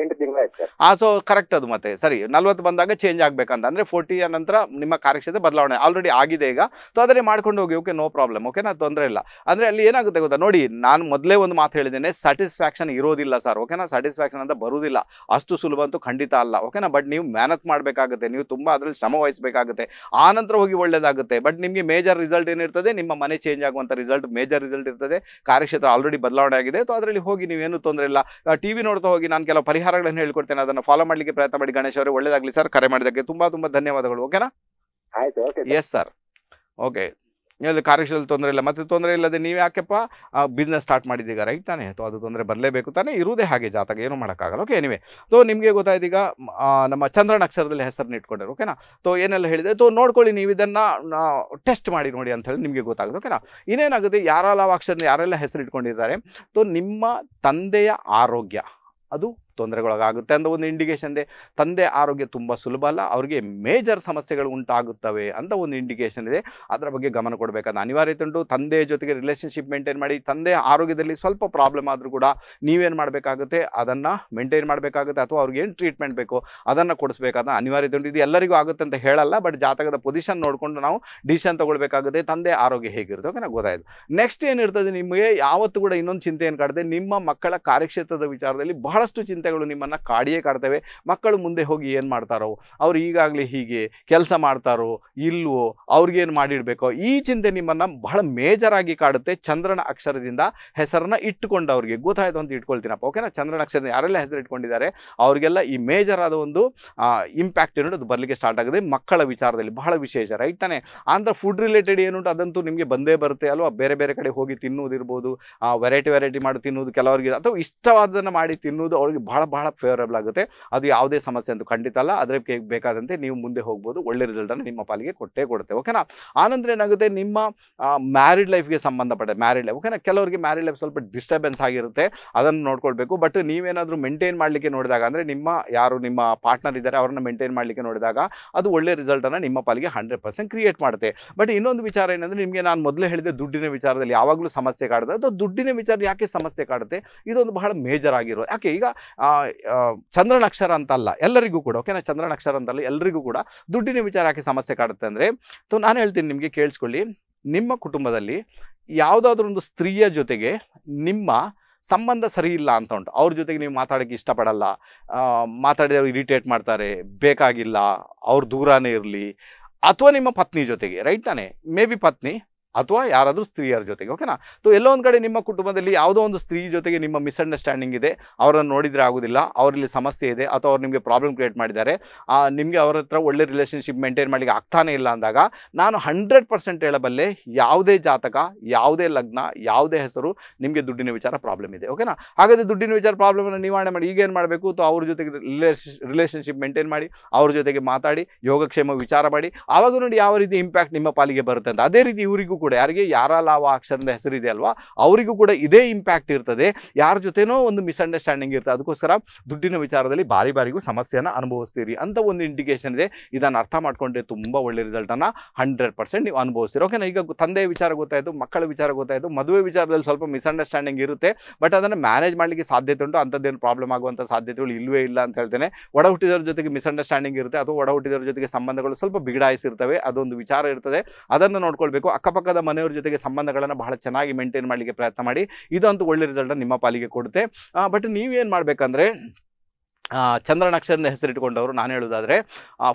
Speaker 2: ಎಂಟು ತಿಂಗಳು ಆ ಸೊ ಕರೆಕ್ಟ್ ಅದು ಮತ್ತೆ ಸರಿ ನಲ್ವತ್ತು ಬಂದಾಗ ಚೇಂಜ್ ಆಗ್ಬೇಕಂತ ಅಂದ್ರೆ ಫೋರ್ಟಿ ನಂತರ ನಿಮ್ಮ ಕಾರ್ಯಕ್ಷೇತ್ರ ಬದಲಾವಣೆ ಆಲ್ರೆಡಿ ಆಗಿದೆ ಈಗ ಸೊ ಅದನ್ನೇ ಮಾಡ್ಕೊಂಡು ಹೋಗಿ ಓಕೆ ನೋ ಪ್ರಾಬ್ಲಮ್ ಓಕೆನಾ ನಾ ತೊಂದರೆ ಇಲ್ಲ ಅಂದ್ರೆ ಅಲ್ಲಿ ಏನಾಗುತ್ತೆ ಗೊತ್ತಾ ನೋಡಿ ನಾನು ಮೊದಲೇ ಒಂದು ಮಾತು ಹೇಳಿದ್ದೇನೆ ಸ್ಯಾಟಿಸ್ಫ್ಯಾಕ್ಷನ್ ಇರೋದಿಲ್ಲ ಸರ್ ಓಕೆನಾ ಸ್ಯಾಟಿಸ್ಫ್ಯಾಕ್ಷನ್ ಅಂತ ಬರುವುದಿಲ್ಲ ಅಷ್ಟು ಸುಲಭ ಅಂತೂ ಖಂಡಿತ ಅಲ್ಲ ಓಕೆನಾ ಬಟ್ ನೀವು ಮ್ಯಾನತ್ ಮಾಡಬೇಕಾಗುತ್ತೆ ನೀವು ತುಂಬ ಅದರಲ್ಲಿ ಶ್ರಮ ವಹಿಸಬೇಕಾಗುತ್ತೆ ಆನಂತರ ಹೋಗಿ ಒಳ್ಳೇದಾಗುತ್ತೆ ಬಟ್ ನಿಮಗೆ ಮೇಜರ್ ರಿಸಲ್ಟ್ ಏನಿರ್ತದೆ ನಿಮ್ಮ ಮನೆ ಚೇಂಜ್ ಆಗುವಂತ ರಿಸಲ್ಟ್ ಮೇಜರ್ ರಿಸಲ್ಟ್ ಇರ್ತದೆ ಕಾರ್ಯಕ್ಷೇತ್ರ ಆಲ್ರೆಡಿ ಬದಲಾವಣೆ ಆಗಿದೆ ಸೊ ಅದರಲ್ಲಿ ಹೋಗಿ ನೀವೇನು ತೊಂದರೆ ಇಲ್ಲ ಟಿವಿ ವಿ ಹೋಗಿ ನಾನು ಕೆಲವು ಪರಿಹಾರಗಳನ್ನು ಹೇಳ್ಕೊಡ್ತೇನೆ ಅದನ್ನು ಫಾಲೋ ಮಾಡಲಿಕ್ಕೆ ಪ್ರಯತ್ನ ಮಾಡಿ ಗಣೇಶ್ ಅವರೇ ಒಳ್ಳೇದಾಗಲಿ ಸರ್ ಕರೆ ಮಾಡಿದ್ದಕ್ಕೆ ತುಂಬಾ ತುಂಬಾ ಧನ್ಯವಾದಗಳು ಓಕೆನಾ ಎಸ್ ಸರ್ ಓಕೆ ನೀವು ಕಾರ್ಯಕ್ಷದಲ್ಲಿ ತೊಂದರೆ ಇಲ್ಲ ಮತ್ತೆ ತೊಂದರೆ ಇಲ್ಲದೆ ನೀವು ಯಾಕೆಪ್ಪ ಬಿಸ್ನೆಸ್ ಸ್ಟಾರ್ಟ್ ಮಾಡಿದ್ದೀಗ ರೈಟ್ ತಾನೇ ಅಥವಾ ಅದು ತೊಂದರೆ ಬರಲೇಬೇಕು ತಾನೇ ಇರುವುದೇ ಹಾಗೆ ಜಾತಕ ಏನು ಮಾಡೋಕ್ಕಾಗಲ್ಲ ಓಕೆ ಎನಿವೆ ಸೊ ನಿಮಗೆ ಗೊತ್ತಾಯಿದೀಗ ನಮ್ಮ ಚಂದ್ರನ ಅಕ್ಷರದಲ್ಲಿ ಹೆಸರನ್ನ ಇಟ್ಕೊಂಡರು ಓಕೆನಾ ತೋ ಏನೆಲ್ಲ ಹೇಳಿದೆ ತೋ ನೋಡ್ಕೊಳ್ಳಿ ನೀವು ಇದನ್ನು ಟೆಸ್ಟ್ ಮಾಡಿ ನೋಡಿ ಅಂತ ಹೇಳಿ ನಿಮಗೆ ಗೊತ್ತಾಗುತ್ತೆ ಓಕೆನಾ ಇನ್ನೇನಾಗುತ್ತೆ ಯಾರಲ್ಲ ಅಕ್ಷರ ಯಾರೆಲ್ಲ ಹೆಸರು ಇಟ್ಕೊಂಡಿದ್ದಾರೆ ತೋ ನಿಮ್ಮ ತಂದೆಯ ಆರೋಗ್ಯ Ado ತೊಂದರೆಗೊಳಗಾಗುತ್ತೆ ಅಂತ ಒಂದು ಇಂಡಿಕೇಶನ್ ಇದೆ ತಂದೆ ಆರೋಗ್ಯ ತುಂಬ ಸುಲಭ ಅಲ್ಲ ಅವರಿಗೆ ಮೇಜರ್ ಸಮಸ್ಯೆಗಳು ಉಂಟಾಗುತ್ತವೆ ಅಂತ ಒಂದು ಇಂಡಿಕೇಶನ್ ಇದೆ ಅದರ ಬಗ್ಗೆ ಗಮನ ಕೊಡಬೇಕಾದ ಅನಿವಾರ್ಯತೆ ಉಂಟು ತಂದೆಯ ಜೊತೆಗೆ ರಿಲೇಷನ್ಶಿಪ್ ಮೇಂಟೈನ್ ಮಾಡಿ ತಂದೆ ಆರೋಗ್ಯದಲ್ಲಿ ಸ್ವಲ್ಪ ಪ್ರಾಬ್ಲಮ್ ಆದರೂ ಕೂಡ ನೀವೇನು ಮಾಡಬೇಕಾಗುತ್ತೆ ಅದನ್ನು ಮೇಂಟೈನ್ ಮಾಡಬೇಕಾಗುತ್ತೆ ಅಥವಾ ಅವ್ರಿಗೆ ಏನು ಟ್ರೀಟ್ಮೆಂಟ್ ಬೇಕು ಅದನ್ನು ಕೊಡಿಸಬೇಕಾದ ಅನಿವಾರ್ಯತೆ ಉಂಟು ಇದು ಎಲ್ಲರಿಗೂ ಆಗುತ್ತೆ ಅಂತ ಹೇಳಲ್ಲ ಬಟ್ ಜಾತಕದ ಪೊಸಿಷನ್ ನೋಡಿಕೊಂಡು ನಾವು ಡಿಸಿಷನ್ ತೊಗೊಳ್ಬೇಕಾಗುತ್ತೆ ತಂದೆ ಆರೋಗ್ಯ ಹೇಗಿರುತ್ತೆ ಓಕೆನಾ ಗೊತ್ತಾಯಿತು ನೆಕ್ಸ್ಟ್ ಏನಿರ್ತದೆ ನಿಮಗೆ ಯಾವತ್ತು ಕೂಡ ಇನ್ನೊಂದು ಚಿಂತೆ ಏನು ಕಾಡದೆ ನಿಮ್ಮ ಮಕ್ಕಳ ಕಾರ್ಯಕ್ಷೇತ್ರದ ವಿಚಾರದಲ್ಲಿ ಬಹಳಷ್ಟು ಚಿಂತೆ ಚಿಂತೆಗಳು ನಿಮ್ಮನ್ನು ಕಾಡಿಯೇ ಕಾಡ್ತವೆ ಮಕ್ಕಳು ಮುಂದೆ ಹೋಗಿ ಏನು ಮಾಡ್ತಾರೋ ಅವ್ರು ಈಗಾಗಲೇ ಹೀಗೆ ಕೆಲಸ ಮಾಡ್ತಾರೋ ಇಲ್ವೋ ಅವ್ರಿಗೇನು ಮಾಡಿಡಬೇಕೋ ಈ ಚಿಂತೆ ನಿಮ್ಮನ್ನು ಬಹಳ ಮೇಜರಾಗಿ ಕಾಡುತ್ತೆ ಚಂದ್ರನ ಅಕ್ಷರದಿಂದ ಹೆಸರನ್ನ ಅವ್ರಿಗೆ ಗೊತ್ತಾಯಿತು ಅಂತ ಇಟ್ಕೊಳ್ತೀನಪ್ಪ ಓಕೆನಾ ಚಂದ್ರನ ಅಕ್ಷರದಿಂದ ಯಾರೆಲ್ಲ ಹೆಸರು ಇಟ್ಕೊಂಡಿದ್ದಾರೆ ಅವರಿಗೆಲ್ಲ ಈ ಆದ ಒಂದು ಇಂಪ್ಯಾಕ್ಟ್ ಅದು ಬರಲಿಕ್ಕೆ ಸ್ಟಾರ್ಟ್ ಆಗಿದೆ ಮಕ್ಕಳ ವಿಚಾರದಲ್ಲಿ ಬಹಳ ವಿಶೇಷ ರೈಟ್ ತಾನೆ ಅಂದ್ರೆ ಫುಡ್ ರಿಲೇಟೆಡ್ ಏನುಂಟು ಅದಂತೂ ನಿಮಗೆ ಬಂದೇ ಬರುತ್ತೆ ಅಲ್ವಾ ಬೇರೆ ಬೇರೆ ಕಡೆ ಹೋಗಿ ತಿನ್ನುವುದಿರ್ಬೋದು ವೆರೈಟಿ ವೆರೈಟಿ ಮಾಡಿ ತಿನ್ನುವುದು ಕೆಲವರಿಗೆ ಅಥವಾ ಇಷ್ಟವಾದನ್ನು ಮಾಡಿ ತಿನ್ನುವುದು ಅವ್ರಿಗೆ ಬಹಳ ಬಹಳ ಫೇವರೇಬಲ್ ಆಗುತ್ತೆ ಅದು ಯಾವುದೇ ಸಮಸ್ಯೆ ಅಂತೂ ಖಂಡಿತ ಅಲ್ಲ ಅದಕ್ಕೆ ಬೇಕಾದಂತೆ ನೀವು ಮುಂದೆ ಹೋಗ್ಬೋದು ಒಳ್ಳೆ ರಿಸಲ್ಟನ್ನು ನಿಮ್ಮ ಪಾಲಿಗೆ ಕೊಟ್ಟೇ ಕೊಡುತ್ತೆ ಓಕೆನಾ ಆನಂತರ ಏನಾಗುತ್ತೆ ನಿಮ್ಮ ಮ್ಯಾರಿಡ್ ಲೈಫ್ಗೆ ಸಂಬಂಧಪಟ್ಟ ಮ್ಯಾರಿಡ್ ಲೈಫ್ ಓಕೆನಾ ಕೆಲವರಿಗೆ ಮ್ಯಾರಿಡ್ ಲೈಫ್ ಸ್ವಲ್ಪ ಡಿಸ್ಟರ್ಬೆನ್ಸ್ ಆಗಿರುತ್ತೆ ಅದನ್ನು ನೋಡ್ಕೊಳ್ಬೇಕು ಬಟ್ ನೀವೇನಾದರೂ ಮೇಂಟೈನ್ ಮಾಡಲಿಕ್ಕೆ ನೋಡಿದಾಗ ಅಂದರೆ ನಿಮ್ಮ ಯಾರು ನಿಮ್ಮ ಪಾರ್ಟ್ನರ್ ಇದ್ದಾರೆ ಅವರನ್ನು ಮೇಂಟೈನ್ ಮಾಡಲಿಕ್ಕೆ ನೋಡಿದಾಗ ಅದು ಒಳ್ಳೆ ರಿಸಲ್ಟನ್ನು ನಿಮ್ಮ ಪಾಲಿಗೆ ಹಂಡ್ರೆಡ್ ಪರ್ಸೆಂಟ್ ಕ್ರಿಯೇಟ್ ಮಾಡುತ್ತೆ ಬಟ್ ಇನ್ನೊಂದು ವಿಚಾರ ಏನಂದರೆ ನಿಮಗೆ ನಾನು ಮೊದಲೇ ಹೇಳಿದೆ ದುಡ್ಡಿನ ವಿಚಾರದಲ್ಲಿ ಯಾವಾಗಲೂ ಸಮಸ್ಯೆ ಕಾಡುತ್ತೆ ಅಥವಾ ದುಡ್ಡಿನ ವಿಚಾರ ಯಾಕೆ ಸಮಸ್ಯೆ ಕಾಡುತ್ತೆ ಇದೊಂದು ಬಹಳ ಮೇಜರ್ ಆಗಿರೋ ಯಾಕೆ ಈಗ ಚಂದ್ರನಕ್ಷರ ಅಂತಲ್ಲ ಎಲ್ಲರಿಗೂ ಕೂಡ ಓಕೆನಾ ಚಂದ್ರನಕ್ಷರ ಅಂತಲ್ಲ ಎಲ್ಲರಿಗೂ ಕೂಡ ದುಡ್ಡಿನ ವಿಚಾರ ಹಾಕಿ ಸಮಸ್ಯೆ ಕಾಡುತ್ತೆ ಅಂದರೆ ಸೊ ನಾನು ಹೇಳ್ತೀನಿ ನಿಮಗೆ ಕೇಳಿಸ್ಕೊಳ್ಳಿ ನಿಮ್ಮ ಕುಟುಂಬದಲ್ಲಿ ಯಾವುದಾದ್ರೂ ಒಂದು ಸ್ತ್ರೀಯ ಜೊತೆಗೆ ನಿಮ್ಮ ಸಂಬಂಧ ಸರಿ ಇಲ್ಲ ಅಂತ ಉಂಟು ಅವ್ರ ಜೊತೆಗೆ ನೀವು ಮಾತಾಡೋಕ್ಕೆ ಇಷ್ಟಪಡಲ್ಲ ಮಾತಾಡಿದವ್ರು ಇರಿಟೇಟ್ ಮಾಡ್ತಾರೆ ಬೇಕಾಗಿಲ್ಲ ಅವ್ರ ದೂರನೇ ಇರಲಿ ಅಥವಾ ನಿಮ್ಮ ಪತ್ನಿ ಜೊತೆಗೆ ರೈಟ್ ತಾನೆ ಮೇ ಬಿ ಪತ್ನಿ ಅಥವಾ ಯಾರಾದರೂ ಸ್ತ್ರೀಯರ ಜೊತೆಗೆ ಓಕೆನಾ ಸೊ ಎಲ್ಲೋ ಒಂದು ಕಡೆ ನಿಮ್ಮ ಕುಟುಂಬದಲ್ಲಿ ಯಾವುದೋ ಒಂದು ಸ್ತ್ರೀ ಜೊತೆಗೆ ನಿಮ್ಮ ಮಿಸ್ಅಂಡರ್ಸ್ಟ್ಯಾಂಡಿಂಗ್ ಇದೆ ಅವರನ್ನು ನೋಡಿದರೆ ಆಗೋದಿಲ್ಲ ಅವರಲ್ಲಿ ಸಮಸ್ಯೆ ಇದೆ ಅಥವಾ ಅವ್ರು ನಿಮಗೆ ಪ್ರಾಬ್ಲಮ್ ಕ್ರಿಯೇಟ್ ಮಾಡಿದ್ದಾರೆ ನಿಮಗೆ ಅವರ ಹತ್ರ ಒಳ್ಳೆ ರಿಲೇಷನ್ಶಿಪ್ ಮೇಂಟೈನ್ ಮಾಡಲಿಕ್ಕೆ ಆಗ್ತಾನೇ ಇಲ್ಲ ಅಂದಾಗ ನಾನು ಹಂಡ್ರೆಡ್ ಪರ್ಸೆಂಟ್ ಹೇಳಬಲ್ಲೆ ಯಾವುದೇ ಜಾತಕ ಯಾವುದೇ ಲಗ್ನ ಯಾವುದೇ ಹೆಸರು ನಿಮಗೆ ದುಡ್ಡಿನ ವಿಚಾರ ಪ್ರಾಬ್ಲಮ್ ಇದೆ ಓಕೆನಾ ಹಾಗಾದರೆ ದುಡ್ಡಿನ ವಿಚಾರ ಪ್ರಾಬ್ಲಮನ್ನು ನಿವಾರಣೆ ಮಾಡಿ ಈಗೇನು ಮಾಡಬೇಕು ಅಥವಾ ಅವ್ರ ಜೊತೆಗೆ ರಿಲೇಷನ್ಶಿಪ್ ಮೇಂಟೈನ್ ಮಾಡಿ ಅವ್ರ ಜೊತೆಗೆ ಮಾತಾಡಿ ಯೋಗಕ್ಷೇಮ ವಿಚಾರ ಮಾಡಿ ಆವಾಗ ನೋಡಿ ಯಾವ ರೀತಿ ಇಂಪ್ಯಾಕ್ಟ್ ನಿಮ್ಮ ಪಾಲಿಗೆ ಬರುತ್ತೆ ಅಂತ ಅದೇ ರೀತಿ ಇವರಿಗೂ ಕೂಡ ಯಾರಿಗೆ ಯಾರ ಆ ಅಕ್ಷರದ ಹೆಸರಿದೆ ಅಲ್ವಾ ಅವರಿಗೂ ಕೂಡ ಇದೇ ಇಂಪ್ಯಾಕ್ಟ್ ಇರ್ತದೆ ಯಾರ ಜೊತೆನೋ ಒಂದು ಮಿಸ್ಅಂಡರ್ಸ್ಟ್ಯಾಂಡಿಂಗ್ ಇರ್ತದೆ ಅದಕ್ಕೋಸ್ಕರ ದುಡ್ಡಿನ ವಿಚಾರದಲ್ಲಿ ಬಾರಿ ಬಾರಿಗೂ ಸಮಸ್ಯೆಯನ್ನು ಅನುಭವಿಸ್ತೀರಿ ಅಂತ ಒಂದು ಇಂಡಿಕೇಶನ್ ಇದೆ ಇದನ್ನು ಅರ್ಥ ಮಾಡ್ಕೊಂಡ್ರೆ ತುಂಬ ಒಳ್ಳೆ ರಿಸಲ್ಟನ್ನು ಹಂಡ್ರೆಡ್ ಪರ್ಸೆಂಟ್ ನೀವು ಅನುಭವಿಸ್ತೀರಿ ಓಕೆನಾ ಈಗ ತಂದೆ ವಿಚಾರ ಗೊತ್ತಾಯಿತು ಮಕ್ಕಳ ವಿಚಾರ ಗೊತ್ತಾಯಿತು ಮದುವೆ ವಿಚಾರದಲ್ಲಿ ಸ್ವಲ್ಪ ಮಿಸ್ಅಂಡರ್ಸ್ಟ್ಯಾಂಡಿಂಗ್ ಇರುತ್ತೆ ಬಟ್ ಅದನ್ನು ಮ್ಯಾನೇಜ್ ಮಾಡಲಿಕ್ಕೆ ಸಾಧ್ಯತೆ ಉಂಟು ಅಂಥದ್ದೇನು ಪ್ರಾಬ್ಲಮ್ ಆಗುವಂಥ ಸಾಧ್ಯತೆಗಳು ಇಲ್ಲವೇ ಇಲ್ಲ ಅಂತ ಹೇಳ್ತೇನೆ ಒಡ ಹುಟ್ಟಿದವ್ರ ಜೊತೆಗೆ ಮಿಸ್ಅಂಡರ್ಸ್ಟ್ಯಾಂಡಿಂಗ್ ಇರುತ್ತೆ ಅಥವಾ ಒಡ ಹುಟ್ಟಿದವ್ರ ಜೊತೆಗೆ ಸಂಬಂಧಗಳು ಸ್ವಲ್ಪ ಬಿಗಡಾಯಿಸಿರ್ತವೆ ಅದೊಂದು ವಿಚಾರ ಇರ್ತದೆ ಅದನ್ನು ನೋಡ್ಕೊಳ್ಬೇಕು ಅಕ್ಕಪಕ್ಕ ಪಕ್ಕದ ಮನೆಯವ್ರ ಜೊತೆಗೆ ಸಂಬಂಧಗಳನ್ನು ಬಹಳ ಚೆನ್ನಾಗಿ ಮೇಂಟೈನ್ ಮಾಡಲಿಕ್ಕೆ ಪ್ರಯತ್ನ ಮಾಡಿ ಇದಂತೂ ಒಳ್ಳೆ ರಿಸಲ್ಟ್ ನಿಮ್ಮ ಪಾಲಿಗೆ ಕೊಡುತ್ತೆ ಬಟ್ ನೀವೇನು ಮಾಡ್ಬೇಕಂದ್ರೆ ನಕ್ಷರಿಂದ ಹೆಸರಿಟ್ಕೊಂಡವರು ನಾನು ಹೇಳೋದಾದರೆ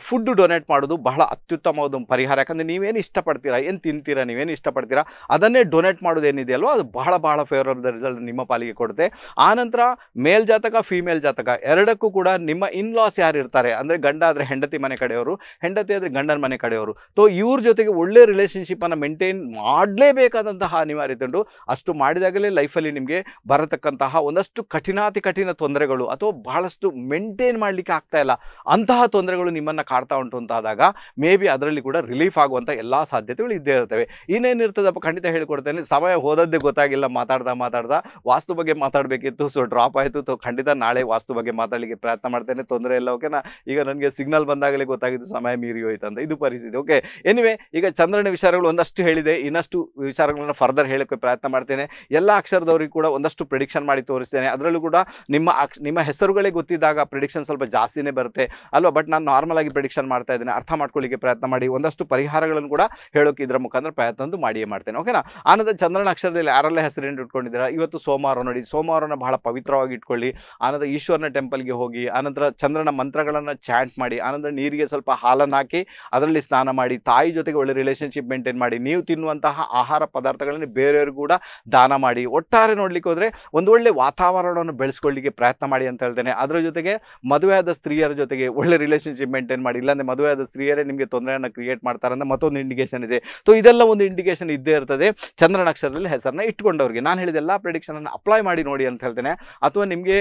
Speaker 2: ಫುಡ್ ಡೊನೇಟ್ ಮಾಡೋದು ಬಹಳ ಅತ್ಯುತ್ತಮವಾದ ಪರಿಹಾರ ಯಾಕಂದರೆ ನೀವೇನು ಇಷ್ಟಪಡ್ತೀರಾ ಏನು ತಿಂತೀರಾ ನೀವೇನು ಇಷ್ಟಪಡ್ತೀರಾ ಅದನ್ನೇ ಡೊನೇಟ್ ಮಾಡೋದು ಅದು ಬಹಳ ಬಹಳ ಫೇವರಬಲ್ ರಿಸಲ್ಟ್ ನಿಮ್ಮ ಪಾಲಿಗೆ ಕೊಡುತ್ತೆ ಆನಂತರ ಮೇಲ್ ಜಾತಕ ಫೀಮೇಲ್ ಜಾತಕ ಎರಡಕ್ಕೂ ಕೂಡ ನಿಮ್ಮ ಇನ್ಲಾಸ್ ಯಾರು ಇರ್ತಾರೆ ಅಂದರೆ ಗಂಡ ಆದರೆ ಹೆಂಡತಿ ಮನೆ ಕಡೆಯವರು ಹೆಂಡತಿ ಆದರೆ ಗಂಡನ ಮನೆ ಕಡೆಯವರು ಸೊ ಇವ್ರ ಜೊತೆಗೆ ಒಳ್ಳೆ ರಿಲೇಷನ್ಶಿಪ್ಪನ್ನು ಮೇಂಟೈನ್ ಮಾಡಲೇಬೇಕಾದಂತಹ ಅನಿವಾರ್ಯ ತಂಡು ಅಷ್ಟು ಮಾಡಿದಾಗಲೇ ಲೈಫಲ್ಲಿ ನಿಮಗೆ ಬರತಕ್ಕಂತಹ ಒಂದಷ್ಟು ಕಠಿಣಾತಿ ಕಠಿಣ ತೊಂದರೆಗಳು ಅಥವಾ ಬಹಳಷ್ಟು ಮೇಂಟೈನ್ ಮಾಡಲಿಕ್ಕೆ ಆಗ್ತಾ ಇಲ್ಲ ಅಂತಹ ತೊಂದರೆಗಳು ನಿಮ್ಮನ್ನು ಕಾಡ್ತಾ ಉಂಟು ಅಂತಾದಾಗ ಮೇ ಬಿ ಅದರಲ್ಲಿ ಕೂಡ ರಿಲೀಫ್ ಆಗುವಂಥ ಎಲ್ಲ ಸಾಧ್ಯತೆಗಳು ಇದ್ದೇ ಇರ್ತವೆ ಇನ್ನೇನಿರ್ತದಪ್ಪ ಖಂಡಿತ ಹೇಳಿಕೊಡ್ತೇನೆ ಸಮಯ ಹೋದದ್ದೇ ಗೊತ್ತಾಗಿಲ್ಲ ಮಾತಾಡ್ತಾ ಮಾತಾಡ್ದಾ ವಾಸ್ತು ಬಗ್ಗೆ ಮಾತಾಡಬೇಕಿತ್ತು ಸೊ ಡ್ರಾಪ್ ಆಯಿತು ಖಂಡಿತ ನಾಳೆ ವಾಸ್ತು ಬಗ್ಗೆ ಮಾತಾಡಲಿಕ್ಕೆ ಪ್ರಯತ್ನ ಮಾಡ್ತೇನೆ ತೊಂದರೆ ಇಲ್ಲ ಓಕೆನಾ ಈಗ ನನಗೆ ಸಿಗ್ನಲ್ ಬಂದಾಗಲೇ ಗೊತ್ತಾಗಿದ್ದು ಸಮಯ ಮೀರಿ ಹೋಯ್ತು ಅಂತ ಇದು ಪರಿಸ್ಥಿತಿ ಓಕೆ ಎನಿವೆ ಈಗ ಚಂದ್ರನ ವಿಚಾರಗಳು ಒಂದಷ್ಟು ಹೇಳಿದೆ ಇನ್ನಷ್ಟು ವಿಚಾರಗಳನ್ನು ಫರ್ದರ್ ಹೇಳೋಕ್ಕೆ ಪ್ರಯತ್ನ ಮಾಡ್ತೇನೆ ಎಲ್ಲ ಅಕ್ಷರದವ್ರಿಗೆ ಕೂಡ ಒಂದಷ್ಟು ಪ್ರಿಡಿಕ್ಷನ್ ಮಾಡಿ ತೋರಿಸ್ತೇನೆ ಅದರಲ್ಲೂ ಕೂಡ ನಿಮ್ಮ ಅಕ್ಷ ನಿಮ್ಮ ಹೆಸರುಗಳೇ ಗೊತ್ತಿದ್ದಾಗ ಬಂದಾಗ ಪ್ರಿಡಿಕ್ಷನ್ ಸ್ವಲ್ಪ ಜಾಸ್ತಿನೇ ಬರುತ್ತೆ ಅಲ್ವಾ ಬಟ್ ನಾನು ನಾರ್ಮಲ್ ಆಗಿ ಪ್ರಿಡಿಕ್ಷನ್ ಮಾಡ್ತಾ ಇದ್ದೀನಿ ಅರ್ಥ ಮಾಡ್ಕೊಳ್ಳಿಕ್ಕೆ ಪ್ರಯತ್ನ ಮಾಡಿ ಒಂದಷ್ಟು ಪರಿಹಾರಗಳನ್ನು ಕೂಡ ಹೇಳೋಕೆ ಇದರ ಮುಖಾಂತರ ಪ್ರಯತ್ನ ಮಾಡಿಯೇ ಮಾಡ್ತೇನೆ ಓಕೆನಾ ಆನಂದ ಚಂದ್ರನ ಅಕ್ಷರದಲ್ಲಿ ಯಾರಲ್ಲೇ ಹೆಸರೇನು ಇಟ್ಕೊಂಡಿದ್ದೀರಾ ಇವತ್ತು ಸೋಮವಾರ ನೋಡಿ ಸೋಮವಾರನ ಬಹಳ ಪವಿತ್ರವಾಗಿ ಇಟ್ಕೊಳ್ಳಿ ಆನಂದ ಈಶ್ವರನ ಟೆಂಪಲ್ಗೆ ಹೋಗಿ ಆನಂತರ ಚಂದ್ರನ ಮಂತ್ರಗಳನ್ನು ಚಾಂಟ್ ಮಾಡಿ ಆನಂತರ ನೀರಿಗೆ ಸ್ವಲ್ಪ ಹಾಲನ್ನು ಹಾಕಿ ಅದರಲ್ಲಿ ಸ್ನಾನ ಮಾಡಿ ತಾಯಿ ಜೊತೆಗೆ ಒಳ್ಳೆ ರಿಲೇಷನ್ಶಿಪ್ ಮೇಂಟೈನ್ ಮಾಡಿ ನೀವು ತಿನ್ನುವಂತಹ ಆಹಾರ ಪದಾರ್ಥಗಳನ್ನು ಬೇರೆಯವರು ಕೂಡ ದಾನ ಮಾಡಿ ಒಟ್ಟಾರೆ ನೋಡ್ಲಿಕ್ಕೆ ಹೋದ್ರೆ ಒಂದು ಒಳ್ಳೆ ವಾತಾವರಣವನ್ನು ಬೆಳೆಸ್ಕೊಳ್ಳಿಕ್ಕೆ ಪ್ರಯತ್ನ ಮಾಡಿ ಅಂತ ಹೇಳ್ತೇನೆ ಅದರ ಜೊತೆಗೆ ಜೊತೆಗೆ ಆದ ಸ್ತ್ರೀಯರ ಜೊತೆಗೆ ಒಳ್ಳೆ ರಿಲೇಷನ್ಶಿಪ್ ಮೇಂಟೈನ್ ಮಾಡಿ ಮದುವೆ ಮದುವೆಯಾದ ಸ್ತ್ರೀಯರೇ ನಿಮಗೆ ತೊಂದರೆಯನ್ನು ಕ್ರಿಯೇಟ್ ಮಾಡ್ತಾರೆ ಅಂತ ಮತ್ತೊಂದು ಇಂಡಿಕೇಶನ್ ಇದೆ ಸೊ ಇದೆಲ್ಲ ಒಂದು ಇಂಡಿಕೇಶನ್ ಇದ್ದೇ ಇರ್ತದೆ ಚಂದ್ರನಕ್ಷರದಲ್ಲಿ ಹೆಸರನ್ನ ಇಟ್ಕೊಂಡವ್ರಿಗೆ ನಾನು ಹೇಳಿದ ಎಲ್ಲ ಅನ್ನು ಅಪ್ಲೈ ಮಾಡಿ ನೋಡಿ ಅಂತ ಹೇಳ್ತೇನೆ ಅಥವಾ ನಿಮಗೆ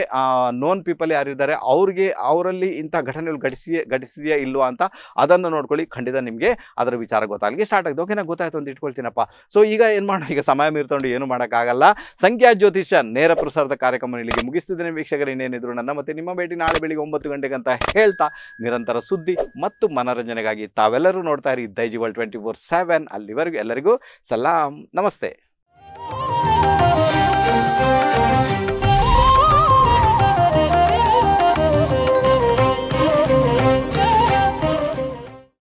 Speaker 2: ನೋನ್ ಪೀಪಲ್ ಯಾರಿದ್ದಾರೆ ಅವ್ರಿಗೆ ಅವರಲ್ಲಿ ಇಂಥ ಘಟನೆಗಳು ಘಟಿಸಿಯೇ ಘಟಿಸಿದೆಯಾ ಇಲ್ವಾ ಅಂತ ಅದನ್ನು ನೋಡ್ಕೊಳ್ಳಿ ಖಂಡಿತ ನಿಮಗೆ ಅದರ ವಿಚಾರ ಗೊತ್ತಾಗಲಿಕ್ಕೆ ಸ್ಟಾರ್ಟ್ ಆಗಿದೆ ಓಕೆ ನಾನು ಗೊತ್ತಾಯ್ತು ಅಂತ ಇಟ್ಕೊಳ್ತೀನಪ್ಪ ಸೊ ಈಗ ಏನು ಮಾಡೋಣ ಈಗ ಸಮಯ ಮೀರ್ಕೊಂಡು ಏನು ಮಾಡೋಕ್ಕಾಗಲ್ಲ ಸಂಖ್ಯಾ ಜ್ಯೋತಿಷ್ಯ ನೇರ ಪ್ರಸಾರದ ಕಾರ್ಯಕ್ರಮ ಇಲ್ಲಿಗೆ ಮುಗಿಸ್ತಿದ್ದೇನೆ ವೀಕ್ಷಕರು ಇನ್ನೇನಿದ್ರು ನನ್ನ ಮತ್ತೆ ನಿಮ್ಮ ಭೇಟಿ ನಾಳೆ ಬೆಳಿಗ್ಗೆ ಒಂಬತ್ತು ಗಂಟೆಗೆ ಅಂತ ಹೇಳ್ತಾ ನಿರಂತರ ಸುದ್ದಿ ಮತ್ತು ಮನೋರಂಜನೆಗಾಗಿ ತಾವೆಲ್ಲರೂ ನೋಡ್ತಾ ಇರಿ Daiji world twenty four seven ಅಲ್ಲಿವರೆಗೂ ಎಲ್ಲರಿಗೂ ಸಲಾಂ ನಮಸ್ತೆ